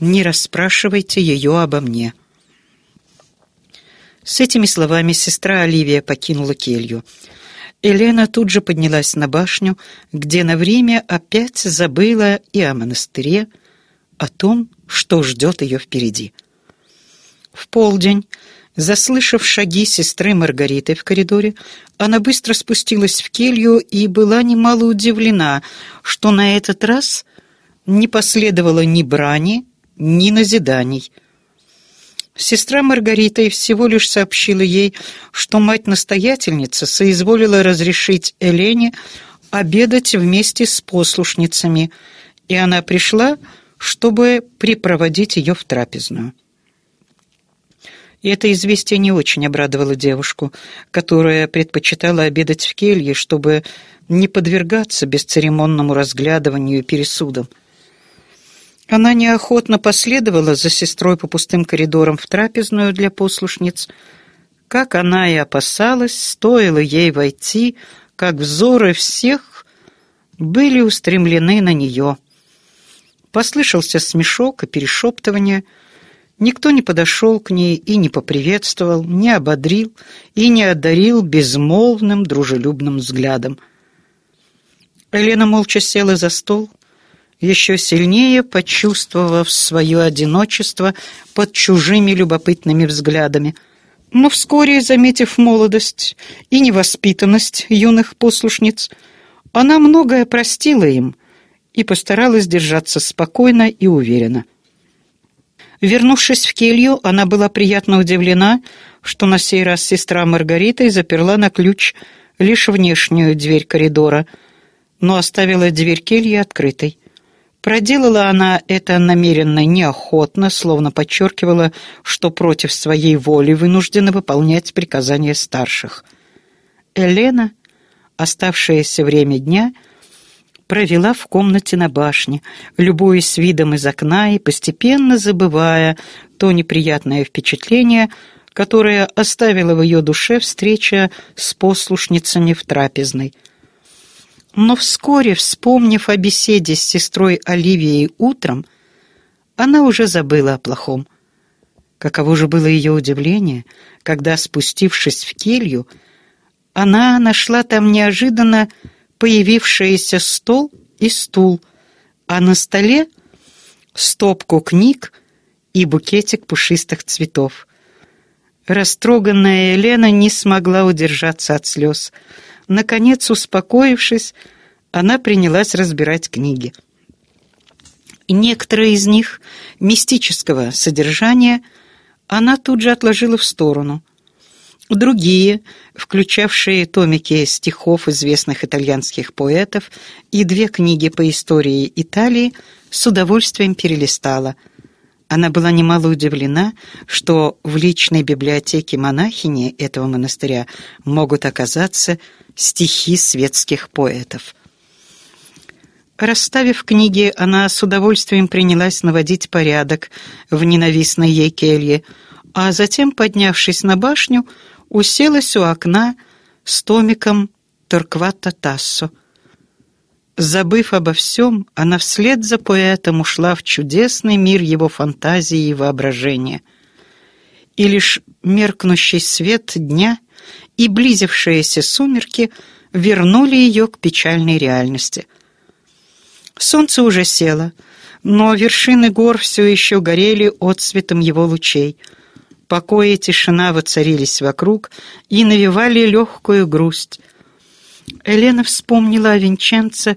не расспрашивайте ее обо мне». С этими словами сестра Оливия покинула келью. Елена тут же поднялась на башню, где на время опять забыла и о монастыре, о том, что ждет ее впереди. В полдень Заслышав шаги сестры Маргариты в коридоре, она быстро спустилась в келью и была немало удивлена, что на этот раз не последовало ни брани, ни назиданий. Сестра Маргарита и всего лишь сообщила ей, что мать-настоятельница соизволила разрешить Элене обедать вместе с послушницами, и она пришла, чтобы припроводить ее в трапезную. И это известие не очень обрадовало девушку, которая предпочитала обедать в келье, чтобы не подвергаться бесцеремонному разглядыванию и пересудам. Она неохотно последовала за сестрой по пустым коридорам в трапезную для послушниц. Как она и опасалась, стоило ей войти, как взоры всех были устремлены на нее. Послышался смешок и перешептывание – Никто не подошел к ней и не поприветствовал, не ободрил и не одарил безмолвным дружелюбным взглядом. Елена молча села за стол, еще сильнее почувствовав свое одиночество под чужими любопытными взглядами. Но вскоре, заметив молодость и невоспитанность юных послушниц, она многое простила им и постаралась держаться спокойно и уверенно. Вернувшись в келью, она была приятно удивлена, что на сей раз сестра Маргарита заперла на ключ лишь внешнюю дверь коридора, но оставила дверь кельи открытой. Проделала она это намеренно неохотно, словно подчеркивала, что против своей воли вынуждена выполнять приказания старших. Элена, оставшееся время дня — провела в комнате на башне, любуясь видом из окна и постепенно забывая то неприятное впечатление, которое оставила в ее душе встреча с послушницами в трапезной. Но вскоре, вспомнив о беседе с сестрой Оливией утром, она уже забыла о плохом. Каково же было ее удивление, когда, спустившись в келью, она нашла там неожиданно появившиеся стол и стул, а на столе стопку книг и букетик пушистых цветов. Растроганная Елена не смогла удержаться от слез. Наконец, успокоившись, она принялась разбирать книги. Некоторые из них мистического содержания она тут же отложила в сторону – Другие, включавшие томики стихов известных итальянских поэтов и две книги по истории Италии, с удовольствием перелистала. Она была немало удивлена, что в личной библиотеке монахини этого монастыря могут оказаться стихи светских поэтов. Расставив книги, она с удовольствием принялась наводить порядок в ненавистной ей келье, а затем, поднявшись на башню, уселась у окна с томиком Торквата Тассо. Забыв обо всем, она вслед за поэтом ушла в чудесный мир его фантазии и воображения. И лишь меркнущий свет дня и близившиеся сумерки вернули ее к печальной реальности. Солнце уже село, но вершины гор все еще горели отсветом его лучей — Покой и тишина воцарились вокруг и навевали легкую грусть. Елена вспомнила о Винченце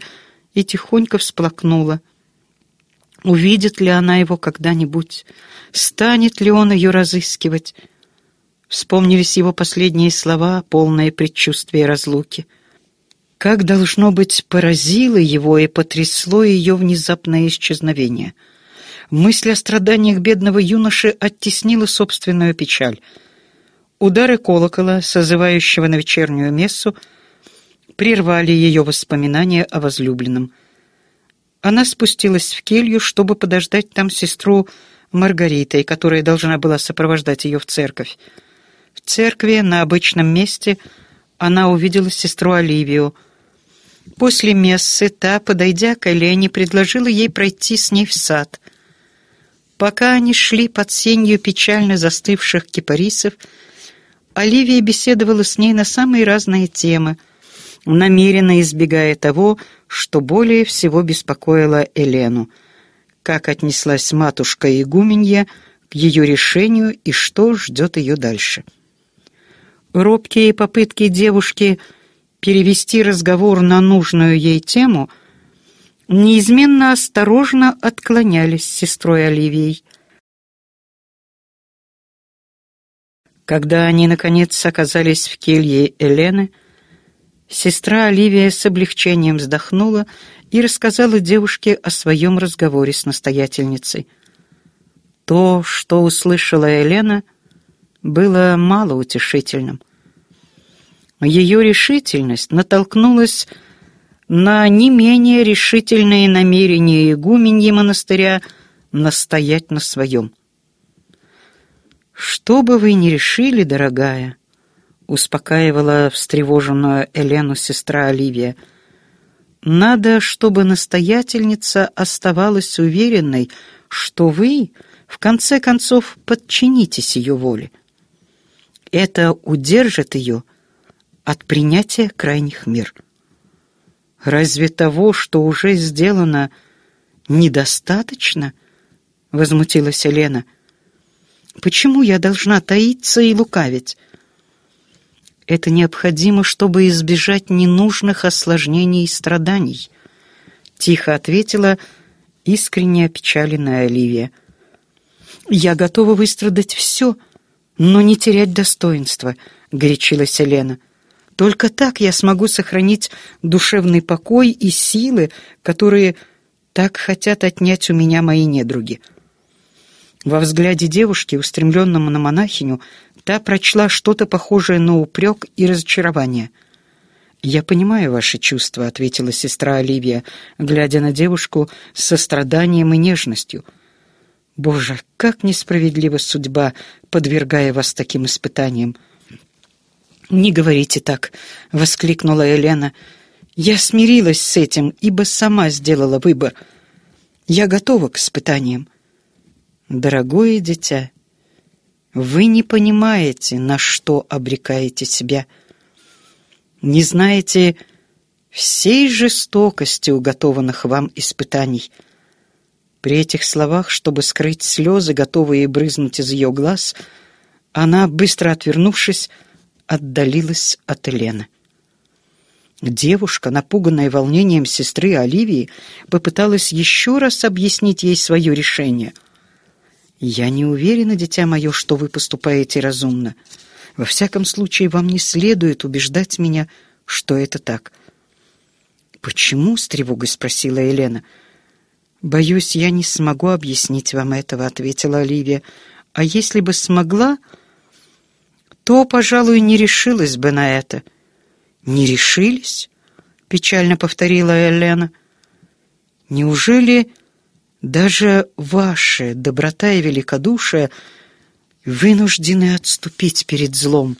и тихонько всплакнула. Увидит ли она его когда-нибудь? Станет ли он ее разыскивать? Вспомнились его последние слова, полное предчувствие разлуки. Как, должно быть, поразило его и потрясло ее внезапное исчезновение — Мысль о страданиях бедного юноши оттеснила собственную печаль. Удары колокола, созывающего на вечернюю мессу, прервали ее воспоминания о возлюбленном. Она спустилась в келью, чтобы подождать там сестру Маргаритой, которая должна была сопровождать ее в церковь. В церкви на обычном месте она увидела сестру Оливию. После мессы та, подойдя к Элене, предложила ей пройти с ней в сад. Пока они шли под сенью печально застывших кипарисов, Оливия беседовала с ней на самые разные темы, намеренно избегая того, что более всего беспокоило Елену. Как отнеслась матушка Игуменья к ее решению и что ждет ее дальше. Робкие попытки девушки перевести разговор на нужную ей тему — неизменно осторожно отклонялись с сестрой Оливией. Когда они, наконец, оказались в келье Елены, сестра Оливия с облегчением вздохнула и рассказала девушке о своем разговоре с настоятельницей. То, что услышала Елена, было малоутешительным. Ее решительность натолкнулась на не менее решительные намерения игуменьи монастыря настоять на своем. «Что бы вы ни решили, дорогая», — успокаивала встревоженную Элену сестра Оливия, «надо, чтобы настоятельница оставалась уверенной, что вы, в конце концов, подчинитесь ее воле. Это удержит ее от принятия крайних мер». Разве того, что уже сделано, недостаточно?» — возмутилась Елена. «Почему я должна таиться и лукавить?» «Это необходимо, чтобы избежать ненужных осложнений и страданий», — тихо ответила искренне опечаленная Оливия. «Я готова выстрадать все, но не терять достоинства», — горячилась Елена. «Елена». Только так я смогу сохранить душевный покой и силы, которые так хотят отнять у меня мои недруги. Во взгляде девушки, устремленному на монахиню, та прочла что-то похожее на упрек и разочарование. «Я понимаю ваши чувства», — ответила сестра Оливия, глядя на девушку с состраданием и нежностью. «Боже, как несправедлива судьба, подвергая вас таким испытаниям!» «Не говорите так!» — воскликнула Елена. «Я смирилась с этим, ибо сама сделала выбор. Я готова к испытаниям». «Дорогое дитя, вы не понимаете, на что обрекаете себя. Не знаете всей жестокости уготованных вам испытаний». При этих словах, чтобы скрыть слезы, готовые брызнуть из ее глаз, она, быстро отвернувшись, отдалилась от Елены. Девушка, напуганная волнением сестры Оливии, попыталась еще раз объяснить ей свое решение. «Я не уверена, дитя мое, что вы поступаете разумно. Во всяком случае, вам не следует убеждать меня, что это так». «Почему?» — с тревогой спросила Елена. «Боюсь, я не смогу объяснить вам этого», — ответила Оливия. «А если бы смогла, то, пожалуй, не решилась бы на это». «Не решились?» — печально повторила Элена. «Неужели даже ваши доброта и великодушие вынуждены отступить перед злом?»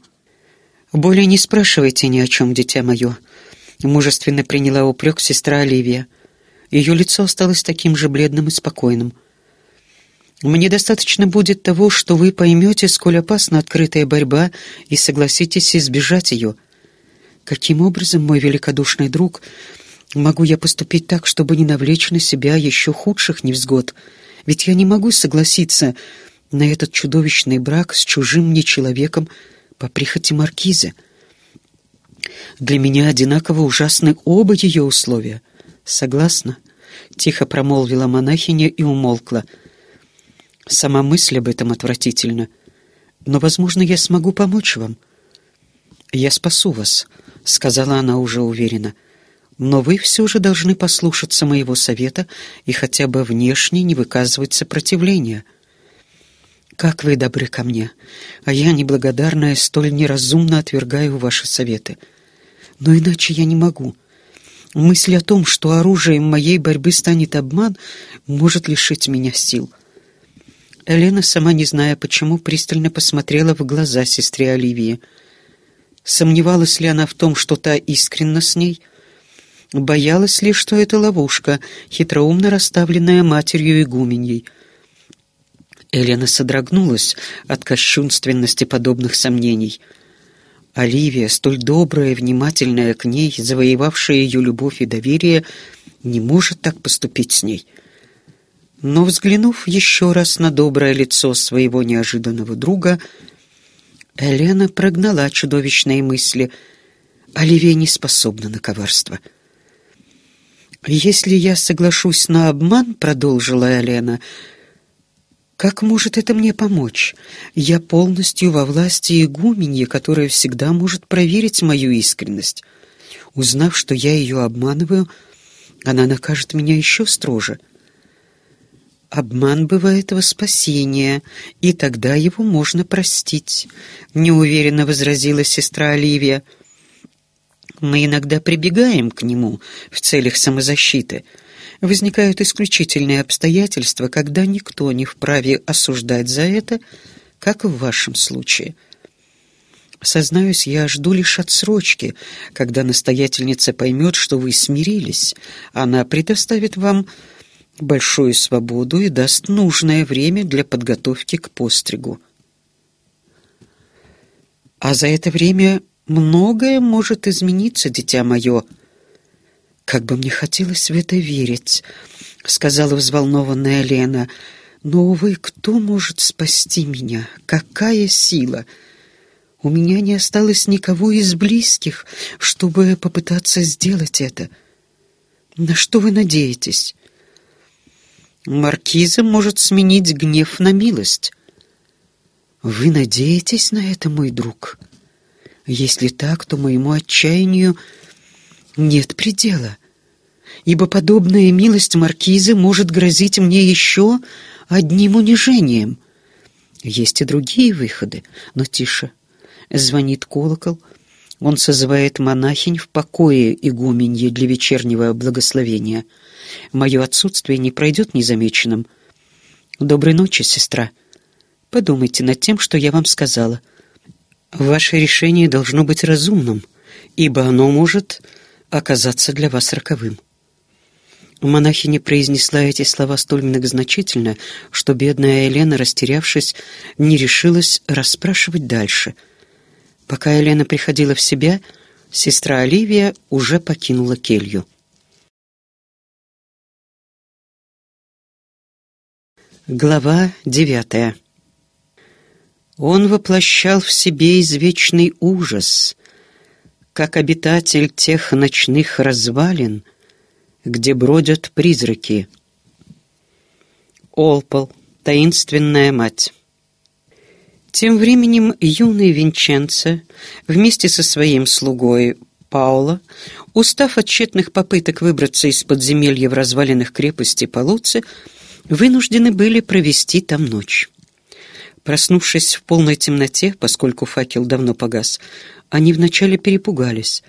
«Более не спрашивайте ни о чем, дитя мое», — мужественно приняла упрек сестра Оливия. Ее лицо осталось таким же бледным и спокойным — мне достаточно будет того, что вы поймете, сколь опасна открытая борьба, и согласитесь избежать ее. Каким образом, мой великодушный друг, могу я поступить так, чтобы не навлечь на себя еще худших невзгод? Ведь я не могу согласиться на этот чудовищный брак с чужим мне человеком по прихоти маркиза. Для меня одинаково ужасны оба ее условия. Согласна? Тихо промолвила монахиня и умолкла — Сама мысль об этом отвратительна. Но, возможно, я смогу помочь вам. Я спасу вас, сказала она уже уверенно. Но вы все же должны послушаться моего совета и хотя бы внешне не выказывать сопротивления. Как вы добры ко мне, а я, неблагодарная, столь неразумно отвергаю ваши советы. Но иначе я не могу. Мысль о том, что оружием моей борьбы станет обман, может лишить меня сил». Элена, сама не зная почему, пристально посмотрела в глаза сестре Оливии. Сомневалась ли она в том, что та искренна с ней? Боялась ли, что это ловушка, хитроумно расставленная матерью игуменей? Элена содрогнулась от кощунственности подобных сомнений. Оливия, столь добрая внимательная к ней, завоевавшая ее любовь и доверие, не может так поступить с ней — но, взглянув еще раз на доброе лицо своего неожиданного друга, Элена прогнала чудовищные мысли. Оливия не способна на коварство. «Если я соглашусь на обман», — продолжила Элена, — «как может это мне помочь? Я полностью во власти игуменья, которая всегда может проверить мою искренность. Узнав, что я ее обманываю, она накажет меня еще строже». Обман бывает во спасение, и тогда его можно простить, неуверенно возразила сестра Оливия. Мы иногда прибегаем к нему в целях самозащиты. Возникают исключительные обстоятельства, когда никто не вправе осуждать за это, как в вашем случае. Сознаюсь, я жду лишь отсрочки, когда настоятельница поймет, что вы смирились. Она предоставит вам большую свободу и даст нужное время для подготовки к постригу. А за это время многое может измениться, дитя мое. Как бы мне хотелось в это верить, сказала взволнованная Лена. Но, увы, кто может спасти меня? Какая сила? У меня не осталось никого из близких, чтобы попытаться сделать это. На что вы надеетесь? Маркиза может сменить гнев на милость. Вы надеетесь на это, мой друг? Если так, то моему отчаянию нет предела, ибо подобная милость маркизы может грозить мне еще одним унижением. Есть и другие выходы, но тише. Звонит колокол. Он созывает монахинь в покое игуменье для вечернего благословения — Мое отсутствие не пройдет незамеченным. Доброй ночи, сестра. Подумайте над тем, что я вам сказала. Ваше решение должно быть разумным, ибо оно может оказаться для вас роковым. Монахиня произнесла эти слова столь многозначительно, что бедная Елена, растерявшись, не решилась расспрашивать дальше. Пока Елена приходила в себя, сестра Оливия уже покинула келью. Глава девятая. Он воплощал в себе извечный ужас, как обитатель тех ночных развалин, где бродят призраки. Олпол, таинственная мать. Тем временем юный Винченце вместе со своим слугой Паула, устав от тщетных попыток выбраться из подземелья в развалинах крепости Полуци, вынуждены были провести там ночь. Проснувшись в полной темноте, поскольку факел давно погас, они вначале перепугались.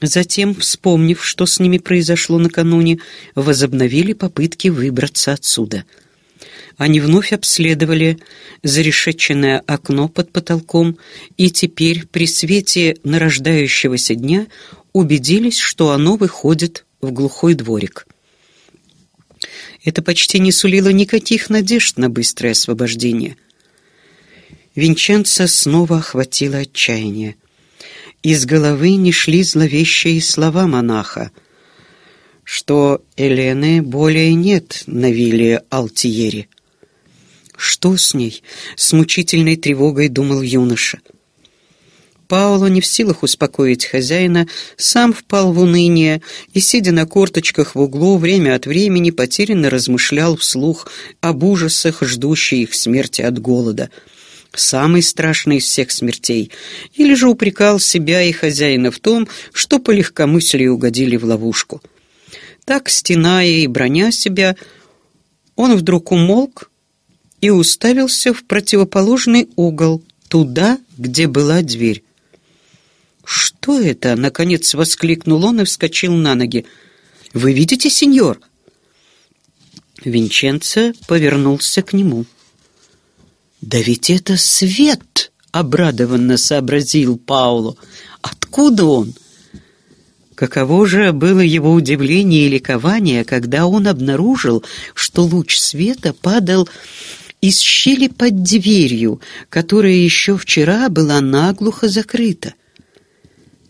Затем, вспомнив, что с ними произошло накануне, возобновили попытки выбраться отсюда. Они вновь обследовали зарешеченное окно под потолком и теперь при свете нарождающегося дня убедились, что оно выходит в глухой дворик это почти не сулило никаких надежд на быстрое освобождение. Винченца снова охватило отчаяние. Из головы не шли зловещие слова монаха, что Елены более нет на вилле Алтиери. Что с ней? С мучительной тревогой думал юноша. Пауло, не в силах успокоить хозяина, сам впал в уныние и, сидя на корточках в углу, время от времени потерянно размышлял вслух об ужасах, ждущей их смерти от голода самый страшный из всех смертей, или же упрекал себя и хозяина в том, что по легкомыслию угодили в ловушку. Так, стеная и броня себя, он вдруг умолк и уставился в противоположный угол, туда, где была дверь. «Что это?» — наконец воскликнул он и вскочил на ноги. «Вы видите, сеньор?» Винченцо повернулся к нему. «Да ведь это свет!» — обрадованно сообразил Пауло. «Откуда он?» Каково же было его удивление и ликование, когда он обнаружил, что луч света падал из щели под дверью, которая еще вчера была наглухо закрыта.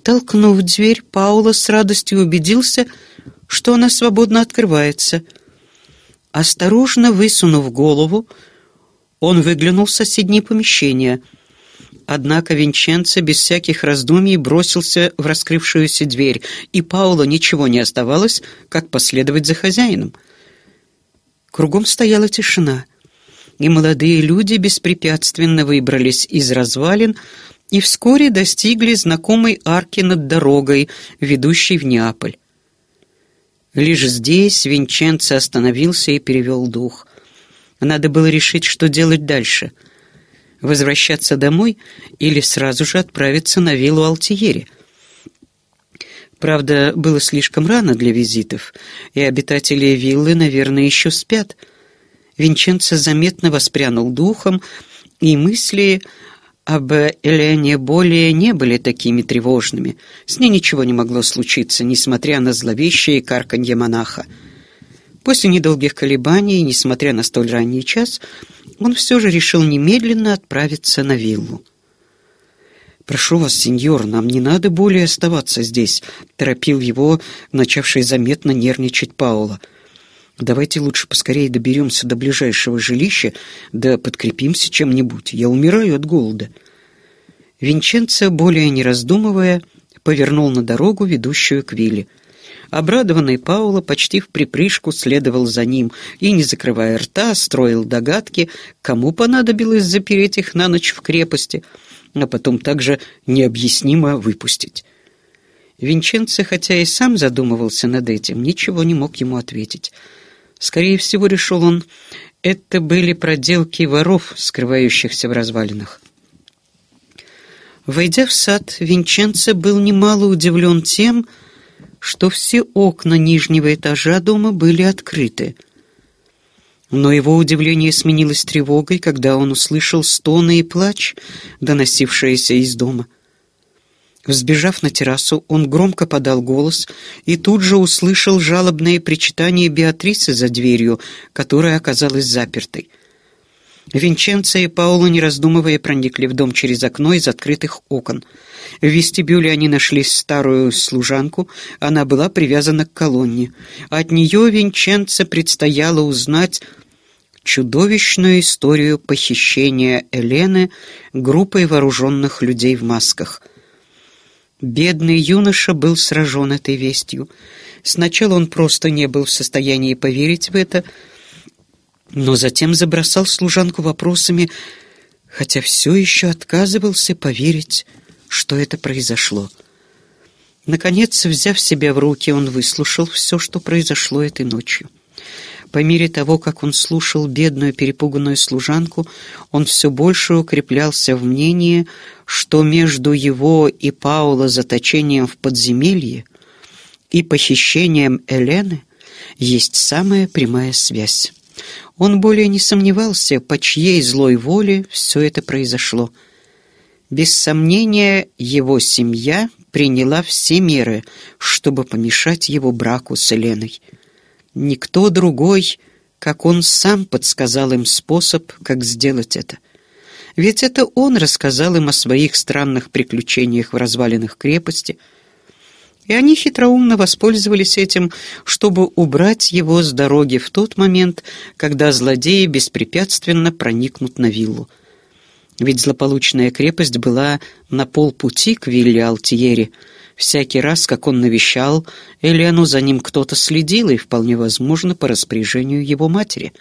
Толкнув дверь, Паула с радостью убедился, что она свободно открывается. Осторожно высунув голову, он выглянул в соседнее помещение. Однако Винченцо без всяких раздумий бросился в раскрывшуюся дверь, и Паула ничего не оставалось, как последовать за хозяином. Кругом стояла тишина, и молодые люди беспрепятственно выбрались из развалин, и вскоре достигли знакомой арки над дорогой, ведущей в Неаполь. Лишь здесь Винченцо остановился и перевел дух. Надо было решить, что делать дальше. Возвращаться домой или сразу же отправиться на виллу Алтиери. Правда, было слишком рано для визитов, и обитатели виллы, наверное, еще спят. Винченцо заметно воспрянул духом, и мысли об Элене более не были такими тревожными. С ней ничего не могло случиться, несмотря на зловещее карканье монаха. После недолгих колебаний, несмотря на столь ранний час, он все же решил немедленно отправиться на виллу. «Прошу вас, сеньор, нам не надо более оставаться здесь», — торопил его, начавший заметно нервничать Паула. «Паула». Давайте лучше поскорее доберемся до ближайшего жилища, да подкрепимся чем-нибудь. Я умираю от голода». Винченцо, более не раздумывая, повернул на дорогу, ведущую к вилле. Обрадованный Пауло почти в припрыжку следовал за ним и, не закрывая рта, строил догадки, кому понадобилось запереть их на ночь в крепости, а потом также необъяснимо выпустить. Винченцо, хотя и сам задумывался над этим, ничего не мог ему ответить. Скорее всего, решил он, это были проделки воров, скрывающихся в развалинах. Войдя в сад, Винченцо был немало удивлен тем, что все окна нижнего этажа дома были открыты. Но его удивление сменилось тревогой, когда он услышал стоны и плач, доносившиеся из дома. Взбежав на террасу, он громко подал голос и тут же услышал жалобные причитания Беатрисы за дверью, которая оказалась запертой. Винченцо и Паоло, не раздумывая, проникли в дом через окно из открытых окон. В вестибюле они нашли старую служанку, она была привязана к колонне. От нее Винченцо предстояло узнать чудовищную историю похищения Элены группой вооруженных людей в масках — Бедный юноша был сражен этой вестью. Сначала он просто не был в состоянии поверить в это, но затем забросал служанку вопросами, хотя все еще отказывался поверить, что это произошло. Наконец, взяв себя в руки, он выслушал все, что произошло этой ночью. По мере того, как он слушал бедную перепуганную служанку, он все больше укреплялся в мнении, что между его и Паула заточением в подземелье и похищением Элены есть самая прямая связь. Он более не сомневался, по чьей злой воле все это произошло. Без сомнения, его семья приняла все меры, чтобы помешать его браку с Эленой. Никто другой, как он сам подсказал им способ, как сделать это. Ведь это он рассказал им о своих странных приключениях в развалинах крепости, и они хитроумно воспользовались этим, чтобы убрать его с дороги в тот момент, когда злодеи беспрепятственно проникнут на виллу. Ведь злополучная крепость была на полпути к вилле Алтиери — Всякий раз, как он навещал Элену, за ним кто-то следил, и, вполне возможно, по распоряжению его матери.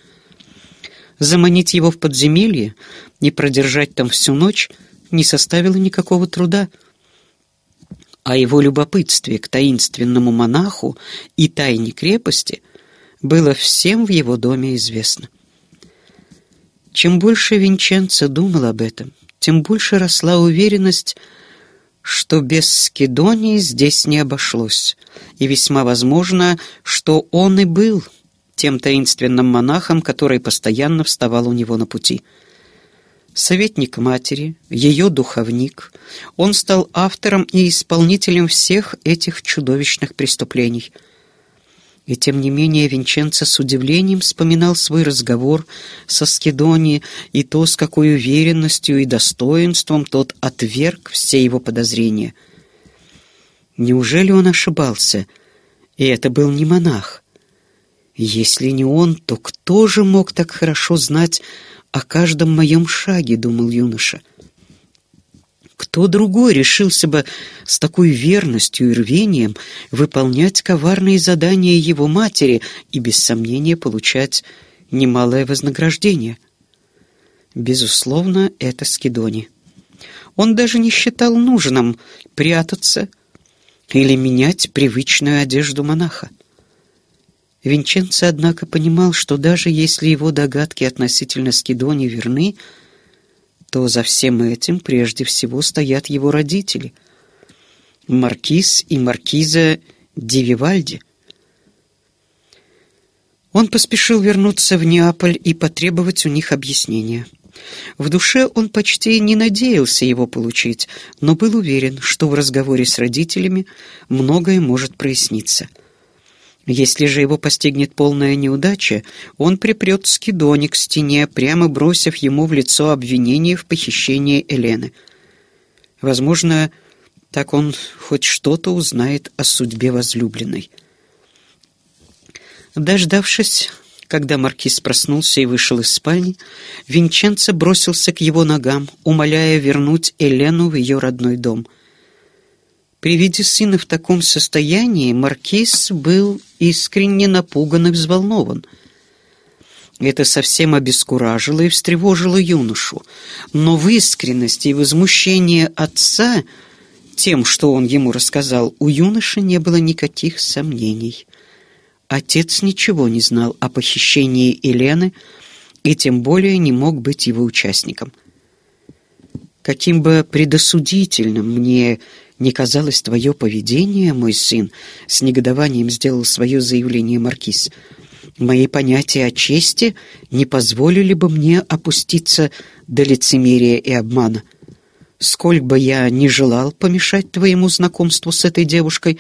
Заманить его в подземелье и продержать там всю ночь не составило никакого труда. О а его любопытстве к таинственному монаху и тайне крепости было всем в его доме известно. Чем больше Винченцо думал об этом, тем больше росла уверенность, что без Скидонии здесь не обошлось, и весьма возможно, что он и был тем таинственным монахом, который постоянно вставал у него на пути. Советник матери, ее духовник, он стал автором и исполнителем всех этих чудовищных преступлений — и тем не менее Винченцо с удивлением вспоминал свой разговор со Скидони и то, с какой уверенностью и достоинством тот отверг все его подозрения. Неужели он ошибался? И это был не монах. Если не он, то кто же мог так хорошо знать о каждом моем шаге, думал юноша. Кто другой решился бы с такой верностью и рвением выполнять коварные задания его матери и, без сомнения, получать немалое вознаграждение? Безусловно, это Скидони. Он даже не считал нужным прятаться или менять привычную одежду монаха. Винченцо, однако, понимал, что даже если его догадки относительно Скидони верны — то за всем этим прежде всего стоят его родители, маркиз и маркиза Дививальди. Он поспешил вернуться в Неаполь и потребовать у них объяснения. В душе он почти не надеялся его получить, но был уверен, что в разговоре с родителями многое может проясниться – если же его постигнет полная неудача, он припрет Скидоник к стене, прямо бросив ему в лицо обвинение в похищении Елены. Возможно, так он хоть что-то узнает о судьбе возлюбленной. Дождавшись, когда маркиз проснулся и вышел из спальни, Винченцо бросился к его ногам, умоляя вернуть Елену в ее родной дом — при виде сына в таком состоянии маркиз был искренне напуган и взволнован. Это совсем обескуражило и встревожило юношу, но в искренности и возмущении отца тем, что он ему рассказал, у юноши не было никаких сомнений. Отец ничего не знал о похищении Елены и тем более не мог быть его участником. Каким бы предосудительным мне не казалось твое поведение, мой сын?» — с негодованием сделал свое заявление Маркиз. «Мои понятия о чести не позволили бы мне опуститься до лицемерия и обмана. Сколь бы я ни желал помешать твоему знакомству с этой девушкой,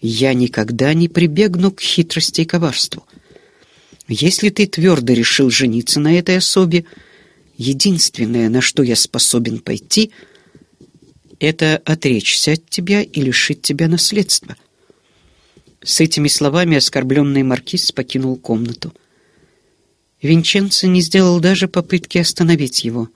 я никогда не прибегну к хитрости и коварству. Если ты твердо решил жениться на этой особе, единственное, на что я способен пойти — это отречься от тебя и лишить тебя наследства». С этими словами оскорбленный маркиз покинул комнату. Винченцо не сделал даже попытки остановить его.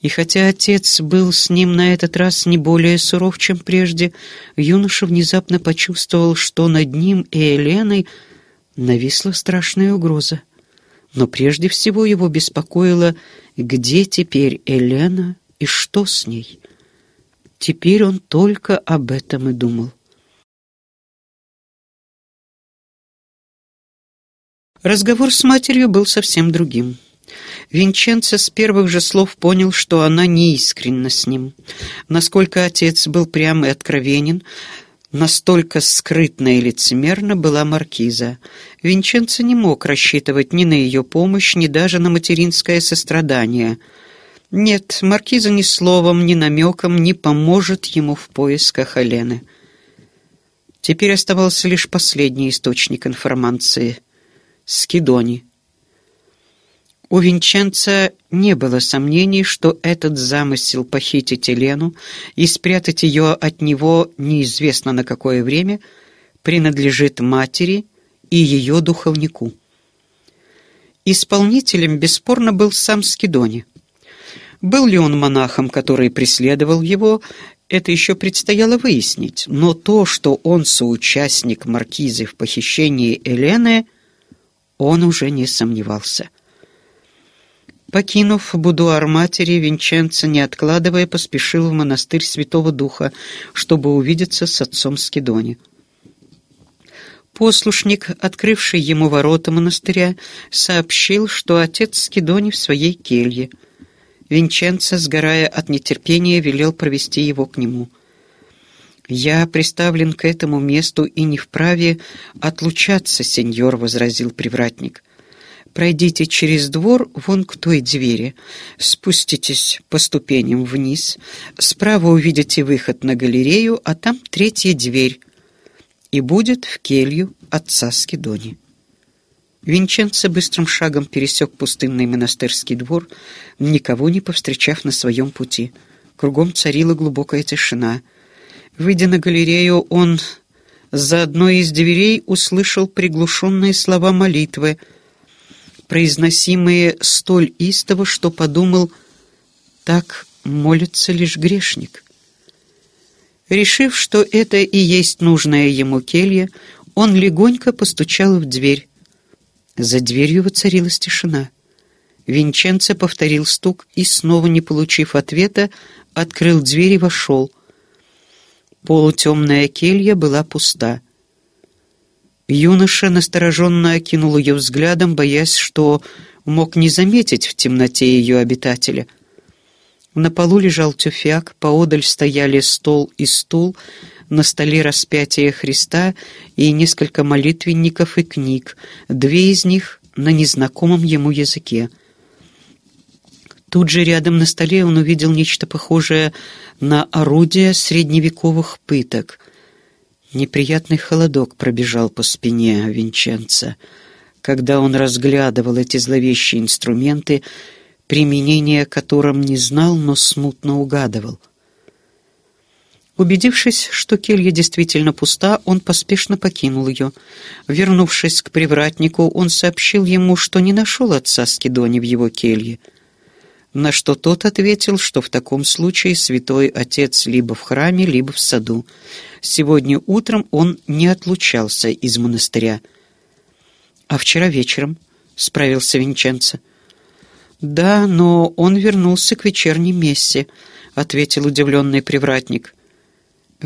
И хотя отец был с ним на этот раз не более суров, чем прежде, юноша внезапно почувствовал, что над ним и Еленой нависла страшная угроза. Но прежде всего его беспокоило, где теперь Елена и что с ней — Теперь он только об этом и думал. Разговор с матерью был совсем другим. Винченцо с первых же слов понял, что она неискренна с ним. Насколько отец был прям и откровенен, настолько скрытно и лицемерно была маркиза. Винченцо не мог рассчитывать ни на ее помощь, ни даже на материнское сострадание – нет, маркиза ни словом, ни намеком не поможет ему в поисках Алены. Теперь оставался лишь последний источник информации — Скидони. У Винченца не было сомнений, что этот замысел похитить Елену и спрятать ее от него неизвестно на какое время принадлежит матери и ее духовнику. Исполнителем бесспорно был сам Скидони — был ли он монахом, который преследовал его, это еще предстояло выяснить, но то, что он соучастник маркизы в похищении Елены, он уже не сомневался. Покинув будуар матери, Винченцо, не откладывая, поспешил в монастырь Святого Духа, чтобы увидеться с отцом Скидони. Послушник, открывший ему ворота монастыря, сообщил, что отец Скидони в своей келье — Винченцо, сгорая от нетерпения, велел провести его к нему. «Я приставлен к этому месту и не вправе отлучаться, сеньор», — возразил привратник. «Пройдите через двор вон к той двери, спуститесь по ступеням вниз, справа увидите выход на галерею, а там третья дверь, и будет в келью отца Скидони». Винченцо быстрым шагом пересек пустынный монастырский двор, никого не повстречав на своем пути. Кругом царила глубокая тишина. Выйдя на галерею, он за одной из дверей услышал приглушенные слова молитвы, произносимые столь истово, что подумал, так молится лишь грешник. Решив, что это и есть нужная ему келья, он легонько постучал в дверь. За дверью воцарилась тишина. Винченце повторил стук и, снова не получив ответа, открыл дверь и вошел. Полутемная келья была пуста. Юноша настороженно окинул ее взглядом, боясь, что мог не заметить в темноте ее обитателя. На полу лежал тюфяк, поодаль стояли стол и стул — на столе распятие Христа и несколько молитвенников и книг, две из них на незнакомом ему языке. Тут же рядом на столе он увидел нечто похожее на орудие средневековых пыток. Неприятный холодок пробежал по спине Винченца, когда он разглядывал эти зловещие инструменты, применение которым не знал, но смутно угадывал — Убедившись, что келья действительно пуста, он поспешно покинул ее. Вернувшись к привратнику, он сообщил ему, что не нашел отца Скидони в его келье. На что тот ответил, что в таком случае святой отец либо в храме, либо в саду. Сегодня утром он не отлучался из монастыря. «А вчера вечером?» — справился Винченцо. «Да, но он вернулся к вечерней мессе», — ответил удивленный привратник.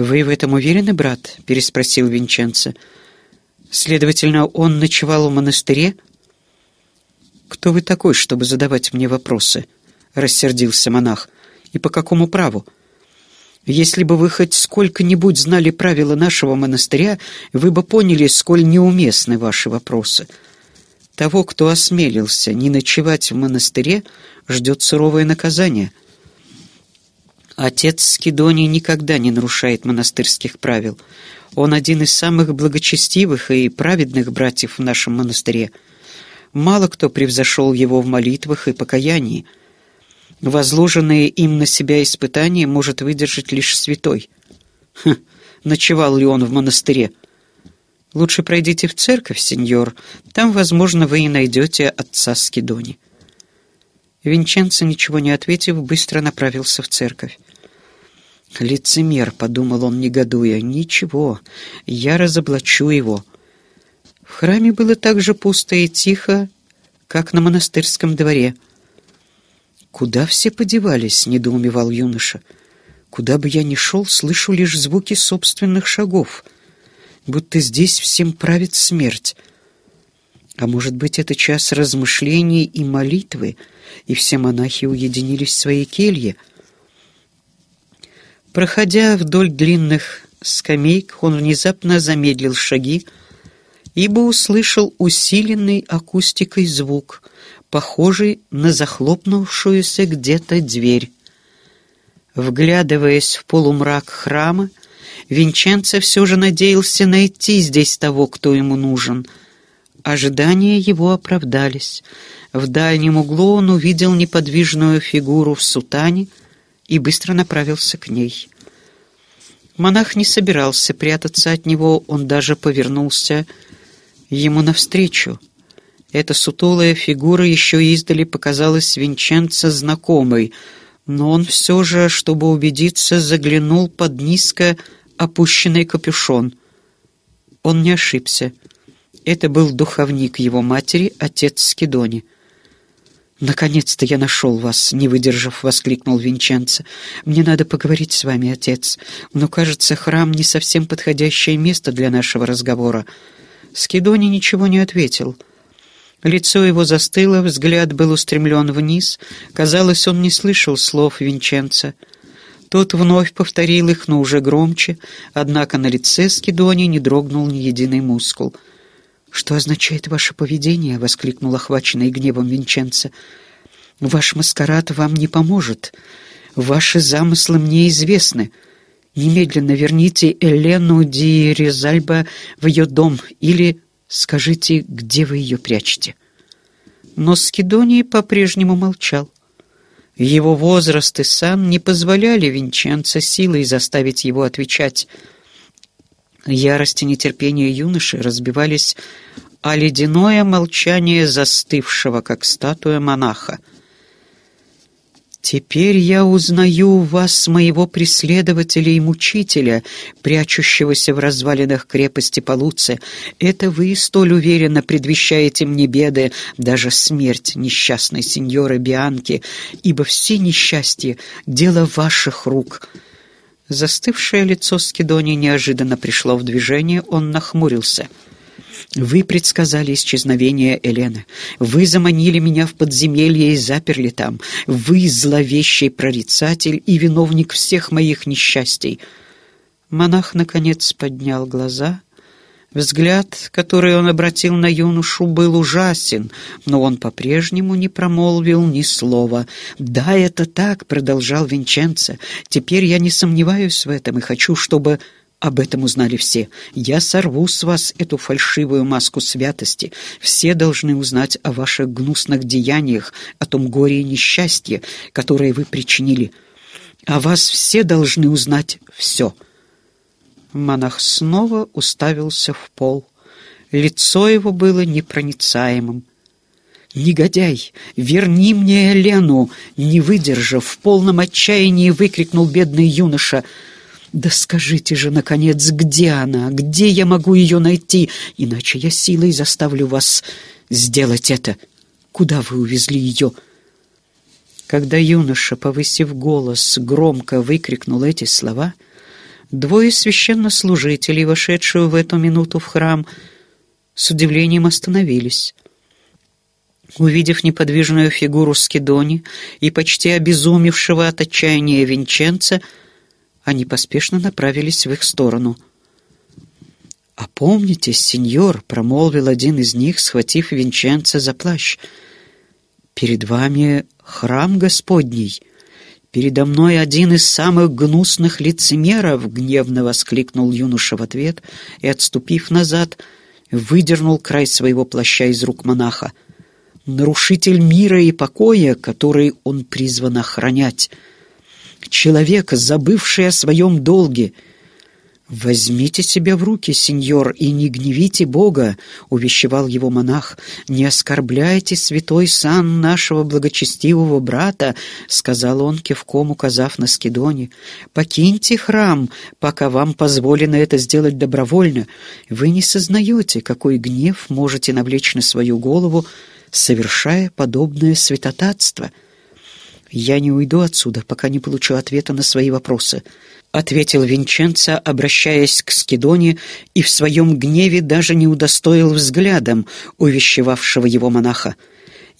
«Вы в этом уверены, брат?» — переспросил Винченцо. «Следовательно, он ночевал в монастыре?» «Кто вы такой, чтобы задавать мне вопросы?» — рассердился монах. «И по какому праву?» «Если бы вы хоть сколько-нибудь знали правила нашего монастыря, вы бы поняли, сколь неуместны ваши вопросы. Того, кто осмелился не ночевать в монастыре, ждет суровое наказание». Отец Скидоний никогда не нарушает монастырских правил. Он один из самых благочестивых и праведных братьев в нашем монастыре. Мало кто превзошел его в молитвах и покаянии. Возложенные им на себя испытания может выдержать лишь святой. Хм, ночевал ли он в монастыре? Лучше пройдите в церковь, сеньор. Там, возможно, вы и найдете отца Скидони. Винченцо, ничего не ответив, быстро направился в церковь. «Лицемер», — подумал он, негодуя, — «ничего, я разоблачу его». В храме было так же пусто и тихо, как на монастырском дворе. «Куда все подевались?» — недоумевал юноша. «Куда бы я ни шел, слышу лишь звуки собственных шагов, будто здесь всем правит смерть». А может быть, это час размышлений и молитвы, и все монахи уединились в своей келье — Проходя вдоль длинных скамейк, он внезапно замедлил шаги, ибо услышал усиленный акустикой звук, похожий на захлопнувшуюся где-то дверь. Вглядываясь в полумрак храма, Винченцо все же надеялся найти здесь того, кто ему нужен. Ожидания его оправдались. В дальнем углу он увидел неподвижную фигуру в сутане — и быстро направился к ней. Монах не собирался прятаться от него, он даже повернулся ему навстречу. Эта сутулая фигура еще издали показалась Винченце знакомой, но он все же, чтобы убедиться, заглянул под низко опущенный капюшон. Он не ошибся. Это был духовник его матери, отец Скидони. «Наконец-то я нашел вас!» — не выдержав, воскликнул Винченцо. «Мне надо поговорить с вами, отец, но, кажется, храм — не совсем подходящее место для нашего разговора». Скидони ничего не ответил. Лицо его застыло, взгляд был устремлен вниз. Казалось, он не слышал слов Винченца. Тот вновь повторил их, но уже громче, однако на лице Скидони не дрогнул ни единый мускул — «Что означает ваше поведение?» — воскликнул охваченный гневом Винченцо. «Ваш маскарад вам не поможет. Ваши замыслы мне известны. Немедленно верните Элену Ди Резальба в ее дом или скажите, где вы ее прячете». Но Скидоний по-прежнему молчал. Его возраст и сан не позволяли Винченцо силой заставить его отвечать — Ярость и нетерпение юноши разбивались а ледяное молчание застывшего, как статуя монаха. «Теперь я узнаю вас, моего преследователя и мучителя, прячущегося в развалинах крепости Полуце. Это вы столь уверенно предвещаете мне беды, даже смерть несчастной сеньоры Бианки, ибо все несчастье — дело ваших рук». Застывшее лицо Скидони неожиданно пришло в движение, он нахмурился. «Вы предсказали исчезновение Элены. Вы заманили меня в подземелье и заперли там. Вы зловещий прорицатель и виновник всех моих несчастий». Монах, наконец, поднял глаза — Взгляд, который он обратил на юношу, был ужасен, но он по-прежнему не промолвил ни слова. «Да, это так», — продолжал Винченцо. «Теперь я не сомневаюсь в этом и хочу, чтобы...» Об этом узнали все. Я сорву с вас эту фальшивую маску святости. Все должны узнать о ваших гнусных деяниях, о том горе и несчастье, которое вы причинили. А вас все должны узнать все». Монах снова уставился в пол. Лицо его было непроницаемым. «Негодяй! Верни мне Елену!» Не выдержав, в полном отчаянии выкрикнул бедный юноша. «Да скажите же, наконец, где она? Где я могу ее найти? Иначе я силой заставлю вас сделать это. Куда вы увезли ее?» Когда юноша, повысив голос, громко выкрикнул эти слова — Двое священнослужителей, вошедшие в эту минуту в храм, с удивлением остановились. Увидев неподвижную фигуру Скидони и почти обезумевшего от отчаяния Винченца, они поспешно направились в их сторону. «Опомнитесь, сеньор», — промолвил один из них, схватив Винченца за плащ, — «перед вами храм Господний». «Передо мной один из самых гнусных лицемеров!» — гневно воскликнул юноша в ответ и, отступив назад, выдернул край своего плаща из рук монаха. «Нарушитель мира и покоя, который он призван охранять!» «Человек, забывший о своем долге!» «Возьмите себя в руки, сеньор, и не гневите Бога», — увещевал его монах. «Не оскорбляйте святой сан нашего благочестивого брата», — сказал он, кивком указав на Скидоне. «Покиньте храм, пока вам позволено это сделать добровольно. Вы не сознаете, какой гнев можете навлечь на свою голову, совершая подобное святотатство». «Я не уйду отсюда, пока не получу ответа на свои вопросы». — ответил Винченца, обращаясь к Скидоне, и в своем гневе даже не удостоил взглядом увещевавшего его монаха.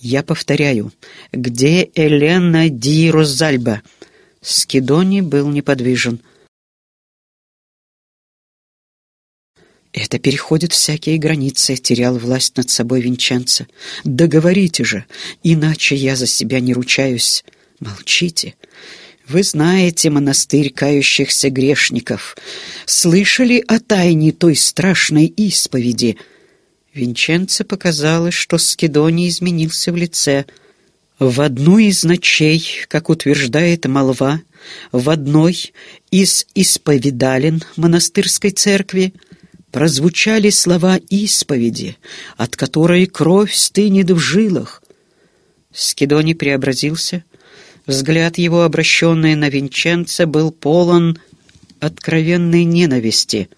«Я повторяю, где Элена Ди Розальба?» Скидони был неподвижен. «Это переходит всякие границы», — терял власть над собой Винченца. «Договорите же, иначе я за себя не ручаюсь». «Молчите, вы знаете монастырь кающихся грешников, слышали о тайне той страшной исповеди. Винченце показалось, что Скидони изменился в лице. В одну из ночей, как утверждает молва, в одной из исповедален монастырской церкви прозвучали слова исповеди, от которой кровь стынет в жилах. Скидони преобразился — Взгляд его, обращенный на Винченце, был полон откровенной ненависти.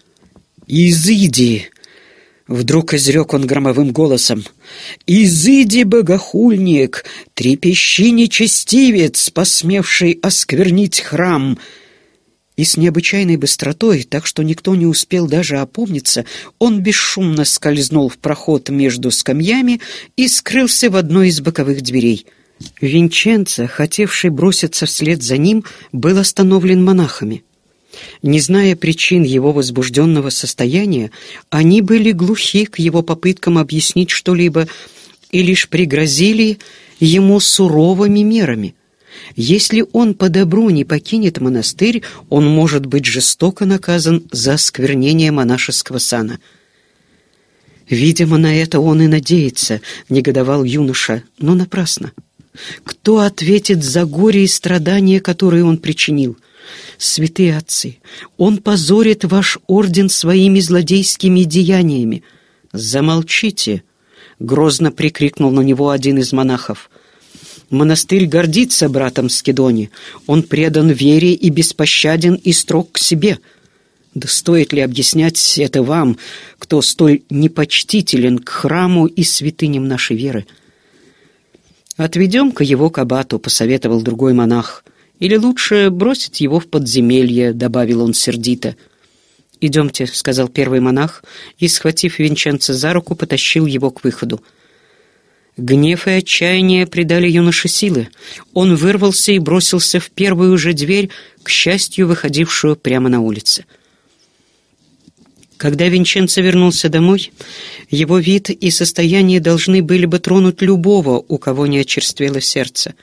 «Изыди!» — вдруг изрек он громовым голосом. «Изыди, богохульник, трепещи нечестивец, посмевший осквернить храм!» И с необычайной быстротой, так что никто не успел даже опомниться, он бесшумно скользнул в проход между скамьями и скрылся в одной из боковых дверей — Винченцо, хотевший броситься вслед за ним, был остановлен монахами. Не зная причин его возбужденного состояния, они были глухи к его попыткам объяснить что-либо и лишь пригрозили ему суровыми мерами. Если он по добру не покинет монастырь, он может быть жестоко наказан за осквернение монашеского сана. «Видимо, на это он и надеется», — негодовал юноша, но напрасно. Кто ответит за горе и страдания, которые он причинил? Святые отцы, он позорит ваш орден своими злодейскими деяниями. Замолчите!» — грозно прикрикнул на него один из монахов. «Монастырь гордится братом Скидони. Он предан вере и беспощаден и строг к себе». Да стоит ли объяснять это вам, кто столь непочтителен к храму и святыням нашей веры?» «Отведем-ка его к абату», — посоветовал другой монах. «Или лучше бросить его в подземелье», — добавил он сердито. «Идемте», — сказал первый монах, и, схватив Винченца за руку, потащил его к выходу. Гнев и отчаяние придали юноше силы. Он вырвался и бросился в первую же дверь, к счастью, выходившую прямо на улицу. Когда Винченцо вернулся домой, его вид и состояние должны были бы тронуть любого, у кого не очерствело сердце.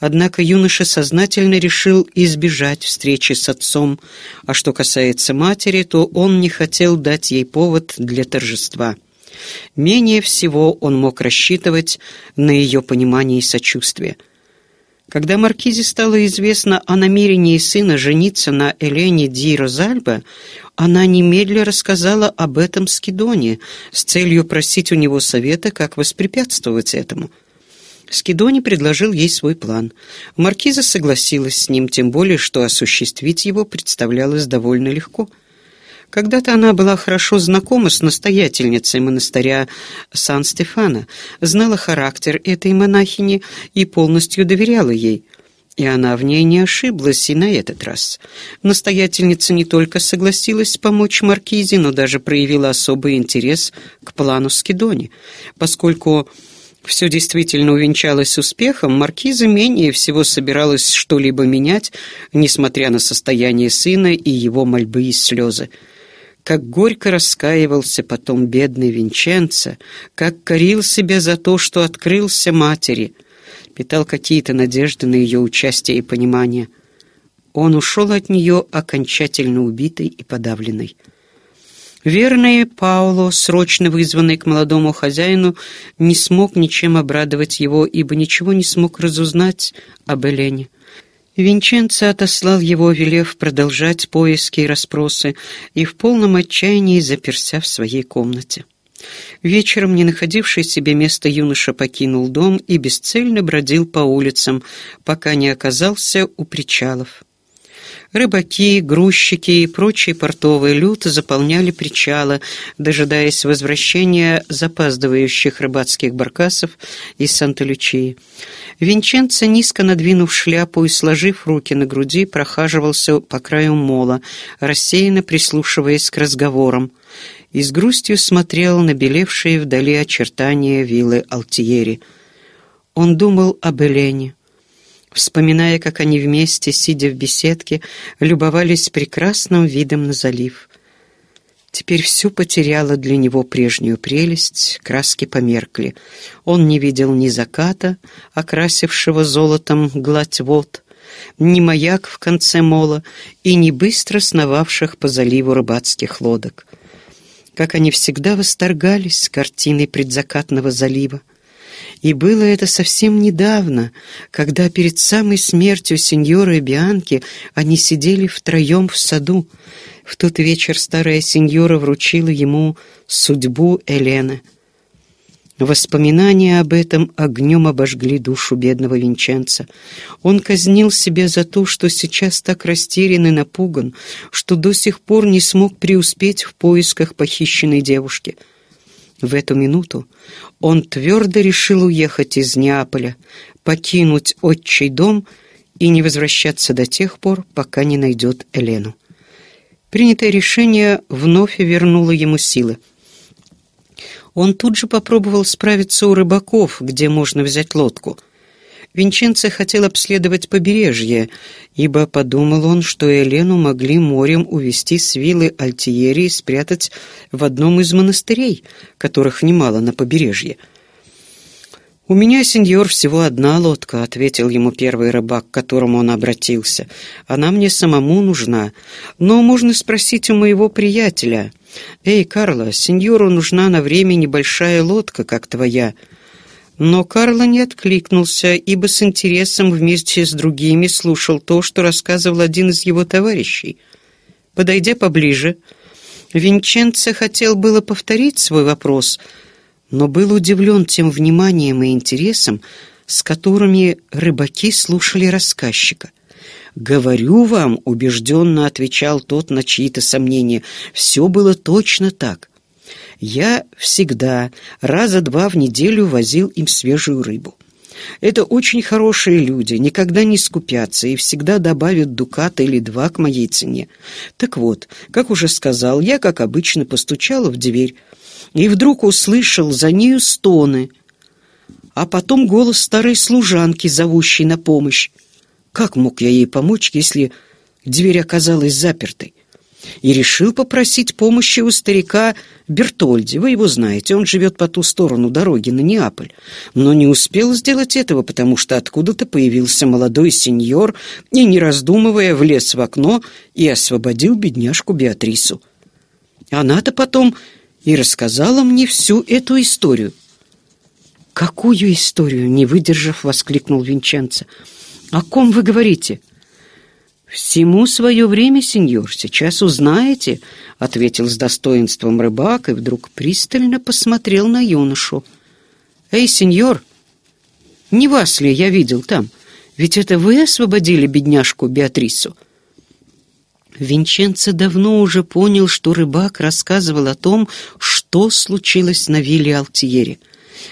Однако юноша сознательно решил избежать встречи с отцом, а что касается матери, то он не хотел дать ей повод для торжества. Менее всего он мог рассчитывать на ее понимание и сочувствие – когда Маркизе стало известно о намерении сына жениться на Элене Ди Розальбе, она немедленно рассказала об этом Скидоне с целью просить у него совета, как воспрепятствовать этому. Скидони предложил ей свой план. Маркиза согласилась с ним, тем более, что осуществить его представлялось довольно легко – когда-то она была хорошо знакома с настоятельницей монастыря Сан-Стефана, знала характер этой монахини и полностью доверяла ей. И она в ней не ошиблась и на этот раз. Настоятельница не только согласилась помочь Маркизе, но даже проявила особый интерес к плану Скидони, поскольку... Все действительно увенчалось успехом, маркиза менее всего собиралась что-либо менять, несмотря на состояние сына и его мольбы и слезы как горько раскаивался потом бедный Винченцо, как корил себя за то, что открылся матери, питал какие-то надежды на ее участие и понимание. Он ушел от нее окончательно убитый и подавленный. Верный Пауло, срочно вызванный к молодому хозяину, не смог ничем обрадовать его, ибо ничего не смог разузнать об Элене. Винченцо отослал его, велев продолжать поиски и расспросы, и в полном отчаянии заперся в своей комнате. Вечером, не находивший себе места, юноша покинул дом и бесцельно бродил по улицам, пока не оказался у причалов. Рыбаки, грузчики и прочие портовые люд заполняли причалы, дожидаясь возвращения запаздывающих рыбацких баркасов из Санта-Лючии. Винченцо, низко надвинув шляпу и сложив руки на груди, прохаживался по краю мола, рассеянно прислушиваясь к разговорам, и с грустью смотрел на белевшие вдали очертания виллы Алтиери. Он думал об Элене, вспоминая, как они вместе, сидя в беседке, любовались прекрасным видом на залив — Теперь все потеряло для него прежнюю прелесть, краски померкли. Он не видел ни заката, окрасившего золотом гладь вод, ни маяк в конце мола и ни быстро сновавших по заливу рыбацких лодок. Как они всегда восторгались картиной предзакатного залива. И было это совсем недавно, когда перед самой смертью сеньора и Бианки они сидели втроем в саду. В тот вечер старая сеньора вручила ему судьбу Элены. Воспоминания об этом огнем обожгли душу бедного венчанца. Он казнил себя за то, что сейчас так растерян и напуган, что до сих пор не смог преуспеть в поисках похищенной девушки. В эту минуту он твердо решил уехать из Неаполя, покинуть отчий дом и не возвращаться до тех пор, пока не найдет Элену. Принятое решение вновь вернуло ему силы. Он тут же попробовал справиться у рыбаков, где можно взять лодку. Винченце хотел обследовать побережье, ибо подумал он, что Елену могли морем увести с виллы Альтиери и спрятать в одном из монастырей, которых немало на побережье — «У меня, сеньор, всего одна лодка», — ответил ему первый рыбак, к которому он обратился. «Она мне самому нужна. Но можно спросить у моего приятеля. Эй, Карло, сеньору нужна на время небольшая лодка, как твоя». Но Карло не откликнулся, ибо с интересом вместе с другими слушал то, что рассказывал один из его товарищей. Подойдя поближе, Винченце хотел было повторить свой вопрос — но был удивлен тем вниманием и интересом, с которыми рыбаки слушали рассказчика. «Говорю вам», — убежденно отвечал тот на чьи-то сомнения, — «все было точно так. Я всегда раза два в неделю возил им свежую рыбу». Это очень хорошие люди, никогда не скупятся и всегда добавят дуката или два к моей цене. Так вот, как уже сказал, я, как обычно, постучала в дверь и вдруг услышал за нею стоны, а потом голос старой служанки, зовущей на помощь. Как мог я ей помочь, если дверь оказалась запертой? и решил попросить помощи у старика Бертольди. Вы его знаете, он живет по ту сторону дороги на Неаполь. Но не успел сделать этого, потому что откуда-то появился молодой сеньор и, не раздумывая, влез в окно и освободил бедняжку Беатрису. Она-то потом и рассказала мне всю эту историю. «Какую историю?» — не выдержав, воскликнул Винченцо. «О ком вы говорите?» «Всему свое время, сеньор, сейчас узнаете», — ответил с достоинством рыбак и вдруг пристально посмотрел на юношу. «Эй, сеньор, не вас ли я видел там? Ведь это вы освободили бедняжку Беатрису?» Винченцо давно уже понял, что рыбак рассказывал о том, что случилось на вилле Алтиери —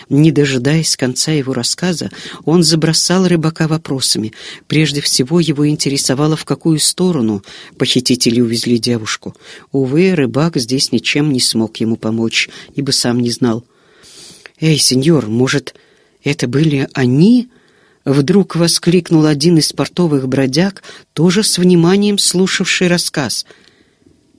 не дожидаясь конца его рассказа, он забросал рыбака вопросами. Прежде всего его интересовало, в какую сторону похитители увезли девушку. Увы, рыбак здесь ничем не смог ему помочь, ибо сам не знал. «Эй, сеньор, может, это были они?» Вдруг воскликнул один из портовых бродяг, тоже с вниманием слушавший рассказ —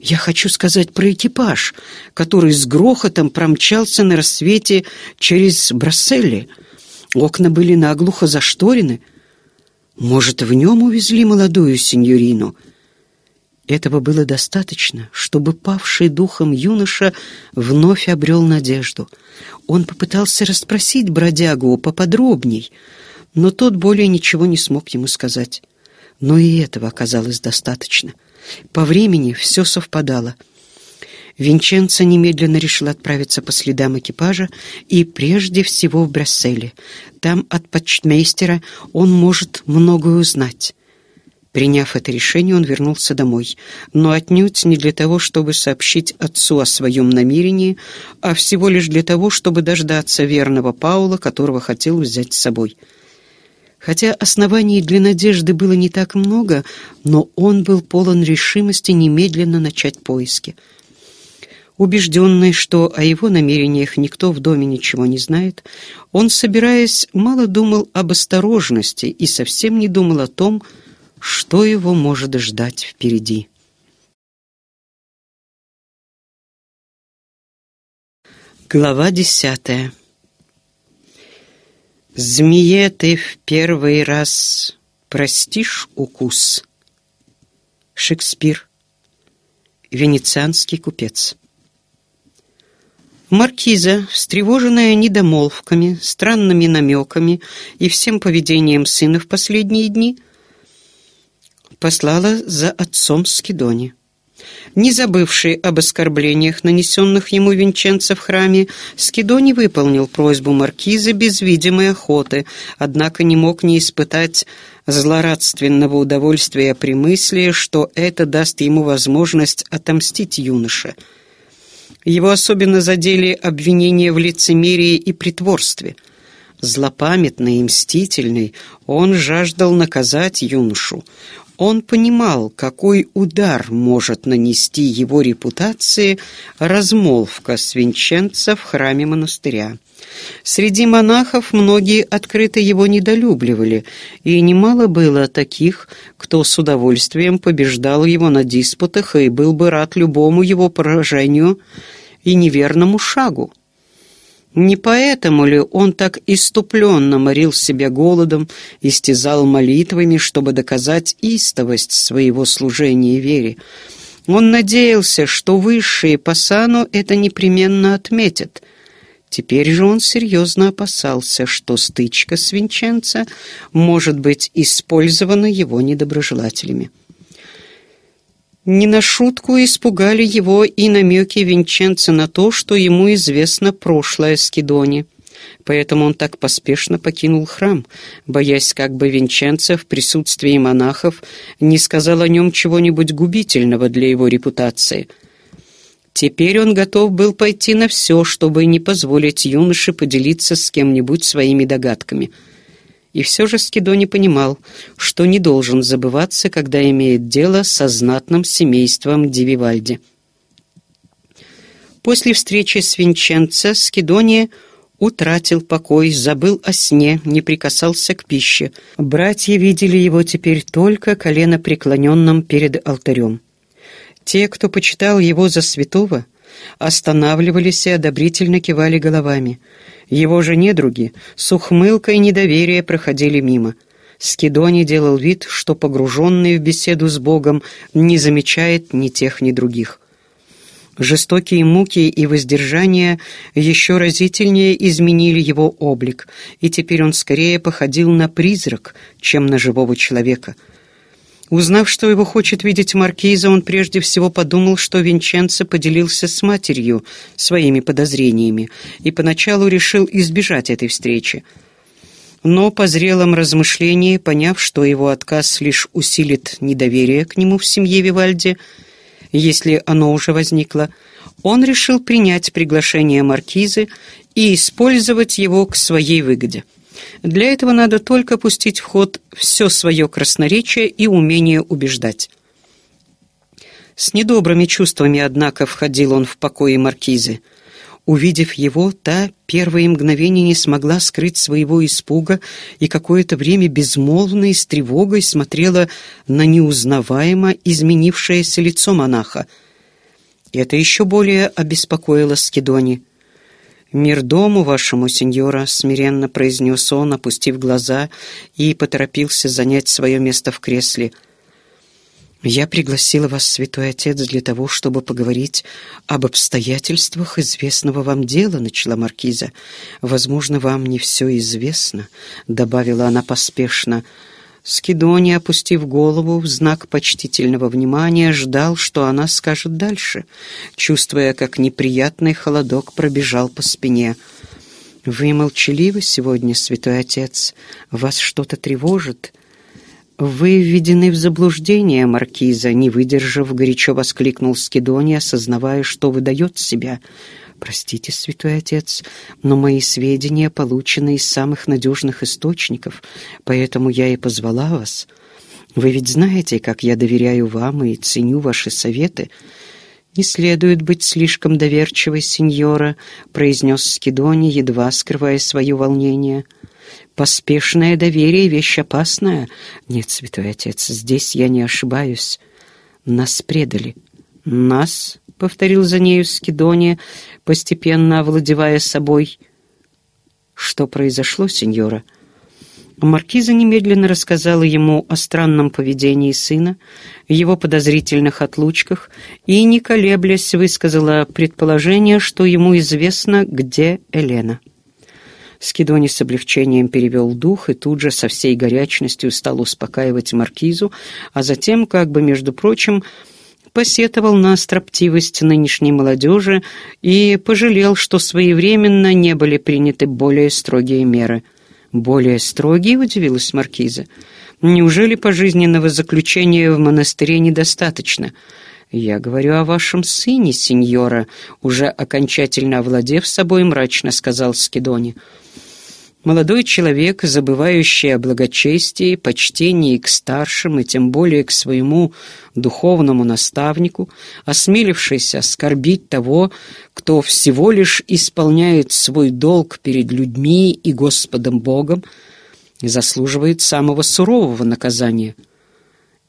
я хочу сказать про экипаж, который с грохотом промчался на рассвете через Брасселли. Окна были наглухо зашторены. Может, в нем увезли молодую сеньорину? Этого было достаточно, чтобы павший духом юноша вновь обрел надежду. Он попытался расспросить бродягу поподробней, но тот более ничего не смог ему сказать. Но и этого оказалось достаточно — по времени все совпадало. Винченцо немедленно решил отправиться по следам экипажа и прежде всего в Брюсселе. Там от почтмейстера он может многое узнать. Приняв это решение, он вернулся домой, но отнюдь не для того, чтобы сообщить отцу о своем намерении, а всего лишь для того, чтобы дождаться верного Паула, которого хотел взять с собой — Хотя оснований для надежды было не так много, но он был полон решимости немедленно начать поиски. Убежденный, что о его намерениях никто в доме ничего не знает, он, собираясь, мало думал об осторожности и совсем не думал о том, что его может ждать впереди. Глава десятая Змее ты в первый раз простишь укус? Шекспир. Венецианский купец. Маркиза, встревоженная недомолвками, странными намеками и всем поведением сына в последние дни, послала за отцом Скидони. Не забывший об оскорблениях, нанесенных ему Винченцо в храме, Скидони выполнил просьбу маркиза без видимой охоты, однако не мог не испытать злорадственного удовольствия при мысли, что это даст ему возможность отомстить юноше. Его особенно задели обвинения в лицемерии и притворстве. Злопамятный и мстительный, он жаждал наказать юношу. Он понимал, какой удар может нанести его репутации размолвка свинченца в храме монастыря. Среди монахов многие открыто его недолюбливали, и немало было таких, кто с удовольствием побеждал его на диспутах и был бы рад любому его поражению и неверному шагу. Не поэтому ли он так иступленно морил себя голодом, истязал молитвами, чтобы доказать истовость своего служения вере? Он надеялся, что высшие по сану это непременно отметят. Теперь же он серьезно опасался, что стычка с Винченца может быть использована его недоброжелателями. Не на шутку испугали его и намеки Винченца на то, что ему известно прошлое Скидони. Поэтому он так поспешно покинул храм, боясь, как бы Винченцев в присутствии монахов не сказал о нем чего-нибудь губительного для его репутации. Теперь он готов был пойти на все, чтобы не позволить юноше поделиться с кем-нибудь своими догадками — и все же Скидони понимал, что не должен забываться, когда имеет дело со знатным семейством Дививальди. После встречи с Винченце Скидони утратил покой, забыл о сне, не прикасался к пище. Братья видели его теперь только колено преклоненным перед алтарем. Те, кто почитал его за святого, останавливались и одобрительно кивали головами. Его же недруги с ухмылкой недоверия проходили мимо. Скидони делал вид, что погруженный в беседу с Богом не замечает ни тех, ни других. Жестокие муки и воздержания еще разительнее изменили его облик, и теперь он скорее походил на призрак, чем на живого человека — Узнав, что его хочет видеть маркиза, он прежде всего подумал, что Винченцо поделился с матерью своими подозрениями и поначалу решил избежать этой встречи. Но по зрелом размышлении, поняв, что его отказ лишь усилит недоверие к нему в семье Вивальди, если оно уже возникло, он решил принять приглашение маркизы и использовать его к своей выгоде. Для этого надо только пустить в ход все свое красноречие и умение убеждать. С недобрыми чувствами, однако, входил он в покои маркизы. Увидев его, та первое мгновение не смогла скрыть своего испуга и какое-то время безмолвно и с тревогой смотрела на неузнаваемо изменившееся лицо монаха. это еще более обеспокоило Скидони. «Мир дому вашему, сеньора», — смиренно произнес он, опустив глаза, и поторопился занять свое место в кресле. «Я пригласила вас, святой отец, для того, чтобы поговорить об обстоятельствах известного вам дела», — начала маркиза. «Возможно, вам не все известно», — добавила она поспешно, — Скидони, опустив голову, в знак почтительного внимания ждал, что она скажет дальше, чувствуя, как неприятный холодок пробежал по спине. «Вы молчаливы сегодня, святой отец? Вас что-то тревожит?» «Вы введены в заблуждение, маркиза», — не выдержав, горячо воскликнул Скидони, осознавая, что выдает себя — Простите, святой отец, но мои сведения получены из самых надежных источников, поэтому я и позвала вас. Вы ведь знаете, как я доверяю вам и ценю ваши советы. «Не следует быть слишком доверчивой, сеньора», — произнес Скидони, едва скрывая свое волнение. «Поспешное доверие — вещь опасная. Нет, святой отец, здесь я не ошибаюсь. Нас предали». «Нас?» — повторил за нею Скидони, постепенно овладевая собой. «Что произошло, сеньора?» Маркиза немедленно рассказала ему о странном поведении сына, его подозрительных отлучках и, не колеблясь, высказала предположение, что ему известно, где Елена. Скидони с облегчением перевел дух и тут же со всей горячностью стал успокаивать маркизу, а затем, как бы, между прочим, посетовал на строптивость нынешней молодежи и пожалел, что своевременно не были приняты более строгие меры. «Более строгие?» — удивилась Маркиза. «Неужели пожизненного заключения в монастыре недостаточно?» «Я говорю о вашем сыне, сеньора», — уже окончательно овладев собой, мрачно сказал Скидони. Молодой человек, забывающий о благочестии, почтении к старшим и тем более к своему духовному наставнику, осмелившийся оскорбить того, кто всего лишь исполняет свой долг перед людьми и Господом Богом, заслуживает самого сурового наказания.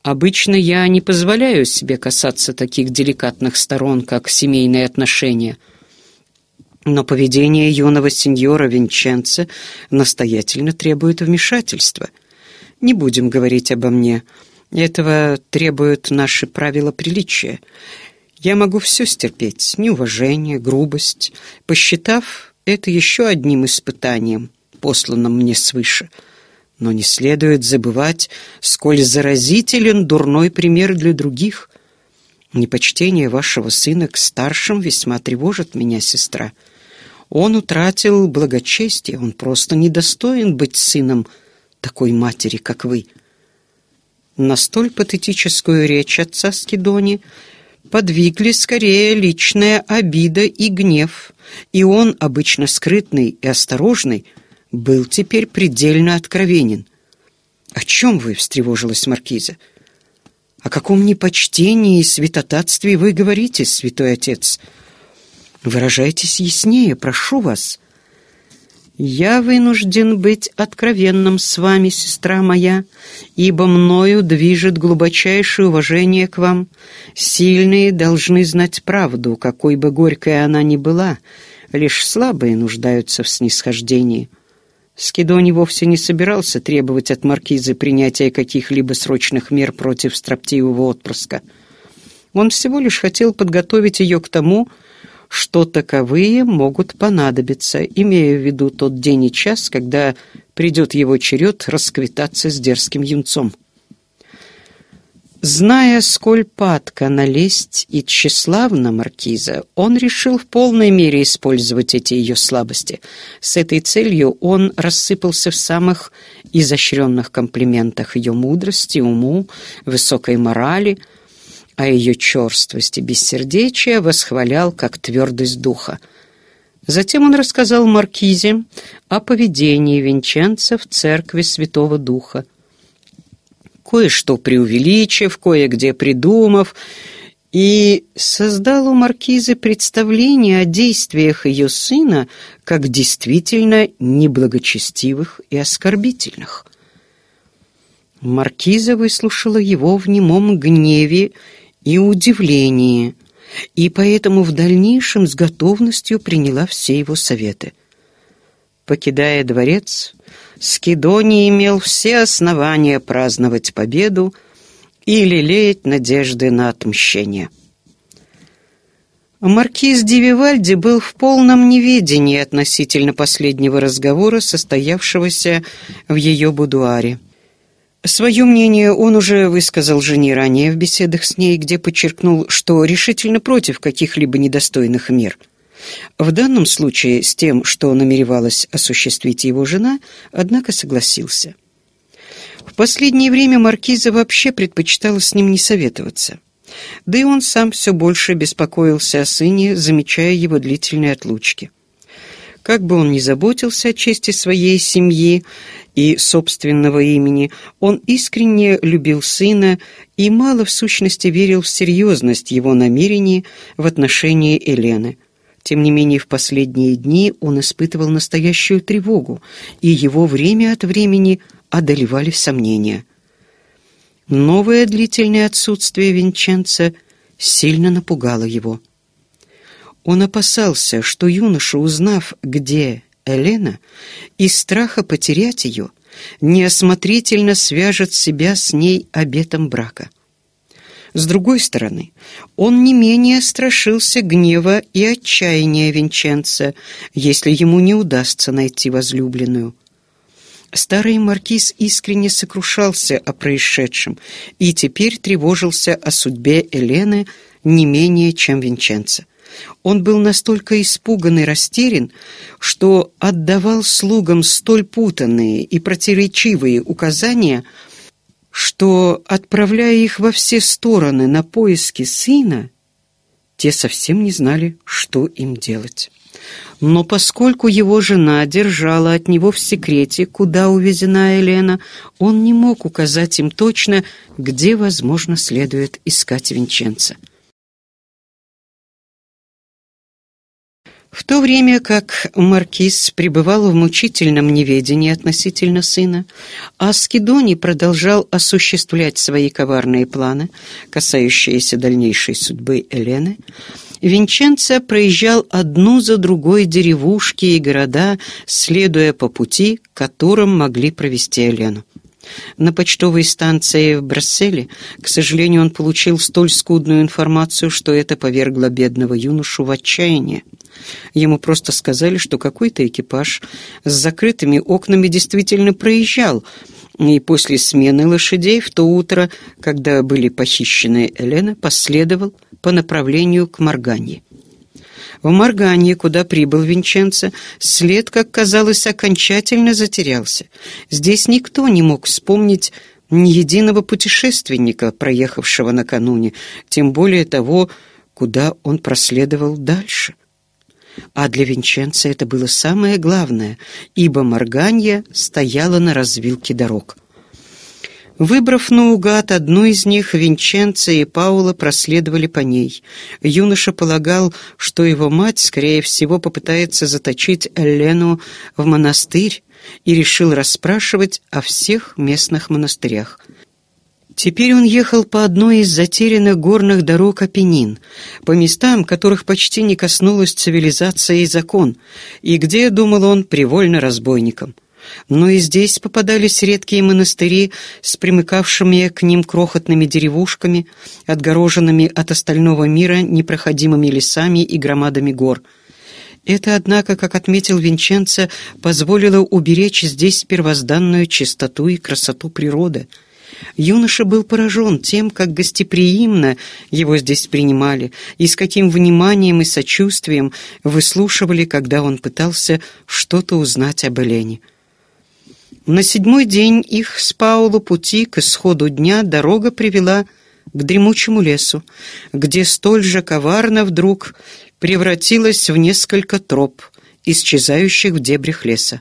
Обычно я не позволяю себе касаться таких деликатных сторон, как семейные отношения – но поведение юного сеньора Винченце настоятельно требует вмешательства. Не будем говорить обо мне. Этого требуют наши правила приличия. Я могу все стерпеть, неуважение, грубость, посчитав это еще одним испытанием, посланным мне свыше. Но не следует забывать, сколь заразителен дурной пример для других. Непочтение вашего сына к старшим весьма тревожит меня, сестра». Он утратил благочестие, он просто недостоин быть сыном такой матери, как вы». На столь патетическую речь отца Скидони подвигли скорее личная обида и гнев, и он, обычно скрытный и осторожный, был теперь предельно откровенен. «О чем вы?» — встревожилась маркиза. «О каком непочтении и святотатстве вы говорите, святой отец?» Выражайтесь яснее, прошу вас. Я вынужден быть откровенным с вами, сестра моя, ибо мною движет глубочайшее уважение к вам. Сильные должны знать правду, какой бы горькой она ни была, лишь слабые нуждаются в снисхождении. Скидони вовсе не собирался требовать от маркизы принятия каких-либо срочных мер против строптивого отпрыска. Он всего лишь хотел подготовить ее к тому, что что таковые могут понадобиться, имея в виду тот день и час, когда придет его черед расквитаться с дерзким юнцом. Зная, сколь падка налезть лесть и тщеславна маркиза, он решил в полной мере использовать эти ее слабости. С этой целью он рассыпался в самых изощренных комплиментах ее мудрости, уму, высокой морали — а ее черствость и бессердечие восхвалял как твердость духа. Затем он рассказал Маркизе о поведении Винченца в церкви Святого Духа. Кое-что преувеличив, кое-где придумав, и создал у Маркизы представление о действиях ее сына как действительно неблагочестивых и оскорбительных. Маркиза выслушала его в немом гневе и удивлении, и поэтому в дальнейшем с готовностью приняла все его советы. Покидая дворец, Скидоний имел все основания праздновать победу и лелеять надежды на отмщение. Маркиз Ди был в полном неведении относительно последнего разговора, состоявшегося в ее будуаре. Свое мнение он уже высказал жене ранее в беседах с ней, где подчеркнул, что решительно против каких-либо недостойных мер. В данном случае с тем, что намеревалась осуществить его жена, однако согласился. В последнее время Маркиза вообще предпочитала с ним не советоваться. Да и он сам все больше беспокоился о сыне, замечая его длительные отлучки. Как бы он ни заботился о чести своей семьи, и собственного имени, он искренне любил сына и мало в сущности верил в серьезность его намерений в отношении Елены. Тем не менее, в последние дни он испытывал настоящую тревогу, и его время от времени одолевали сомнения. Новое длительное отсутствие Винченца сильно напугало его. Он опасался, что юноша, узнав, где Элена из страха потерять ее неосмотрительно свяжет себя с ней обетом брака. С другой стороны, он не менее страшился гнева и отчаяния Винченца, если ему не удастся найти возлюбленную. Старый маркиз искренне сокрушался о происшедшем и теперь тревожился о судьбе Елены не менее, чем Винченца. Он был настолько испуган и растерян, что отдавал слугам столь путанные и противоречивые указания, что, отправляя их во все стороны на поиски сына, те совсем не знали, что им делать. Но поскольку его жена держала от него в секрете, куда увезена Елена, он не мог указать им точно, где, возможно, следует искать Винченца. В то время как маркиз пребывал в мучительном неведении относительно сына, Аскидони продолжал осуществлять свои коварные планы, касающиеся дальнейшей судьбы Элены, Винченцо проезжал одну за другой деревушки и города, следуя по пути, которым могли провести Элену. На почтовой станции в Брюсселе, к сожалению, он получил столь скудную информацию, что это повергло бедного юношу в отчаяние. Ему просто сказали, что какой-то экипаж с закрытыми окнами действительно проезжал, и после смены лошадей в то утро, когда были похищены Элена, последовал по направлению к Морганье. В Морганье, куда прибыл Винченцо, след, как казалось, окончательно затерялся. Здесь никто не мог вспомнить ни единого путешественника, проехавшего накануне, тем более того, куда он проследовал дальше — а для Винченца это было самое главное, ибо Морганья стояла на развилке дорог. Выбрав наугад одну из них, Винченца и Паула проследовали по ней. Юноша полагал, что его мать, скорее всего, попытается заточить Лену в монастырь, и решил расспрашивать о всех местных монастырях – Теперь он ехал по одной из затерянных горных дорог Апеннин, по местам, которых почти не коснулась цивилизация и закон, и где, думал он, привольно разбойником. Но и здесь попадались редкие монастыри с примыкавшими к ним крохотными деревушками, отгороженными от остального мира непроходимыми лесами и громадами гор. Это, однако, как отметил Винченцо, позволило уберечь здесь первозданную чистоту и красоту природы — Юноша был поражен тем, как гостеприимно его здесь принимали и с каким вниманием и сочувствием выслушивали, когда он пытался что-то узнать об Элене. На седьмой день их с Паулу пути к исходу дня дорога привела к дремучему лесу, где столь же коварно вдруг превратилась в несколько троп, исчезающих в дебрях леса.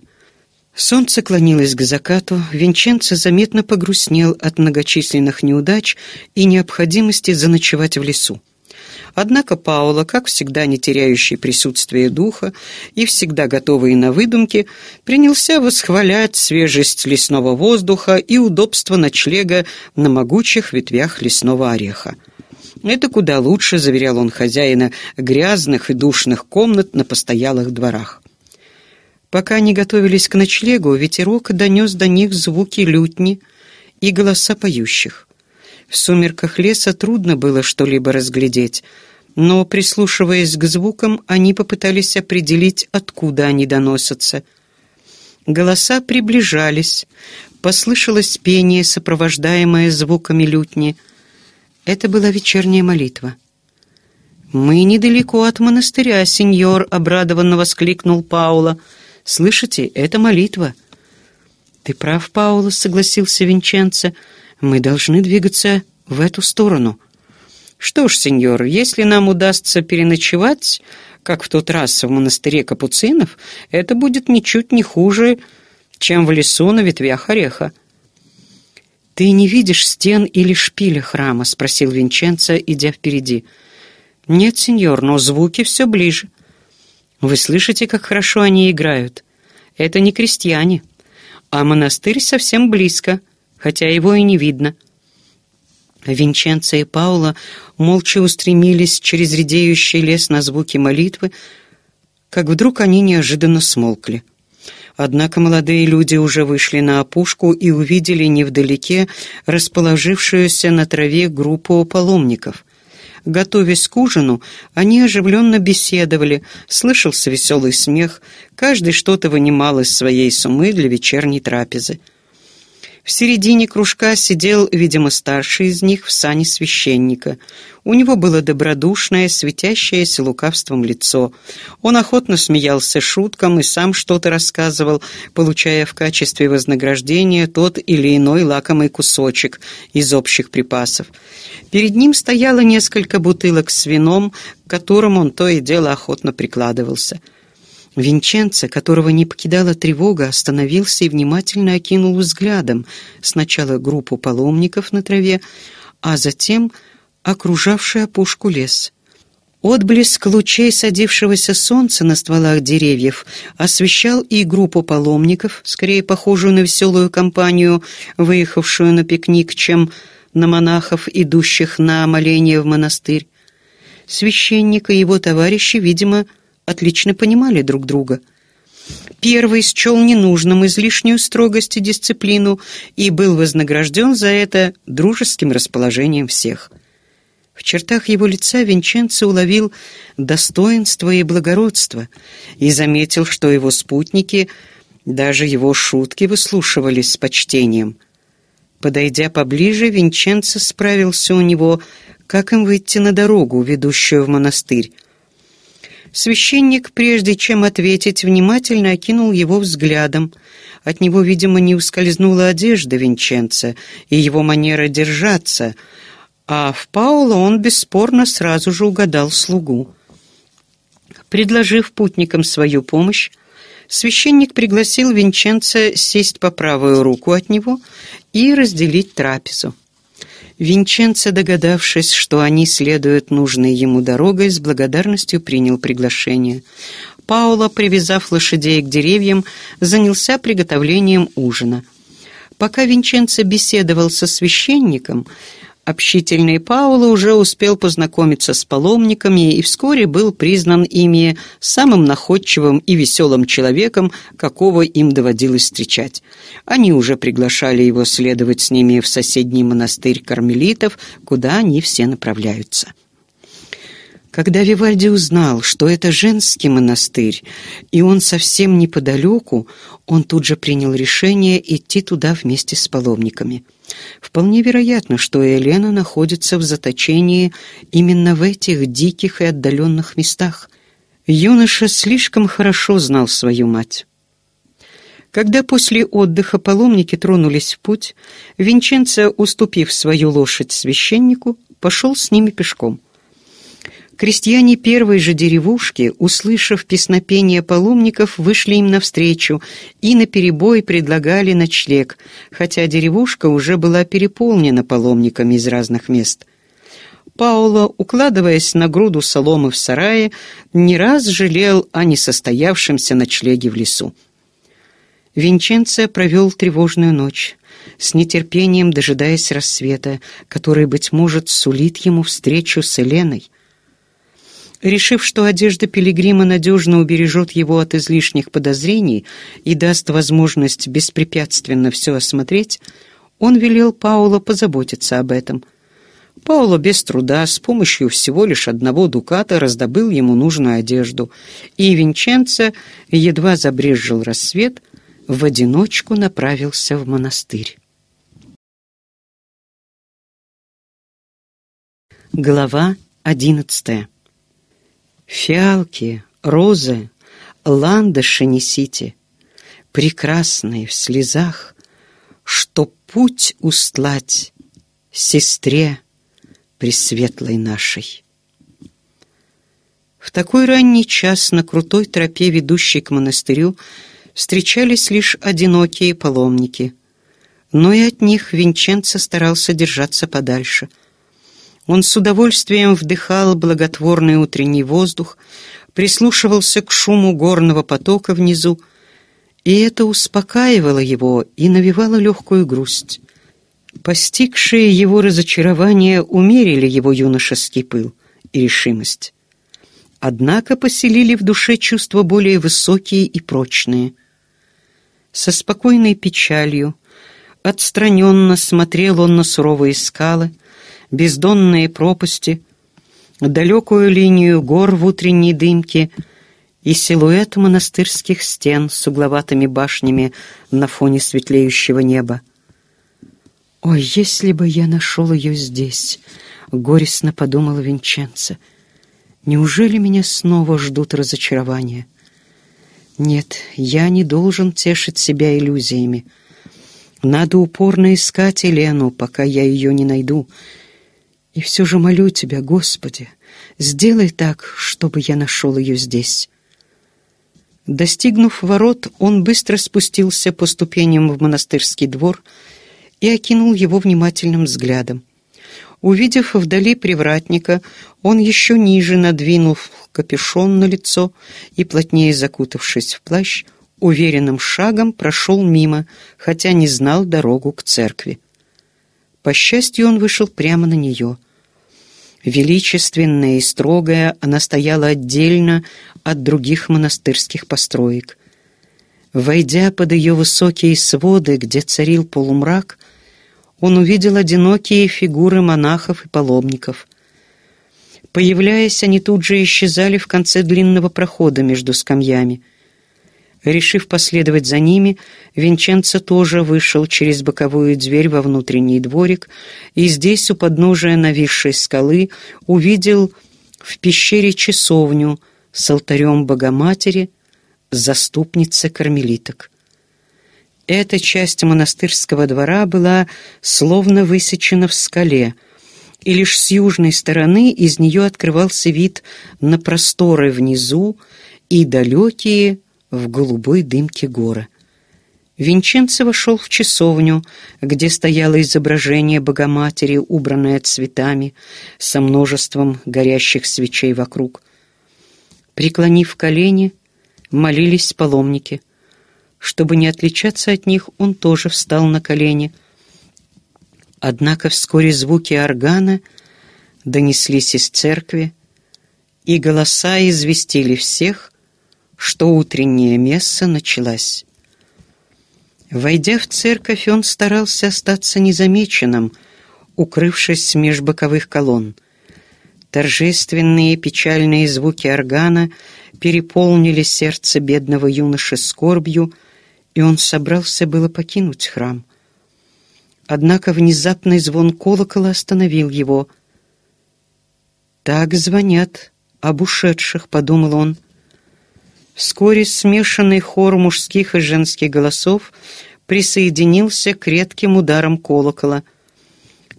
Солнце клонилось к закату, Винченцо заметно погрустнел от многочисленных неудач и необходимости заночевать в лесу. Однако Паула, как всегда не теряющий присутствие духа и всегда готовый на выдумки, принялся восхвалять свежесть лесного воздуха и удобство ночлега на могучих ветвях лесного ореха. «Это куда лучше», — заверял он хозяина, — «грязных и душных комнат на постоялых дворах». Пока они готовились к ночлегу, ветерок донес до них звуки лютни и голоса поющих. В сумерках леса трудно было что-либо разглядеть, но, прислушиваясь к звукам, они попытались определить, откуда они доносятся. Голоса приближались, послышалось пение, сопровождаемое звуками лютни. Это была вечерняя молитва. «Мы недалеко от монастыря, сеньор», — обрадованно воскликнул Паула, — Слышите, это молитва». «Ты прав, Пауло», — согласился Винченцо. «Мы должны двигаться в эту сторону». «Что ж, сеньор, если нам удастся переночевать, как в тот раз в монастыре капуцинов, это будет ничуть не хуже, чем в лесу на ветвях ореха». «Ты не видишь стен или шпиля храма?» — спросил Винченцо, идя впереди. «Нет, сеньор, но звуки все ближе». Вы слышите, как хорошо они играют? Это не крестьяне, а монастырь совсем близко, хотя его и не видно». Винченцо и Паула молча устремились через редеющий лес на звуки молитвы, как вдруг они неожиданно смолкли. Однако молодые люди уже вышли на опушку и увидели невдалеке расположившуюся на траве группу паломников — Готовясь к ужину, они оживленно беседовали, слышался веселый смех, каждый что-то вынимал из своей сумы для вечерней трапезы. В середине кружка сидел, видимо, старший из них в сане священника. У него было добродушное, светящееся лукавством лицо. Он охотно смеялся шуткам и сам что-то рассказывал, получая в качестве вознаграждения тот или иной лакомый кусочек из общих припасов. Перед ним стояло несколько бутылок с вином, к которым он то и дело охотно прикладывался – Винченце, которого не покидала тревога, остановился и внимательно окинул взглядом сначала группу паломников на траве, а затем окружавший опушку лес. Отблеск лучей садившегося солнца на стволах деревьев освещал и группу паломников, скорее похожую на веселую компанию, выехавшую на пикник, чем на монахов, идущих на моление в монастырь. Священника и его товарищи, видимо, отлично понимали друг друга. Первый счел ненужным излишнюю строгость и дисциплину и был вознагражден за это дружеским расположением всех. В чертах его лица Винченцо уловил достоинство и благородство и заметил, что его спутники даже его шутки выслушивались с почтением. Подойдя поближе, Винченцо справился у него, как им выйти на дорогу, ведущую в монастырь. Священник, прежде чем ответить, внимательно окинул его взглядом. От него, видимо, не ускользнула одежда Винченца и его манера держаться, а в Пауло он бесспорно сразу же угадал слугу. Предложив путникам свою помощь, священник пригласил Винченца сесть по правую руку от него и разделить трапезу. Винченцо, догадавшись, что они следуют нужной ему дорогой, с благодарностью принял приглашение. Пауло, привязав лошадей к деревьям, занялся приготовлением ужина. Пока Винченцо беседовал со священником, Общительный Пауло уже успел познакомиться с паломниками и вскоре был признан ими самым находчивым и веселым человеком, какого им доводилось встречать. Они уже приглашали его следовать с ними в соседний монастырь кармелитов, куда они все направляются. Когда Вивальди узнал, что это женский монастырь, и он совсем неподалеку, он тут же принял решение идти туда вместе с паломниками. Вполне вероятно, что Елена находится в заточении именно в этих диких и отдаленных местах. Юноша слишком хорошо знал свою мать. Когда после отдыха паломники тронулись в путь, Винченцо, уступив свою лошадь священнику, пошел с ними пешком – Крестьяне первой же деревушки, услышав песнопение паломников, вышли им навстречу и наперебой предлагали ночлег, хотя деревушка уже была переполнена паломниками из разных мест. Пауло, укладываясь на груду соломы в сарае, не раз жалел о несостоявшемся ночлеге в лесу. Винченце провел тревожную ночь, с нетерпением дожидаясь рассвета, который, быть может, сулит ему встречу с Еленой. Решив, что одежда пилигрима надежно убережет его от излишних подозрений и даст возможность беспрепятственно все осмотреть, он велел Пауло позаботиться об этом. Пауло без труда, с помощью всего лишь одного дуката, раздобыл ему нужную одежду, и Винченце, едва забрезжил рассвет, в одиночку направился в монастырь. Глава одиннадцатая Фиалки, розы, ландыши несите, Прекрасные в слезах, Что путь устлать сестре Пресветлой нашей. В такой ранний час на крутой тропе, ведущей к монастырю, встречались лишь одинокие паломники. Но и от них Винченцо старался держаться подальше — он с удовольствием вдыхал благотворный утренний воздух, прислушивался к шуму горного потока внизу, и это успокаивало его и навевало легкую грусть. Постигшие его разочарования умерили его юношеский пыл и решимость. Однако поселили в душе чувства более высокие и прочные. Со спокойной печалью, отстраненно смотрел он на суровые скалы — бездонные пропасти, далекую линию гор в утренней дымке и силуэт монастырских стен с угловатыми башнями на фоне светлеющего неба. «О, если бы я нашел ее здесь!» — горестно подумала Винченца. «Неужели меня снова ждут разочарования?» «Нет, я не должен тешить себя иллюзиями. Надо упорно искать Елену, пока я ее не найду, и все же молю тебя, Господи, сделай так, чтобы я нашел ее здесь». Достигнув ворот, он быстро спустился по ступеням в монастырский двор и окинул его внимательным взглядом. Увидев вдали привратника, он еще ниже надвинув капюшон на лицо и, плотнее закутавшись в плащ, уверенным шагом прошел мимо, хотя не знал дорогу к церкви. По счастью, он вышел прямо на нее. Величественная и строгая, она стояла отдельно от других монастырских построек. Войдя под ее высокие своды, где царил полумрак, он увидел одинокие фигуры монахов и паломников. Появляясь, они тут же исчезали в конце длинного прохода между скамьями — Решив последовать за ними, Винченцо тоже вышел через боковую дверь во внутренний дворик и здесь, у подножия нависшей скалы, увидел в пещере часовню с алтарем Богоматери, заступницы кармелиток. Эта часть монастырского двора была словно высечена в скале, и лишь с южной стороны из нее открывался вид на просторы внизу и далекие в голубой дымке горы. Винченцо вошел в часовню, где стояло изображение Богоматери, убранное цветами, со множеством горящих свечей вокруг. Преклонив колени, молились паломники. Чтобы не отличаться от них, он тоже встал на колени. Однако вскоре звуки органа донеслись из церкви, и голоса известили всех, что утренняя месса началась. Войдя в церковь, он старался остаться незамеченным, укрывшись меж боковых колонн. Торжественные печальные звуки органа переполнили сердце бедного юноши скорбью, и он собрался было покинуть храм. Однако внезапный звон колокола остановил его. «Так звонят об ушедших», — подумал он. Вскоре смешанный хор мужских и женских голосов присоединился к редким ударам колокола.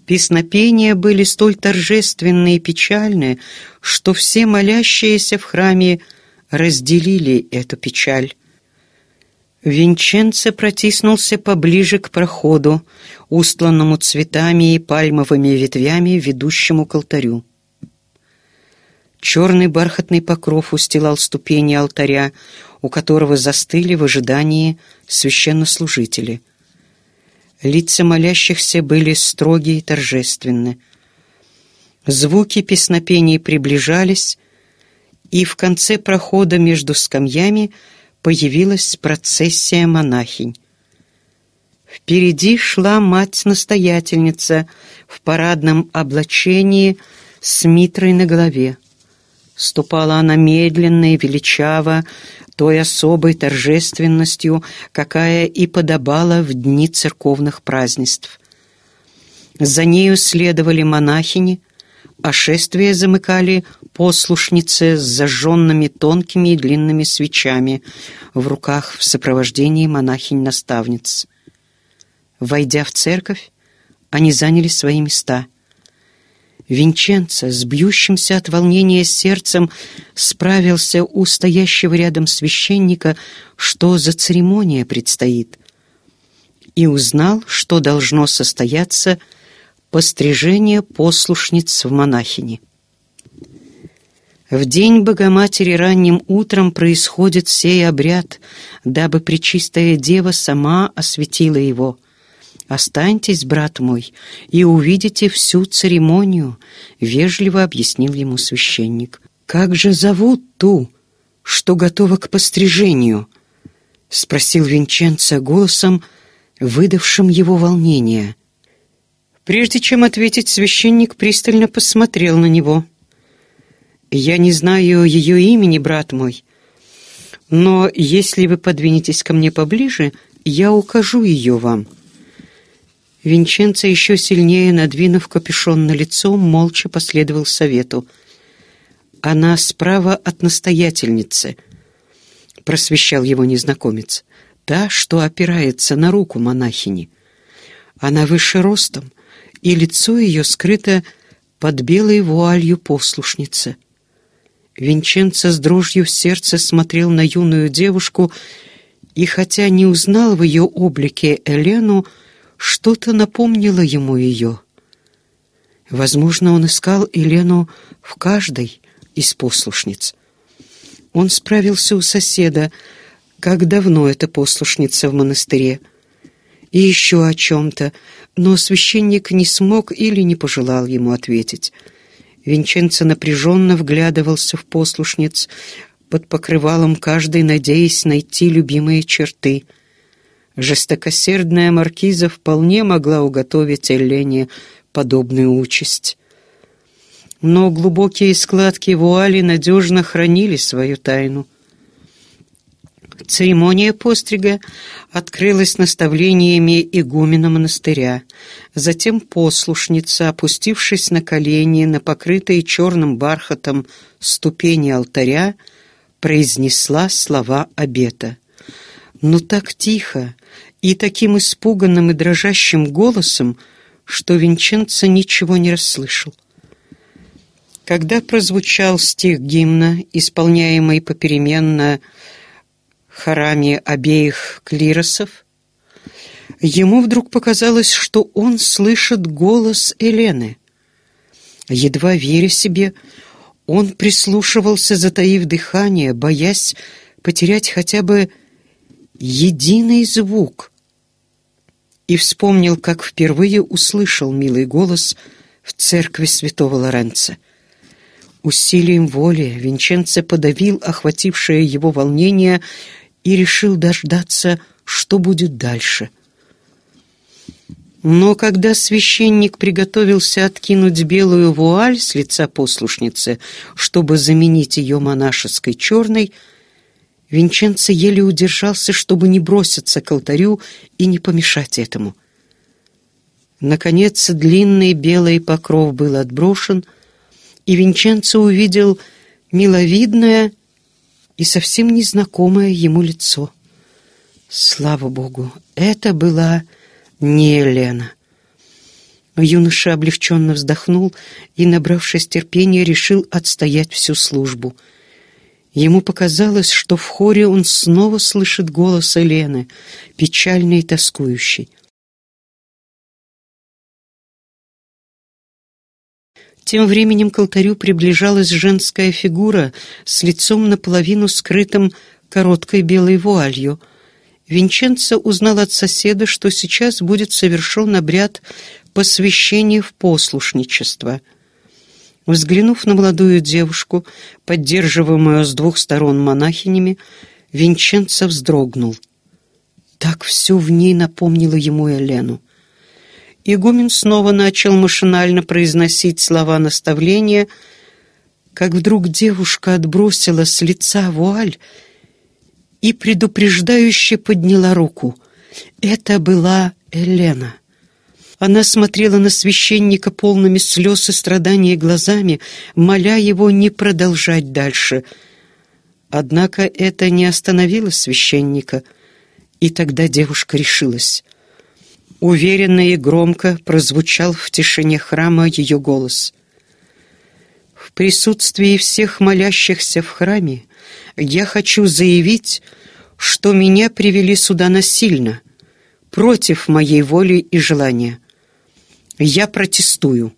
Песнопения были столь торжественные и печальные, что все молящиеся в храме разделили эту печаль. Винченце протиснулся поближе к проходу, устланному цветами и пальмовыми ветвями, ведущему к алтарю. Черный бархатный покров устилал ступени алтаря, у которого застыли в ожидании священнослужители. Лица молящихся были строгие и торжественны. Звуки песнопений приближались, и в конце прохода между скамьями появилась процессия монахинь. Впереди шла мать-настоятельница в парадном облачении с митрой на голове. Ступала она медленно и величаво, той особой торжественностью, какая и подобала в дни церковных празднеств. За нею следовали монахини, а шествие замыкали послушницы с зажженными тонкими и длинными свечами в руках в сопровождении монахинь-наставниц. Войдя в церковь, они заняли свои места — Винченцо с бьющимся от волнения сердцем справился у стоящего рядом священника, что за церемония предстоит, и узнал, что должно состояться пострижение послушниц в монахини. В день Богоматери ранним утром происходит сей обряд, дабы Пречистая Дева сама осветила его — «Останьтесь, брат мой, и увидите всю церемонию», — вежливо объяснил ему священник. «Как же зовут ту, что готова к пострижению?» — спросил Винченцо голосом, выдавшим его волнение. Прежде чем ответить, священник пристально посмотрел на него. «Я не знаю ее имени, брат мой, но если вы подвинетесь ко мне поближе, я укажу ее вам». Винченцо, еще сильнее надвинув капюшон на лицо, молча последовал совету. «Она справа от настоятельницы», — просвещал его незнакомец. «Та, что опирается на руку монахини. Она выше ростом, и лицо ее скрыто под белой вуалью послушницы». Винченцо с дрожью в сердце смотрел на юную девушку, и хотя не узнал в ее облике Элену, — что-то напомнило ему ее. Возможно, он искал Елену в каждой из послушниц. Он справился у соседа, как давно эта послушница в монастыре, и еще о чем-то, но священник не смог или не пожелал ему ответить. Винченцо напряженно вглядывался в послушниц под покрывалом каждой, надеясь найти любимые черты — Жестокосердная маркиза вполне могла уготовить Эллене подобную участь. Но глубокие складки вуали надежно хранили свою тайну. Церемония пострига открылась наставлениями игумена монастыря. Затем послушница, опустившись на колени на покрытые черным бархатом ступени алтаря, произнесла слова обета — но так тихо и таким испуганным и дрожащим голосом, что Винченцо ничего не расслышал. Когда прозвучал стих гимна, исполняемый попеременно хорами обеих клиросов, ему вдруг показалось, что он слышит голос Елены. Едва веря себе, он прислушивался, затаив дыхание, боясь потерять хотя бы единый звук. И вспомнил, как впервые услышал милый голос в церкви святого Лоренца. Усилием воли Винченце подавил охватившее его волнение и решил дождаться, что будет дальше. Но когда священник приготовился откинуть белую вуаль с лица послушницы, чтобы заменить ее монашеской черной, Винченцо еле удержался, чтобы не броситься к алтарю и не помешать этому. Наконец, длинный белый покров был отброшен, и Винченцо увидел миловидное и совсем незнакомое ему лицо. Слава Богу, это была не Елена. Юноша облегченно вздохнул и, набравшись терпения, решил отстоять всю службу — Ему показалось, что в хоре он снова слышит голос Елены, печальный и тоскующий. Тем временем к алтарю приближалась женская фигура с лицом наполовину скрытым короткой белой вуалью. Винченцо узнал от соседа, что сейчас будет совершен обряд посвящения в послушничество — Взглянув на молодую девушку, поддерживаемую с двух сторон монахинями, Винченцо вздрогнул. Так все в ней напомнило ему Елену. Игумен снова начал машинально произносить слова наставления, как вдруг девушка отбросила с лица вуаль и предупреждающе подняла руку. Это была Елена. Она смотрела на священника полными слез и страданий глазами, моля его не продолжать дальше. Однако это не остановило священника, и тогда девушка решилась. Уверенно и громко прозвучал в тишине храма ее голос. «В присутствии всех молящихся в храме я хочу заявить, что меня привели сюда насильно, против моей воли и желания. Я протестую».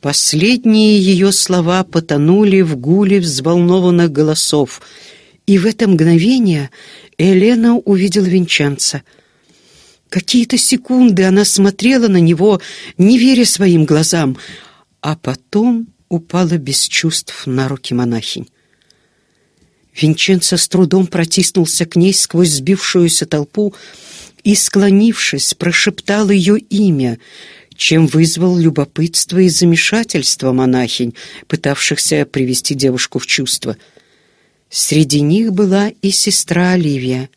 Последние ее слова потонули в гуле взволнованных голосов, и в это мгновение Елена увидела венчанца. Какие-то секунды она смотрела на него, не веря своим глазам, а потом упала без чувств на руки монахинь. Винченцо с трудом протиснулся к ней сквозь сбившуюся толпу, и, склонившись, прошептал ее имя, чем вызвал любопытство и замешательство монахинь, пытавшихся привести девушку в чувство. Среди них была и сестра Оливия.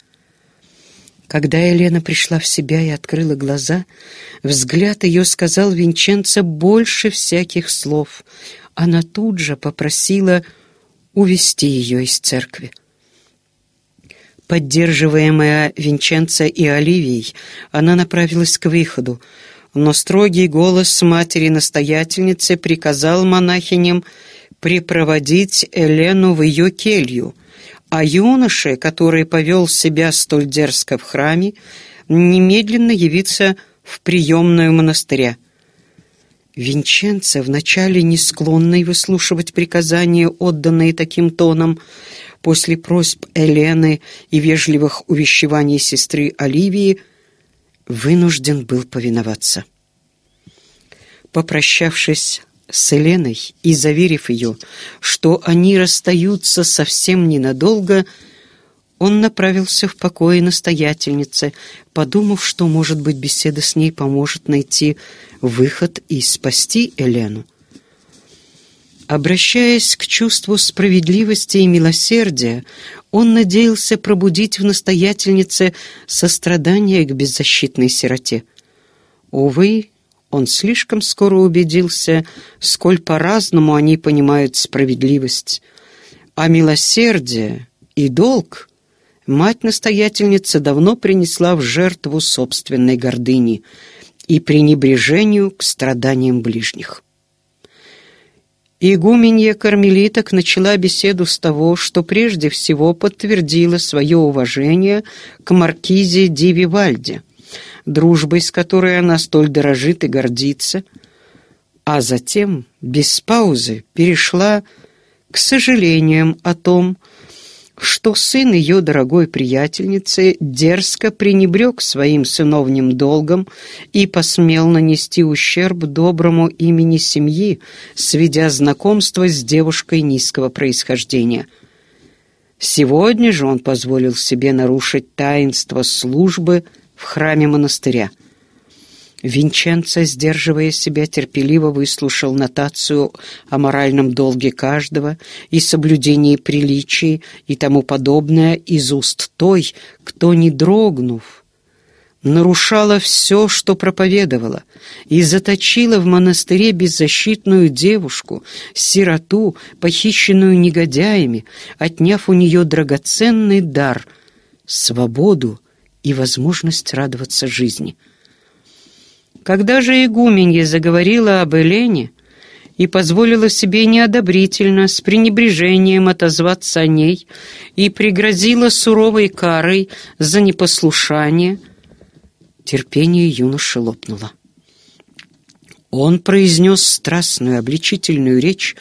Когда Елена пришла в себя и открыла глаза, взгляд ее сказал Винченца больше всяких слов. Она тут же попросила увести ее из церкви. Поддерживаемая Винченцо и Оливией, она направилась к выходу, но строгий голос матери-настоятельницы приказал монахиням припроводить Елену в ее келью, а юноше, который повел себя столь дерзко в храме, немедленно явиться в приемную монастыря. Винченцо, вначале не склонный выслушивать приказания, отданные таким тоном, после просьб Элены и вежливых увещеваний сестры Оливии, вынужден был повиноваться. Попрощавшись с Эленой и заверив ее, что они расстаются совсем ненадолго, он направился в покое настоятельницы, подумав, что, может быть, беседа с ней поможет найти выход и спасти Элену. Обращаясь к чувству справедливости и милосердия, он надеялся пробудить в настоятельнице сострадание к беззащитной сироте. Увы, он слишком скоро убедился, сколь по-разному они понимают справедливость. А милосердие и долг мать-настоятельница давно принесла в жертву собственной гордыни и пренебрежению к страданиям ближних. Игуменья кармелиток начала беседу с того, что прежде всего подтвердила свое уважение к маркизе Ди Вивальде, дружбой с которой она столь дорожит и гордится, а затем без паузы перешла к сожалениям о том, что что сын ее дорогой приятельницы дерзко пренебрег своим сыновним долгом и посмел нанести ущерб доброму имени семьи, сведя знакомство с девушкой низкого происхождения. Сегодня же он позволил себе нарушить таинство службы в храме монастыря — Винченцо, сдерживая себя, терпеливо выслушал нотацию о моральном долге каждого и соблюдении приличий и тому подобное из уст той, кто, не дрогнув, нарушала все, что проповедовала, и заточила в монастыре беззащитную девушку, сироту, похищенную негодяями, отняв у нее драгоценный дар — свободу и возможность радоваться жизни — когда же игуменья заговорила об Элене и позволила себе неодобрительно, с пренебрежением отозваться о ней и пригрозила суровой карой за непослушание, терпение юноши лопнуло. Он произнес страстную, обличительную речь,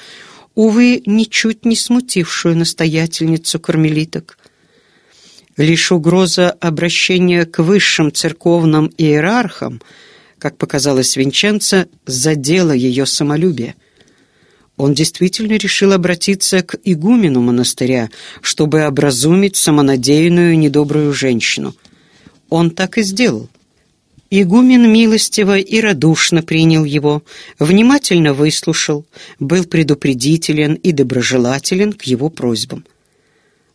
увы, ничуть не смутившую настоятельницу кармелиток. Лишь угроза обращения к высшим церковным иерархам — как показалось Винченце, задело ее самолюбие. Он действительно решил обратиться к игумену монастыря, чтобы образумить самонадеянную недобрую женщину. Он так и сделал. Игумен милостиво и радушно принял его, внимательно выслушал, был предупредителен и доброжелателен к его просьбам.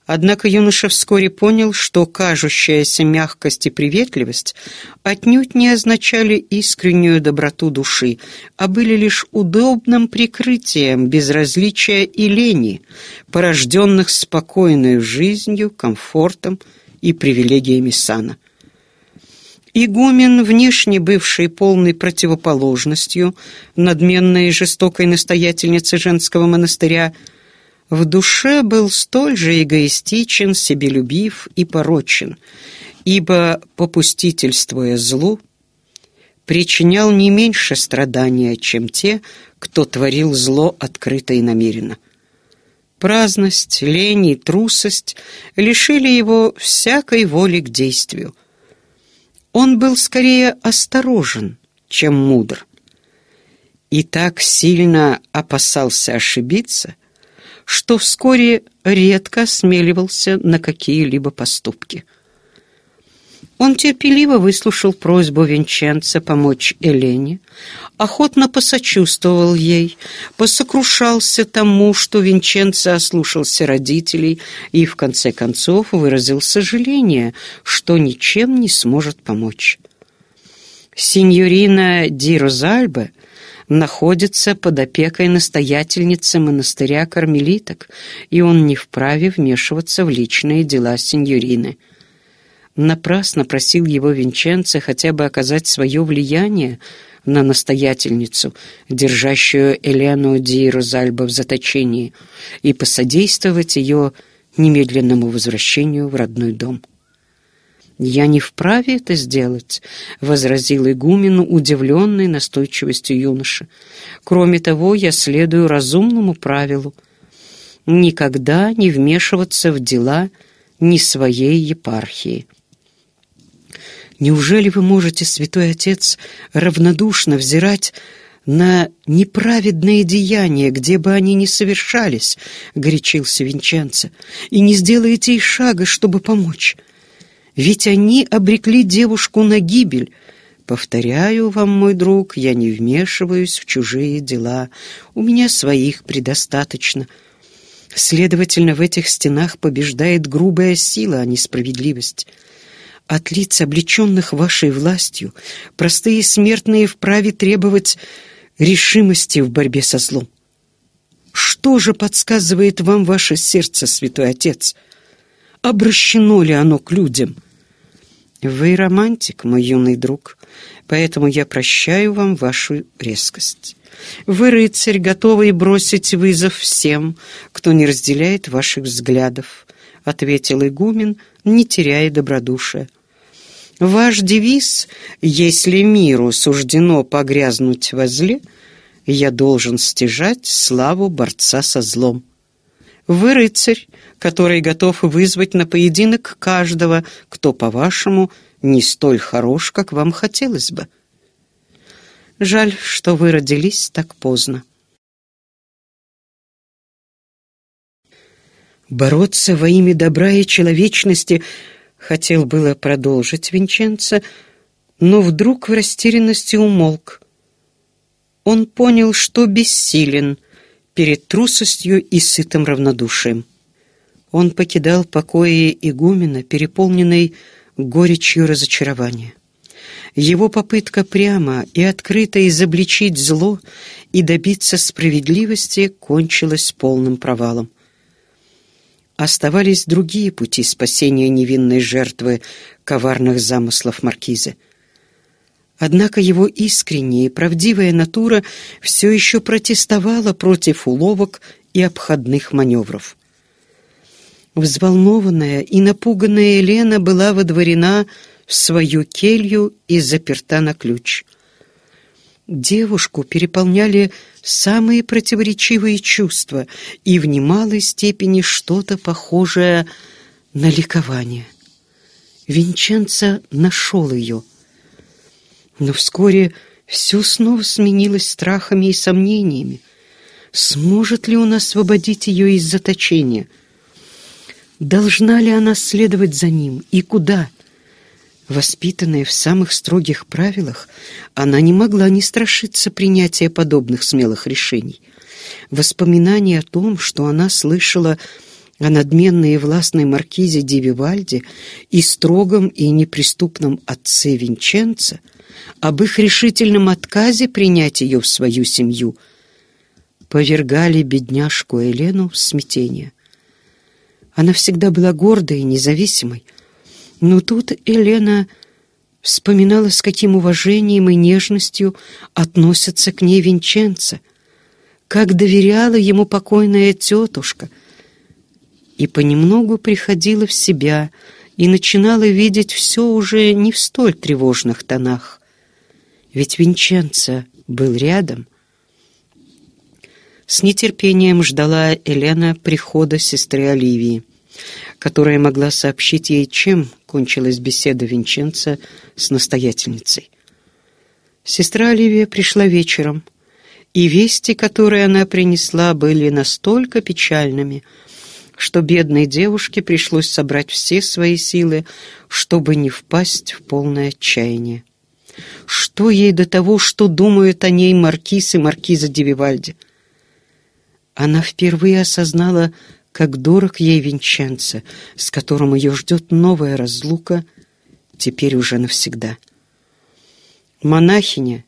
Однако юноша вскоре понял, что кажущаяся мягкость и приветливость отнюдь не означали искреннюю доброту души, а были лишь удобным прикрытием безразличия и лени, порожденных спокойной жизнью, комфортом и привилегиями сана. Игумен, внешне бывший полной противоположностью надменной и жестокой настоятельницы женского монастыря, в душе был столь же эгоистичен, себелюбив и порочен, ибо, попустительствуя злу, причинял не меньше страдания, чем те, кто творил зло открыто и намеренно. Праздность, лень и трусость лишили его всякой воли к действию. Он был скорее осторожен, чем мудр. И так сильно опасался ошибиться — что вскоре редко осмеливался на какие-либо поступки. Он терпеливо выслушал просьбу Винченца помочь Элене, охотно посочувствовал ей, посокрушался тому, что Винченца ослушался родителей и, в конце концов, выразил сожаление, что ничем не сможет помочь. Синьорина Ди Розальбе находится под опекой настоятельницы монастыря кармелиток, и он не вправе вмешиваться в личные дела сеньорины. Напрасно просил его Винченце хотя бы оказать свое влияние на настоятельницу, держащую Элену Ди Розальба в заточении, и посодействовать ее немедленному возвращению в родной дом. «Я не вправе это сделать», — возразил Игумен удивленный настойчивостью юноши. «Кроме того, я следую разумному правилу — никогда не вмешиваться в дела ни своей епархии». «Неужели вы можете, святой отец, равнодушно взирать на неправедные деяния, где бы они ни совершались?» — горячился Винченцо. «И не сделаете и шага, чтобы помочь». Ведь они обрекли девушку на гибель. Повторяю вам, мой друг, я не вмешиваюсь в чужие дела. У меня своих предостаточно. Следовательно, в этих стенах побеждает грубая сила, а не справедливость. От лиц, облеченных вашей властью, простые смертные вправе требовать решимости в борьбе со злом. Что же подсказывает вам ваше сердце, святой отец? Обращено ли оно к людям?» Вы романтик, мой юный друг, поэтому я прощаю вам вашу резкость. Вы рыцарь, готовый бросить вызов всем, кто не разделяет ваших взглядов, ответил игумен, не теряя добродушия. Ваш девиз «Если миру суждено погрязнуть во зле, я должен стяжать славу борца со злом». Вы рыцарь, который готов вызвать на поединок каждого, кто, по-вашему, не столь хорош, как вам хотелось бы. Жаль, что вы родились так поздно. Бороться во имя добра и человечности хотел было продолжить Винченцо, но вдруг в растерянности умолк. Он понял, что бессилен перед трусостью и сытым равнодушием он покидал покои игумена, переполненный горечью разочарования. Его попытка прямо и открыто изобличить зло и добиться справедливости кончилась полным провалом. Оставались другие пути спасения невинной жертвы коварных замыслов маркиза. Однако его искренняя и правдивая натура все еще протестовала против уловок и обходных маневров. Взволнованная и напуганная Елена была водворена в свою келью и заперта на ключ. Девушку переполняли самые противоречивые чувства и в немалой степени что-то похожее на ликование. Винченца нашел ее. Но вскоре все снова сменилось страхами и сомнениями. Сможет ли он освободить ее из заточения — Должна ли она следовать за ним и куда? Воспитанная в самых строгих правилах, она не могла не страшиться принятия подобных смелых решений. Воспоминание о том, что она слышала о надменной и властной маркизе Ди и строгом и неприступном отце Винченца, об их решительном отказе принять ее в свою семью, повергали бедняжку Елену в смятение. Она всегда была гордой и независимой. Но тут Елена вспоминала, с каким уважением и нежностью относятся к ней Винченца, как доверяла ему покойная тетушка, и понемногу приходила в себя и начинала видеть все уже не в столь тревожных тонах. Ведь Винченца был рядом — с нетерпением ждала Елена прихода сестры Оливии, которая могла сообщить ей, чем кончилась беседа Винченца с настоятельницей. Сестра Оливия пришла вечером, и вести, которые она принесла, были настолько печальными, что бедной девушке пришлось собрать все свои силы, чтобы не впасть в полное отчаяние. Что ей до того, что думают о ней маркиз и маркиза Девивальди? Она впервые осознала, как дорог ей Винченце, с которым ее ждет новая разлука, теперь уже навсегда. Монахиня,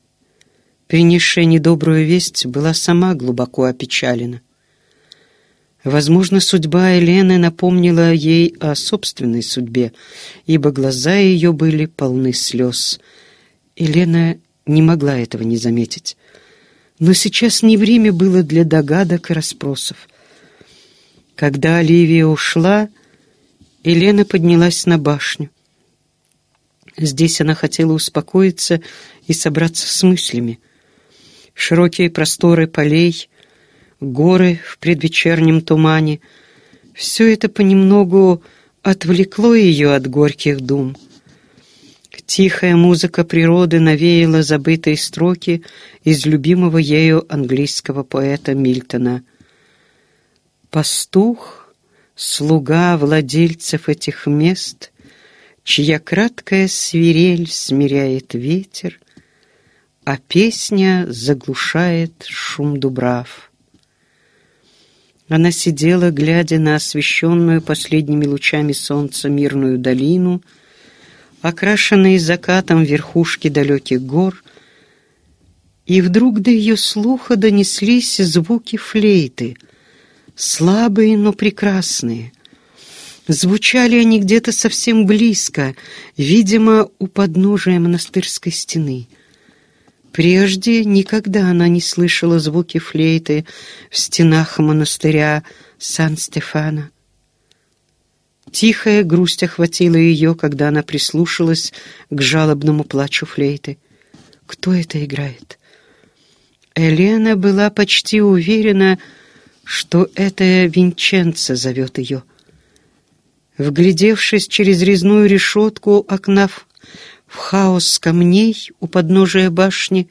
принесшая недобрую весть, была сама глубоко опечалена. Возможно, судьба Елены напомнила ей о собственной судьбе, ибо глаза ее были полны слез. Елена не могла этого не заметить. Но сейчас не время было для догадок и расспросов. Когда Оливия ушла, Елена поднялась на башню. Здесь она хотела успокоиться и собраться с мыслями. Широкие просторы полей, горы в предвечернем тумане — все это понемногу отвлекло ее от горьких дум — Тихая музыка природы навеяла забытые строки из любимого ею английского поэта Мильтона. «Пастух, слуга владельцев этих мест, чья краткая свирель смиряет ветер, а песня заглушает шум дубрав». Она сидела, глядя на освещенную последними лучами солнца мирную долину — окрашенные закатом верхушки далеких гор, и вдруг до ее слуха донеслись звуки флейты, слабые, но прекрасные. Звучали они где-то совсем близко, видимо, у подножия монастырской стены. Прежде никогда она не слышала звуки флейты в стенах монастыря Сан-Стефана. Тихая грусть охватила ее, когда она прислушалась к жалобному плачу флейты. Кто это играет? Елена была почти уверена, что это Винченца зовет ее. Вглядевшись через резную решетку окна в хаос камней у подножия башни,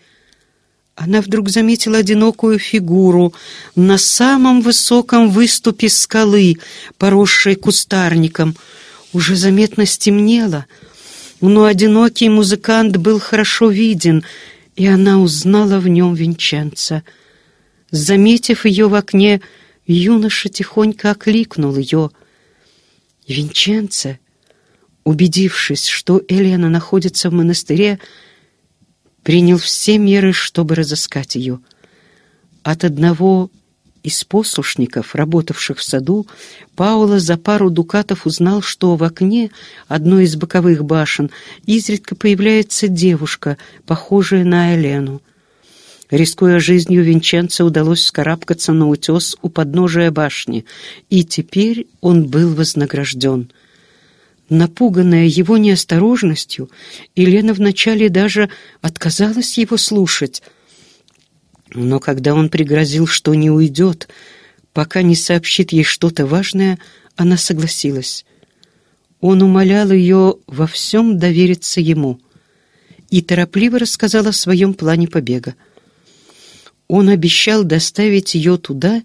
она вдруг заметила одинокую фигуру на самом высоком выступе скалы, поросшей кустарником. Уже заметно стемнело, но одинокий музыкант был хорошо виден, и она узнала в нем Винченца. Заметив ее в окне, юноша тихонько окликнул ее. «Винченце!» Убедившись, что Елена находится в монастыре, принял все меры, чтобы разыскать ее. От одного из послушников, работавших в саду, Паула за пару дукатов узнал, что в окне одной из боковых башен изредка появляется девушка, похожая на Элену. Рискуя жизнью, Винченце удалось скарабкаться на утес у подножия башни, и теперь он был вознагражден. Напуганная его неосторожностью, Елена вначале даже отказалась его слушать. Но когда он пригрозил, что не уйдет, пока не сообщит ей что-то важное, она согласилась. Он умолял ее во всем довериться ему и торопливо рассказал о своем плане побега. Он обещал доставить ее туда,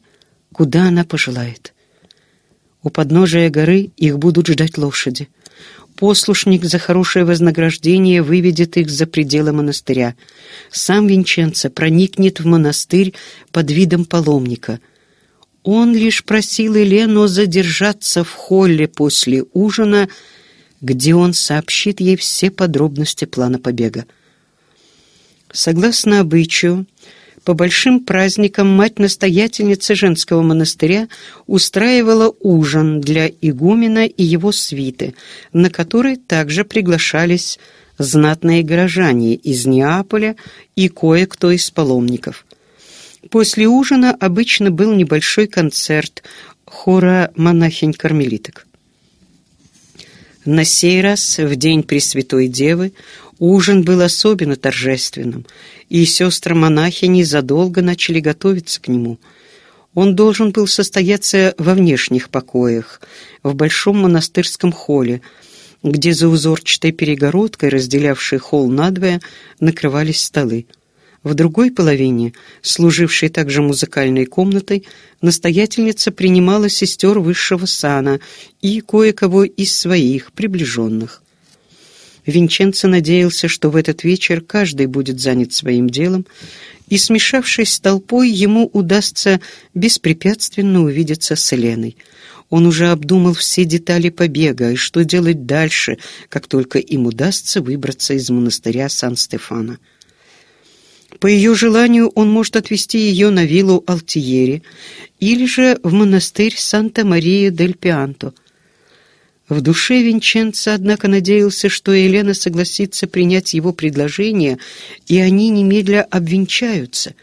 куда она пожелает. У подножия горы их будут ждать лошади. Послушник за хорошее вознаграждение выведет их за пределы монастыря. Сам Винченцо проникнет в монастырь под видом паломника. Он лишь просил Елену задержаться в холле после ужина, где он сообщит ей все подробности плана побега. Согласно обычаю, по большим праздникам мать-настоятельница женского монастыря устраивала ужин для игумена и его свиты, на который также приглашались знатные горожане из Неаполя и кое-кто из паломников. После ужина обычно был небольшой концерт хора монахинь-кармелиток. На сей раз, в день Пресвятой Девы, Ужин был особенно торжественным, и сестры-монахини задолго начали готовиться к нему. Он должен был состояться во внешних покоях, в большом монастырском холле, где за узорчатой перегородкой, разделявшей холл надвое, накрывались столы. В другой половине, служившей также музыкальной комнатой, настоятельница принимала сестер высшего сана и кое-кого из своих приближенных. Винченцо надеялся, что в этот вечер каждый будет занят своим делом, и, смешавшись с толпой, ему удастся беспрепятственно увидеться с Леной. Он уже обдумал все детали побега и что делать дальше, как только им удастся выбраться из монастыря Сан-Стефана. По ее желанию он может отвезти ее на виллу Алтиери или же в монастырь Санта-Мария-дель-Пианто – в душе Винченца, однако, надеялся, что Елена согласится принять его предложение, и они немедля обвенчаются.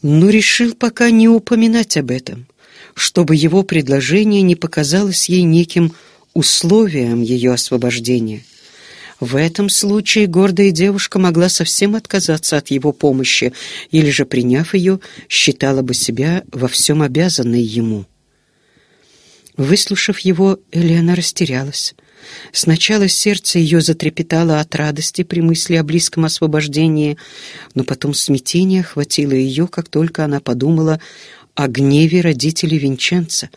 Но решил пока не упоминать об этом, чтобы его предложение не показалось ей неким условием ее освобождения. В этом случае гордая девушка могла совсем отказаться от его помощи или же, приняв ее, считала бы себя во всем обязанной ему. Выслушав его, Елена растерялась. Сначала сердце ее затрепетало от радости при мысли о близком освобождении, но потом смятение охватило ее, как только она подумала о гневе родителей Винченца.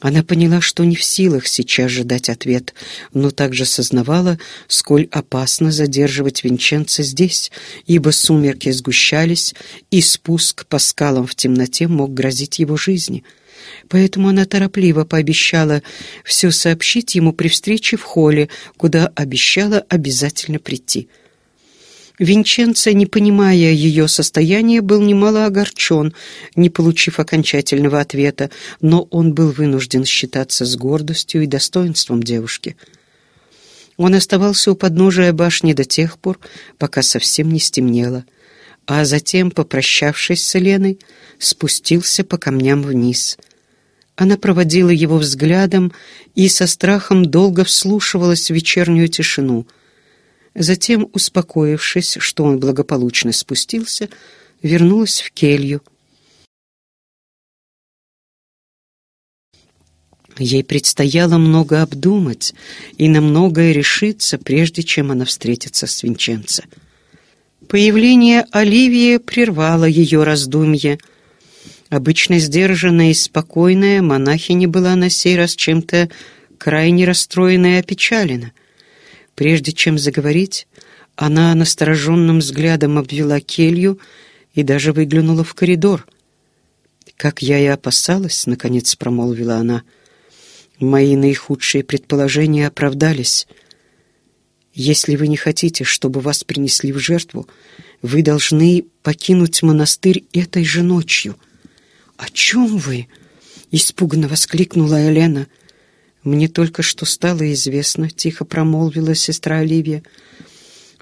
Она поняла, что не в силах сейчас же дать ответ, но также сознавала, сколь опасно задерживать Винченца здесь, ибо сумерки сгущались, и спуск по скалам в темноте мог грозить его жизни — поэтому она торопливо пообещала все сообщить ему при встрече в холле, куда обещала обязательно прийти. Винченцо, не понимая ее состояния, был немало огорчен, не получив окончательного ответа, но он был вынужден считаться с гордостью и достоинством девушки. Он оставался у подножия башни до тех пор, пока совсем не стемнело, а затем, попрощавшись с Леной, спустился по камням вниз — она проводила его взглядом и со страхом долго вслушивалась в вечернюю тишину. Затем, успокоившись, что он благополучно спустился, вернулась в келью. Ей предстояло много обдумать и на многое решиться, прежде чем она встретится с Винченцо. Появление Оливии прервало ее раздумья. Обычно сдержанная и спокойная, монахиня была на сей раз чем-то крайне расстроена и опечалена. Прежде чем заговорить, она настороженным взглядом обвела келью и даже выглянула в коридор. «Как я и опасалась», — наконец промолвила она, — «мои наихудшие предположения оправдались. Если вы не хотите, чтобы вас принесли в жертву, вы должны покинуть монастырь этой же ночью». «О чем вы?» — испуганно воскликнула Елена. «Мне только что стало известно», — тихо промолвила сестра Оливия,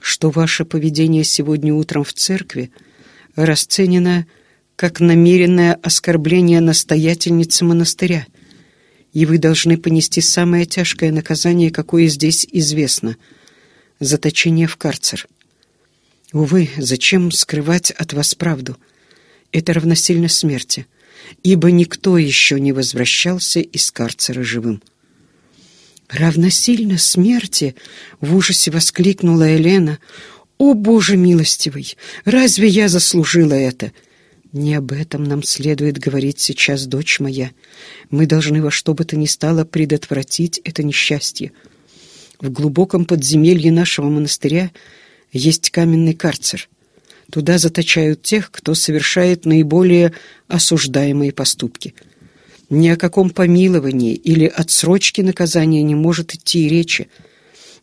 «что ваше поведение сегодня утром в церкви расценено как намеренное оскорбление настоятельницы монастыря, и вы должны понести самое тяжкое наказание, какое здесь известно — заточение в карцер. Увы, зачем скрывать от вас правду? Это равносильно смерти ибо никто еще не возвращался из карцера живым. Равносильно смерти в ужасе воскликнула Елена. «О, Боже милостивый! Разве я заслужила это?» «Не об этом нам следует говорить сейчас, дочь моя. Мы должны во что бы то ни стало предотвратить это несчастье. В глубоком подземелье нашего монастыря есть каменный карцер. Туда заточают тех, кто совершает наиболее осуждаемые поступки. Ни о каком помиловании или отсрочке наказания не может идти и речи.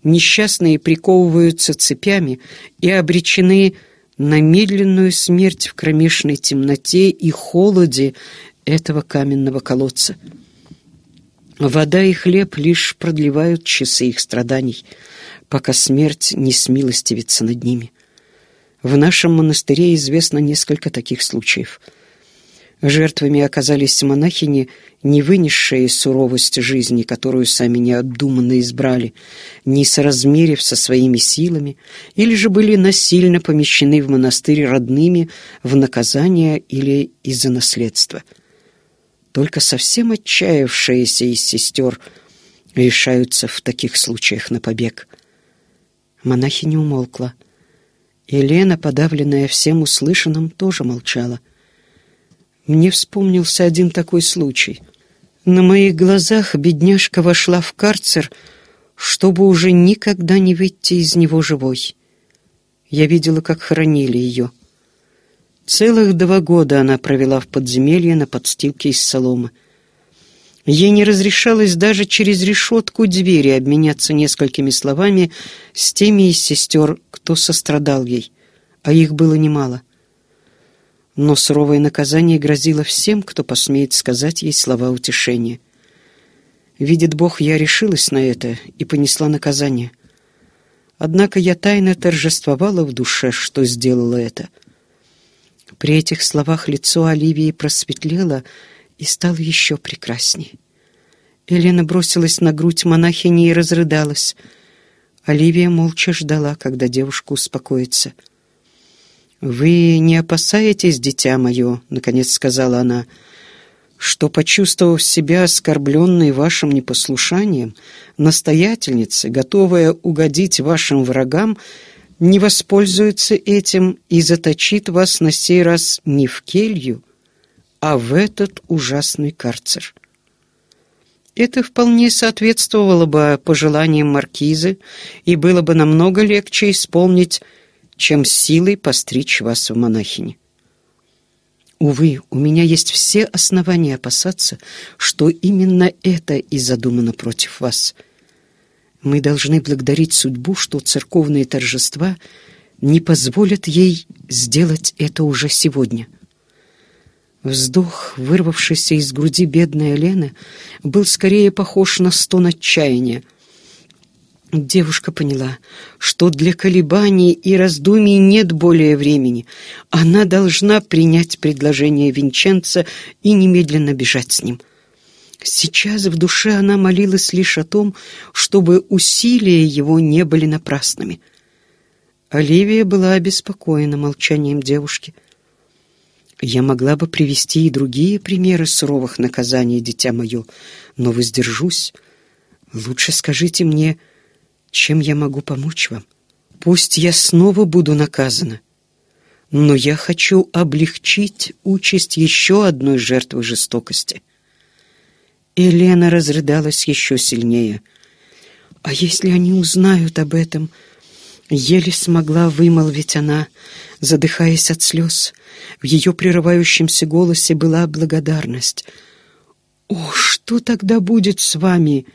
Несчастные приковываются цепями и обречены на медленную смерть в кромешной темноте и холоде этого каменного колодца. Вода и хлеб лишь продлевают часы их страданий, пока смерть не смилостивится над ними. В нашем монастыре известно несколько таких случаев. Жертвами оказались монахини, не вынесшие суровость жизни, которую сами необдуманно избрали, не соразмерив со своими силами, или же были насильно помещены в монастырь родными в наказание или из-за наследства. Только совсем отчаявшиеся из сестер решаются в таких случаях на побег. Монахиня умолкла — Елена, подавленная всем услышанным, тоже молчала. Мне вспомнился один такой случай. На моих глазах бедняжка вошла в карцер, чтобы уже никогда не выйти из него живой. Я видела, как хоронили ее. Целых два года она провела в подземелье на подстилке из соломы. Ей не разрешалось даже через решетку двери обменяться несколькими словами с теми из сестер, кто сострадал ей, а их было немало. Но суровое наказание грозило всем, кто посмеет сказать ей слова утешения. Видит Бог, я решилась на это и понесла наказание. Однако я тайно торжествовала в душе, что сделала это. При этих словах лицо Оливии просветлело, и стал еще прекраснее. Елена бросилась на грудь монахини и разрыдалась. Оливия молча ждала, когда девушка успокоится. «Вы не опасаетесь, дитя мое?» — наконец сказала она что, почувствовав себя оскорбленной вашим непослушанием, настоятельница, готовая угодить вашим врагам, не воспользуется этим и заточит вас на сей раз не в келью, а в этот ужасный карцер. Это вполне соответствовало бы пожеланиям маркизы и было бы намного легче исполнить, чем силой постричь вас в монахини. Увы, у меня есть все основания опасаться, что именно это и задумано против вас. Мы должны благодарить судьбу, что церковные торжества не позволят ей сделать это уже сегодня». Вздох, вырвавшийся из груди бедной Лены, был скорее похож на стон отчаяния. Девушка поняла, что для колебаний и раздумий нет более времени. Она должна принять предложение Винченца и немедленно бежать с ним. Сейчас в душе она молилась лишь о том, чтобы усилия его не были напрасными. Оливия была обеспокоена молчанием девушки — я могла бы привести и другие примеры суровых наказаний, дитя мое, но воздержусь. Лучше скажите мне, чем я могу помочь вам. Пусть я снова буду наказана, но я хочу облегчить участь еще одной жертвы жестокости». Елена разрыдалась еще сильнее. «А если они узнают об этом?» Еле смогла вымолвить она — задыхаясь от слез. В ее прерывающемся голосе была благодарность. «О, что тогда будет с вами?»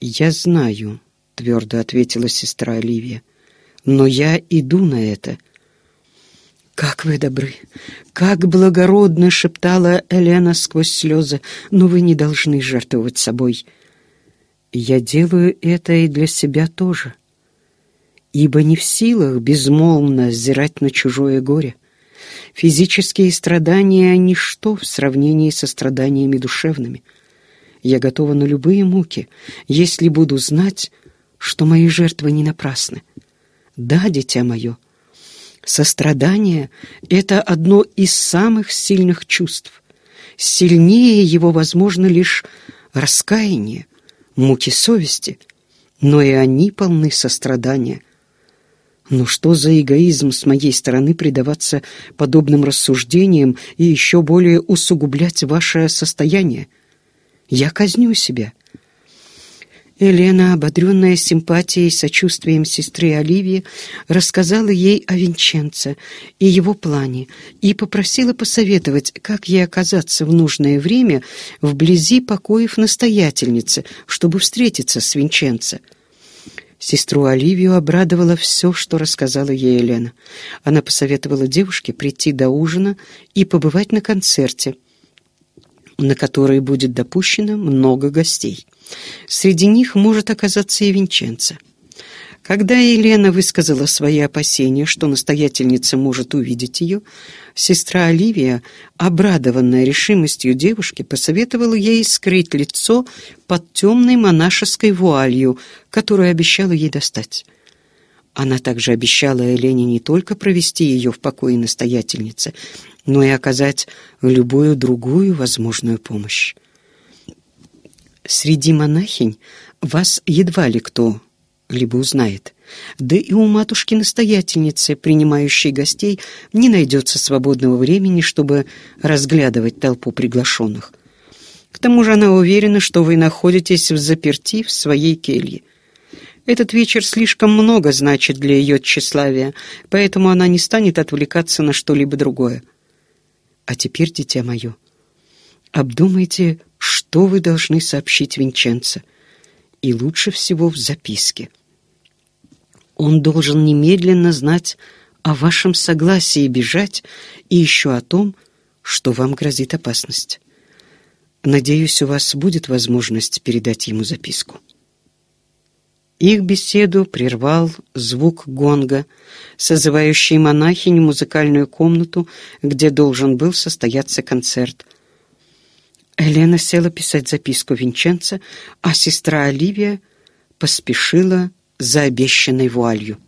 «Я знаю», — твердо ответила сестра Оливия. «Но я иду на это». «Как вы добры! Как благородно!» — шептала Элена сквозь слезы. «Но вы не должны жертвовать собой». «Я делаю это и для себя тоже», — ибо не в силах безмолвно зирать на чужое горе. Физические страдания — ничто в сравнении со страданиями душевными. Я готова на любые муки, если буду знать, что мои жертвы не напрасны. Да, дитя мое, сострадание — это одно из самых сильных чувств. Сильнее его возможно лишь раскаяние, муки совести, но и они полны сострадания, но что за эгоизм с моей стороны предаваться подобным рассуждениям и еще более усугублять ваше состояние? Я казню себя. Елена, ободренная симпатией и сочувствием сестры Оливии, рассказала ей о Винченце и его плане и попросила посоветовать, как ей оказаться в нужное время вблизи покоев настоятельницы, чтобы встретиться с Винченце. Сестру Оливию обрадовало все, что рассказала ей Елена. Она посоветовала девушке прийти до ужина и побывать на концерте, на который будет допущено много гостей. Среди них может оказаться и Винченца. Когда Елена высказала свои опасения, что настоятельница может увидеть ее, Сестра Оливия, обрадованная решимостью девушки, посоветовала ей скрыть лицо под темной монашеской вуалью, которую обещала ей достать. Она также обещала Элене не только провести ее в покое настоятельницы, но и оказать любую другую возможную помощь. Среди монахинь вас едва ли кто либо узнает. Да и у матушки-настоятельницы, принимающей гостей, не найдется свободного времени, чтобы разглядывать толпу приглашенных. К тому же она уверена, что вы находитесь в заперти в своей келье. Этот вечер слишком много значит для ее тщеславия, поэтому она не станет отвлекаться на что-либо другое. А теперь, дитя мое, обдумайте, что вы должны сообщить Винченце — и лучше всего в записке. Он должен немедленно знать о вашем согласии бежать и еще о том, что вам грозит опасность. Надеюсь, у вас будет возможность передать ему записку. Их беседу прервал звук гонга, созывающий монахиню музыкальную комнату, где должен был состояться концерт — Елена села писать записку Винченца, а сестра Оливия поспешила за обещанной вуалью.